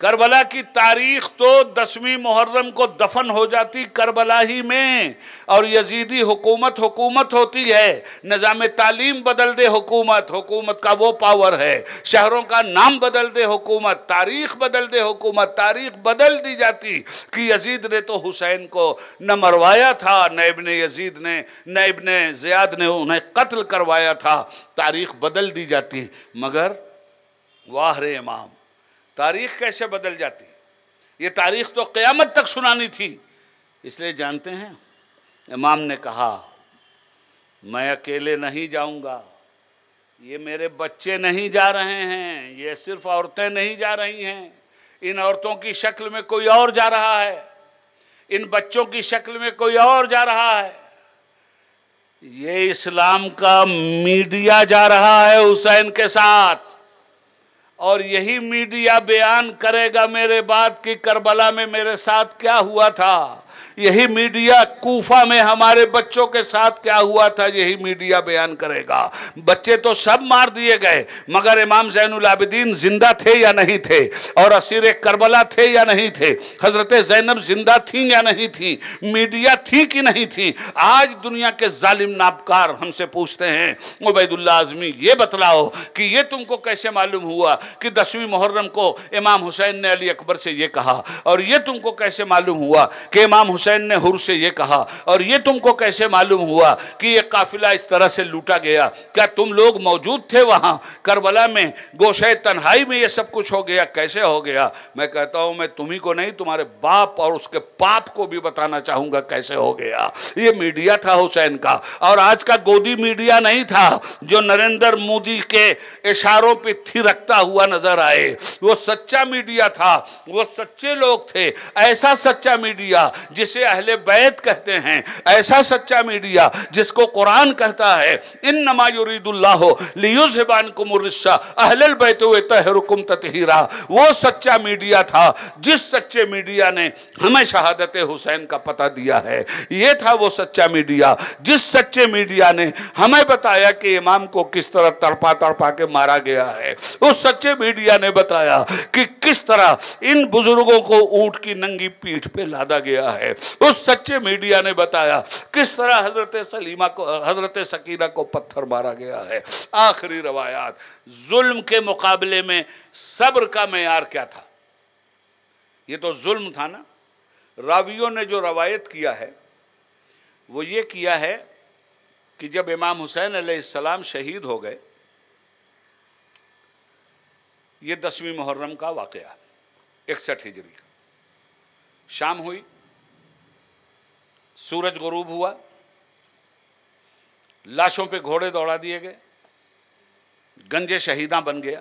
करबला की तारीख तो दसवीं मुहर्रम को दफन हो जाती करबला ही में और यजीदी हुकूमत हुकूमत होती है निज़ाम तालीम बदल दे हुकूमत हुकूमत का वो पावर है शहरों का नाम बदल दे हुकूमत तारीख बदल दे हुकूमत तारीख बदल दी जाती कि यजीद ने तो हुसैन को न मरवाया था न इबन यजीद ने न इबन ज़ियाद ने उन्हें कत्ल करवाया था तारीख बदल दी जाती मगर वाहर इमाम तारीख कैसे बदल जाती ये तारीख तो क़यामत तक सुनानी थी इसलिए जानते हैं इमाम ने कहा मैं अकेले नहीं जाऊंगा ये मेरे बच्चे नहीं जा रहे हैं ये सिर्फ औरतें नहीं जा रही हैं इन औरतों की शक्ल में कोई और जा रहा है इन बच्चों की शक्ल में कोई और जा रहा है ये इस्लाम का मीडिया जा रहा है हुसैन के साथ और यही मीडिया बयान करेगा मेरे बात कि करबला में मेरे साथ क्या हुआ था यही मीडिया कोफा में हमारे बच्चों के साथ क्या हुआ था यही मीडिया बयान करेगा बच्चे तो सब मार दिए गए मगर इमाम जैनदीन जिंदा थे या नहीं थे और असीर करबला थे या नहीं थे हजरत जैनब जिंदा थी या नहीं थी मीडिया थी कि नहीं थी आज दुनिया के जालिम नापकार हमसे पूछते हैं उबैदुल्ला आजमी ये बतलाओ कि ये तुमको कैसे मालूम हुआ कि दसवीं मुहर्रम को इमाम हुसैन ने अली अकबर से ये कहा और ये तुमको कैसे मालूम हुआ कि इमाम हुसैन हुसैन ने हुर से ये कहा और ये तुमको कैसे मालूम हुआ कि ये काफिला इस तरह से लूटा गया क्या तुम लोग मौजूद थे वहाँ करबला में गोशे तन्हाई में ये सब कुछ हो गया कैसे हो गया मैं कहता हूँ मैं तुम्ही को नहीं तुम्हारे बाप और उसके पाप को भी बताना चाहूँगा कैसे हो गया ये मीडिया था हुसैन का और आज का गोदी मीडिया नहीं था जो नरेंद्र मोदी के इशारों पर थिरकता हुआ नजर आए वो सच्चा मीडिया था वो सच्चे लोग थे ऐसा सच्चा मीडिया जिस जिसे अहले बैत कहते हैं ऐसा सच्चा मीडिया जिसको कुरान कहता है इन नमायुरीदुल्लाह कुमरसा अहल बैत तहरकुम ततहीरा वो सच्चा मीडिया था जिस सच्चे मीडिया ने हमें शहादत हुसैन का पता दिया है ये था वो सच्चा मीडिया जिस सच्चे मीडिया ने हमें बताया कि इमाम को किस तरह तड़पा तड़पा के मारा गया है उस सच्चे मीडिया ने बताया कि किस तरह इन बुजुर्गों को ऊंट की नंगी पीठ पे लादा गया है उस सच्चे मीडिया ने बताया किस तरह हजरत सलीमा को हजरत सकीना को पत्थर मारा गया है आखिरी रवायात जुल्म के मुकाबले में सब्र का मैार क्या था ये तो जुल्म था ना रावियों ने जो रवायत किया है वो ये किया है कि जब इमाम हुसैन अलैहिस्सलाम शहीद हो गए ये दसवीं मुहर्रम का वाक़ इकसठ हिजरी का शाम हुई सूरज गरूब हुआ लाशों पे घोड़े दौड़ा दिए गए गंजे शहीदा बन गया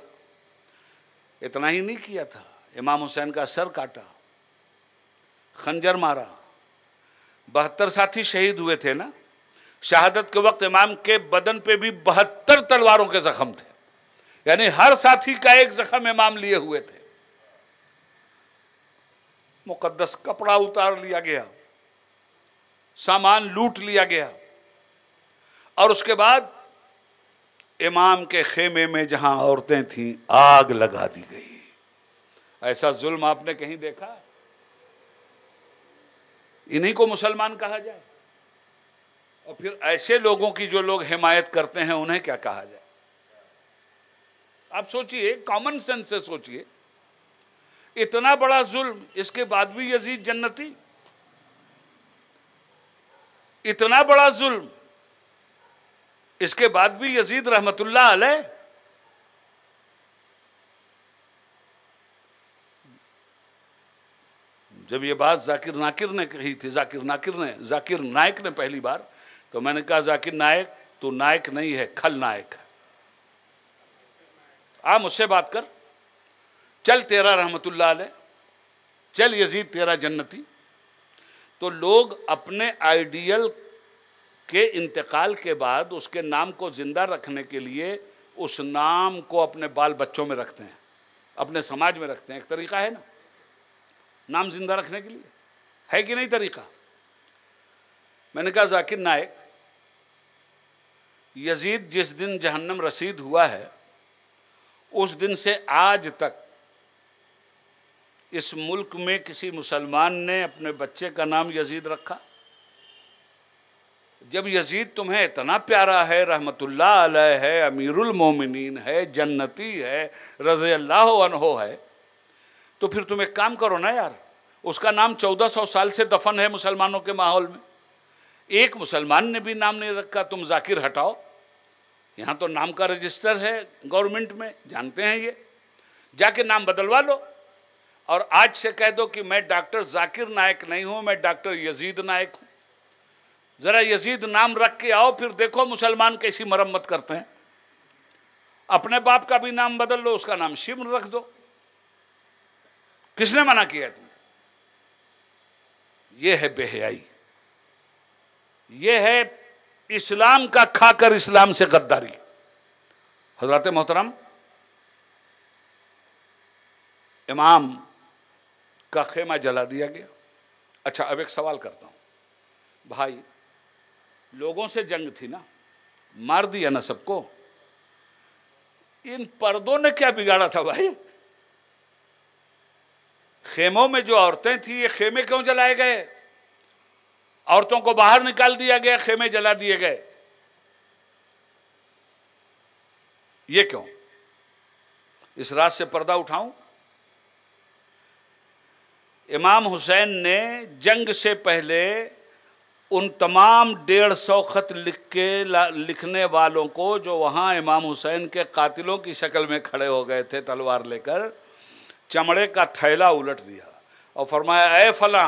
इतना ही नहीं किया था इमाम हुसैन का सर काटा खंजर मारा बहत्तर साथी शहीद हुए थे ना शहादत के वक्त इमाम के बदन पे भी बहत्तर तलवारों के जख्म थे यानी हर साथी का एक जख्म इमाम लिए हुए थे मुकद्दस कपड़ा उतार लिया गया सामान लूट लिया गया और उसके बाद इमाम के खेमे में जहां औरतें थीं आग लगा दी गई ऐसा जुल्म आपने कहीं देखा इन्हीं को मुसलमान कहा जाए और फिर ऐसे लोगों की जो लोग हिमायत करते हैं उन्हें क्या कहा जाए आप सोचिए कॉमन सेंस से सोचिए इतना बड़ा जुल्म इसके बाद भी यजीद जन्नती इतना बड़ा जुल्म इसके बाद भी यजीद रहमतुल्ला आल जब ये बात जाकिर नाकिर ने कही थी जाकिर नाकिर ने जाकिर नायक ने पहली बार तो मैंने कहा जाकिर नायक तू नायक नहीं है खल नायक है आ मुझसे बात कर चल तेरा रहमतुल्ला अलह चल यजीद तेरा जन्नती तो लोग अपने आइडियल के इंतकाल के बाद उसके नाम को ज़िंदा रखने के लिए उस नाम को अपने बाल बच्चों में रखते हैं अपने समाज में रखते हैं एक तरीका है ना नाम जिंदा रखने के लिए है कि नहीं तरीका मैंने कहा जाकिर नायक यजीद जिस दिन जहन्नम रसीद हुआ है उस दिन से आज तक इस मुल्क में किसी मुसलमान ने अपने बच्चे का नाम यजीद रखा जब यजीद तुम्हें इतना प्यारा है रहमतुल्ला अलह है अमीरमिन है जन्नती है रज़ी अल्लाह अनहो है तो फिर तुम एक काम करो ना यार उसका नाम चौदह सौ साल से दफन है मुसलमानों के माहौल में एक मुसलमान ने भी नाम नहीं रखा तुम जाकिर हटाओ यहाँ तो नाम का रजिस्टर है गवर्नमेंट में जानते हैं ये जाके नाम बदलवा लो और आज से कह दो कि मैं डॉक्टर जाकिर नायक नहीं हूं मैं डॉक्टर यजीद नायक हूं ज़रा यजीद नाम रख के आओ फिर देखो मुसलमान कैसी मरम्मत करते हैं अपने बाप का भी नाम बदल लो उसका नाम शिव रख दो किसने मना किया तुम ये है बेहयाई ये है इस्लाम का खाकर इस्लाम से गद्दारी हजरत मोहतरम इमाम का खेमा जला दिया गया अच्छा अब एक सवाल करता हूँ भाई लोगों से जंग थी ना मार दिया ना सबको इन पर्दों ने क्या बिगाड़ा था भाई खेमों में जो औरतें थी ये खेमे क्यों जलाए गए औरतों को बाहर निकाल दिया गया खेमे जला दिए गए ये क्यों इस रात से पर्दा उठाऊं इमाम हुसैन ने जंग से पहले उन तमाम डेढ़ सौ ख़त लिख के लिखने वालों को जो वहाँ इमाम हुसैन के कातिलों की शक्ल में खड़े हो गए थे तलवार लेकर चमड़े का थैला उलट दिया और फरमाया ए फला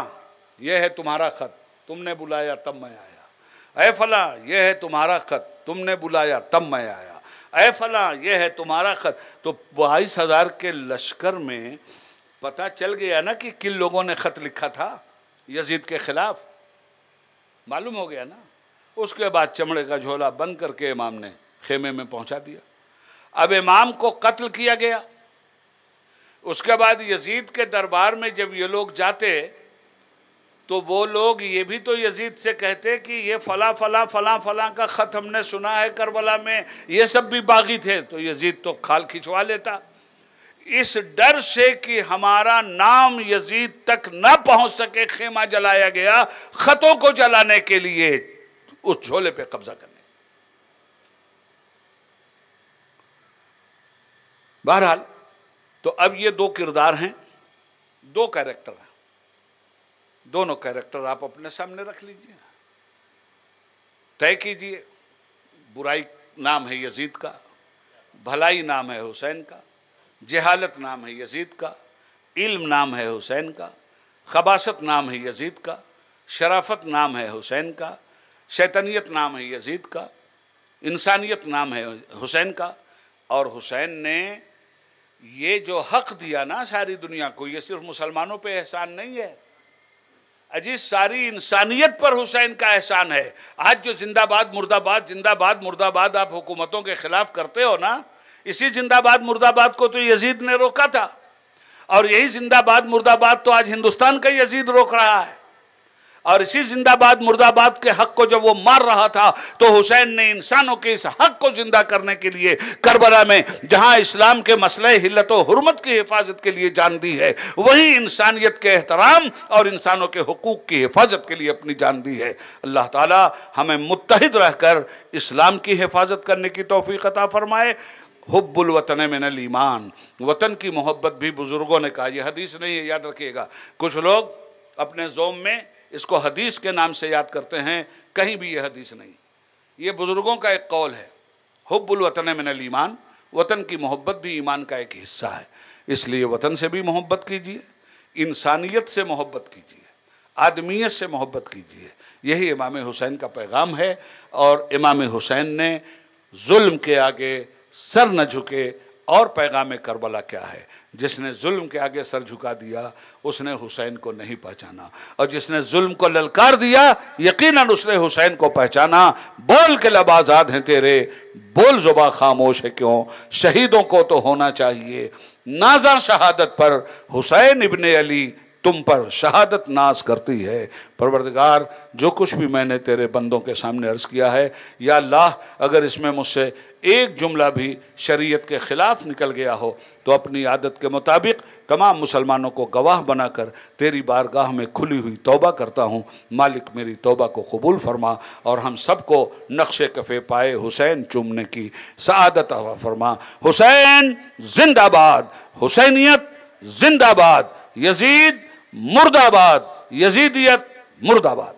यह है तुम्हारा ख़त तुमने बुलाया तब मैं आया ए फला यह है तुम्हारा ख़त तुमने बुलाया तब मैं आया ए फला यह है तुम्हारा ख़त तो बाईस हज़ार के लश्कर में पता चल गया ना कि किन लोगों ने ख़त लिखा था यजीद के ख़िलाफ़ मालूम हो गया ना उसके बाद चमड़े का झोला बंद करके इमाम ने खेमे में पहुंचा दिया अब इमाम को कत्ल किया गया उसके बाद यजीद के दरबार में जब ये लोग जाते तो वो लोग ये भी तो यजीद से कहते कि ये फला फला फला फला का ख़त हमने सुना है करबला में ये सब भी बागी थे तो यजीद तो खाल खिंचवा लेता इस डर से कि हमारा नाम यजीद तक ना पहुंच सके खेमा जलाया गया खतों को जलाने के लिए उस झोले पे कब्जा करने बहरहाल तो अब ये दो किरदार हैं दो कैरेक्टर हैं दोनों कैरेक्टर आप अपने सामने रख लीजिए तय कीजिए बुराई नाम है यजीद का भलाई नाम है हुसैन का जहालत नाम है यजीद का इल्म नाम है हुसैन का खबासत नाम है यजीद का शराफत नाम है हुसैन का शैतनीत नाम है यजीद का इंसानियत नाम है हुसैन का और हुसैन ने ये जो हक दिया ना सारी दुनिया को ये सिर्फ मुसलमानों पे एहसान नहीं है अजी सारी इंसानियत पर हुसैन का एहसान है आज जो जिंदाबाद मुर्दाबाद जिंदाबाद मुर्दाबाद आप हुकूमतों के खिलाफ करते हो ना इसी जिंदाबाद मुर्दाबाद को तो यजीद ने रोका था और यही जिंदाबाद मुर्दाबाद तो आज हिंदुस्तान का यजीद रोक रहा है और इसी जिंदाबाद मुर्दाबाद के हक को जब वो मार रहा था तो हुसैन ने इंसानों के इस हक को जिंदा करने के लिए करबला में जहां इस्लाम के मसले हिल्लत हरमत की हिफाजत के लिए जान दी है वही इंसानियत के एहतराम और इंसानों के हकूक़ की हिफाजत के लिए अपनी जान दी है अल्लाह ताला हमें मुतहद रहकर इस्लाम की हिफाजत करने की तोफ़ी अता फरमाए हुब्बुल वतन मिनल ईमान वतन की मोहब्बत भी बुज़ुर्गों ने कहा यह हदीस नहीं है याद रखिएगा कुछ लोग अपने जोम में इसको हदीस के नाम से याद करते हैं कहीं भी यह हदीस नहीं ये बुज़ुर्गों का एक कौल है हुब्बुल वतन मिनल ईमान वतन की मोहब्बत भी ईमान का एक हिस्सा है इसलिए वतन से भी मोहब्बत कीजिए इंसानियत से मोहब्बत कीजिए आदमियत से मोहब्बत कीजिए यही इमाम हुसैन का पैगाम है और इमाम हुसैन ने जुल्म के आगे सर न झुके और पैगाम करबला क्या है जिसने जुल्म के आगे सर झुका दिया उसने हुसैन को नहीं पहचाना और जिसने जुल्म को ललकार दिया यकीनन उसने हुसैन को पहचाना बोल के लब आज़ाद हैं तेरे बोल जुबा खामोश है क्यों शहीदों को तो होना चाहिए नाजा शहादत पर हुसैन इबन अली तुम पर शहादत नाज करती है परवरदगार जो कुछ भी मैंने तेरे बंदों के सामने अर्ज़ किया है या लाह अगर इसमें मुझसे एक जुमला भी शरीयत के ख़िलाफ़ निकल गया हो तो अपनी आदत के मुताबिक तमाम मुसलमानों को गवाह बनाकर तेरी बारगाह में खुली हुई तौबा करता हूँ मालिक मेरी तौबा को कबूल फरमा और हम सबको नक्श कफ़े पाए हुसैन चूमने की सआदत हवा फरमा हुसैन जिंदाबाद हुसैनियत जिंदाबाद यजीद मुर्दाबाद यजीदियत मुर्दाबाद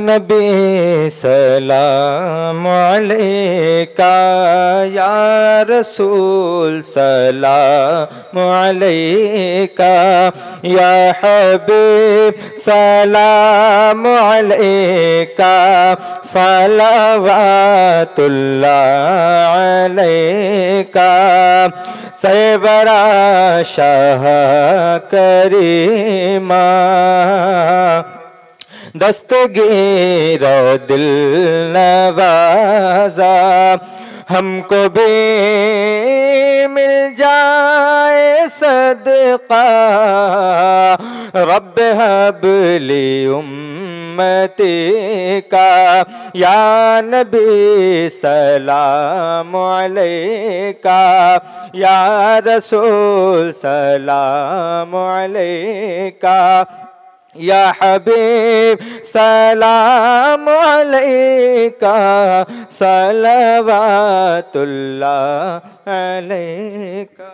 नबी सलाम अलैका या रसूल सलाम अलैका या हबीब सलाम अलैका सलावतुल्लाह अलैका सैबरा शाह करीमा दस्तगीर दिल नवाजा हमको भी मिल जाए सदका रब हबली उम्मती का या नबी सलाम का या रसूल सलाम का या हबीब सलाम अलैका सलवातुल्लाह अलैका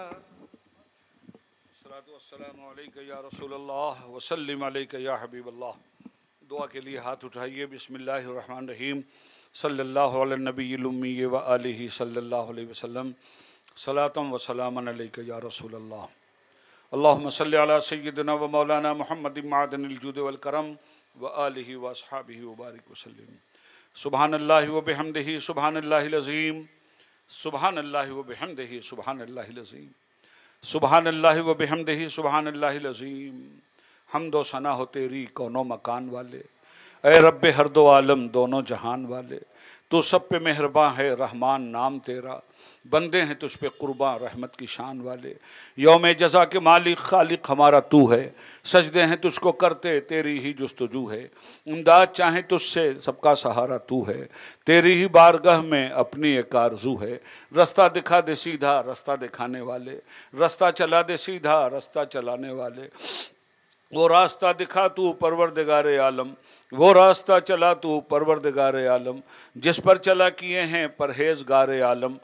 या या हबीब अल्लाह दुआ के लिए हाथ उठाइए बिसमीम सल्ला नबी व सल्ला वसलम सलातम वसलाम या रसूल अल्लाह अल्लाम सल सैदना व मौलाना महमद मादनजूद वलकरम व आलि वसहाबी वबारक वसलम सुबहान अल्लाह वबहमदही सुबहान अल्लाज़ीम सुबहान अल्लाह वबहमदही सुबहान अल्लाज़ीम सुबहान अल्लाह वबहमदही सुबहान अल्लाज़ीम हम दो सना हो तेरी कौनो मकान वाले ए रब हर दो आलम दोनों जहान वाले तो सब पे मेहरबा है रहमान नाम तेरा बंदे हैं तुझ पे कुर्बान रहमत की शान वाले योम जजा के मालिक खालिक हमारा तू है सजदे हैं तुझको करते तेरी ही जस्तजू है इमदाद चाहे तुझसे सबका सहारा तू है तेरी ही बारगह में अपनी एक आरजू है रास्ता दिखा दे सीधा रास्ता दिखाने वाले रास्ता चला दे सीधा रास्ता चलाने वाले वो रास्ता दिखा तू परवरदिगार आलम वो रास्ता चला तू परवरदिगार आलम जिस पर चला किए हैं गार आलम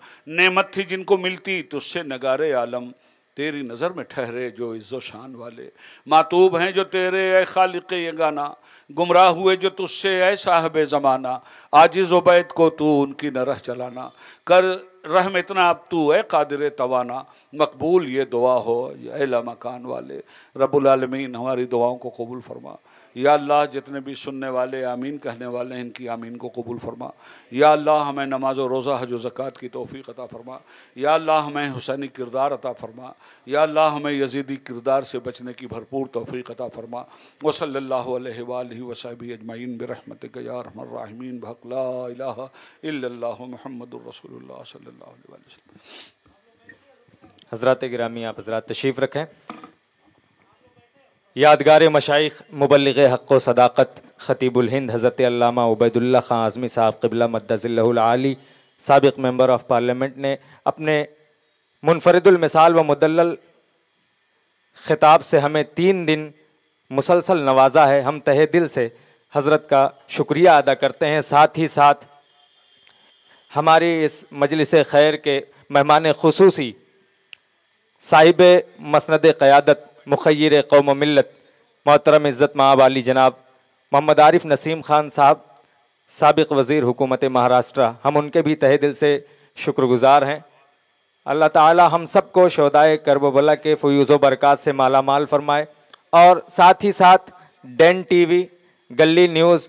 नेमत थी जिनको मिलती तुझसे नगारे आलम तेरी नज़र में ठहरे जो इज़्ज़ो शान वाले मातूब हैं जो तेरे ए खालिक ये गाना गुमराह हुए जो तुझसे ए साहब ज़माना आजिज़ वैद को तू उनकी न रह चलाना कर रहम इतना अब तू ए कादिर तवाना मकबूल ये दुआ हो ए मकान वाले आलमीन हमारी दुआओं को कबूल फरमा या अल्लाह जितने भी सुनने वाले आमीन कहने वाले हैं इनकी आमीन को कबूल फरमा या अल्लाह हमें नमाज रोज़ा हज जक़ात की तोफ़ी अता फरमा या अल्लाह हमें हुसैनी किरदार अता फरमा या अल्लाह हमें यजीदी किरदार से बचने की भरपूर तोफ़ी अता फरमा वसल्ला वसाबी अजमाइन बरहमत यारहमीन भकला महमद हज़रत ग्रामी आप हज़रा तशरीफ़ रखें यादगार मशाइ मुबलग हक़ व सदाकत हिंद हज़रत अल्लामा उबैदुल्ला खां आज़मी साहब कबला मद्दाज़िल्लाली सबक मेंबर ऑफ़ पार्लियामेंट ने अपने मुनफरदुलमिसाल व मुदल ख़िताब से हमें तीन दिन मुसलसल नवाजा है हम तहे दिल से हज़रत का शुक्रिया अदा करते हैं साथ ही साथ हमारी इस मजलिस खैर के मेहमान खसूसी साहिब मसनद क़्यादत मुखर कौम मिलत मोहतरम इज़्ज़त माबाली जनाब मोहम्मद आरिफ नसीम ख़ान साहब सबक वज़ी हुकूमत महाराष्ट्र हम उनके भी तहे दिल से शुक्रगुज़ार हैं अल्लाह ताला हम सबको शहदाय करबला के फ्यूज़ बरक़ात से माला माल फरमाए और साथ ही साथ डेन टीवी गली न्यूज़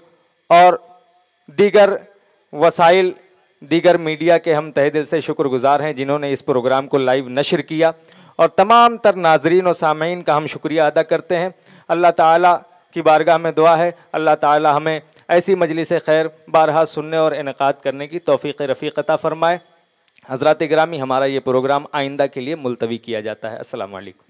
और दीगर वसाइल दीगर मीडिया के हम तहे दिल से शुक्रगुजार हैं जिन्होंने इस प्रोग्राम को लाइव नशर किया और तमाम तर नाजरीन और सामीन का हम शुक्रिया अदा करते हैं अल्लाह ताला की बारगाह में दुआ है अल्लाह ताला हमें ऐसी मजलिस खैर बारहा सुनने और इनका करने की तोफ़ी रफ़ीकता फ़रमाए हज़रत ग्रामी हमारा ये प्रोग्राम आइंदा के लिए मुलतवी किया जाता है असलकम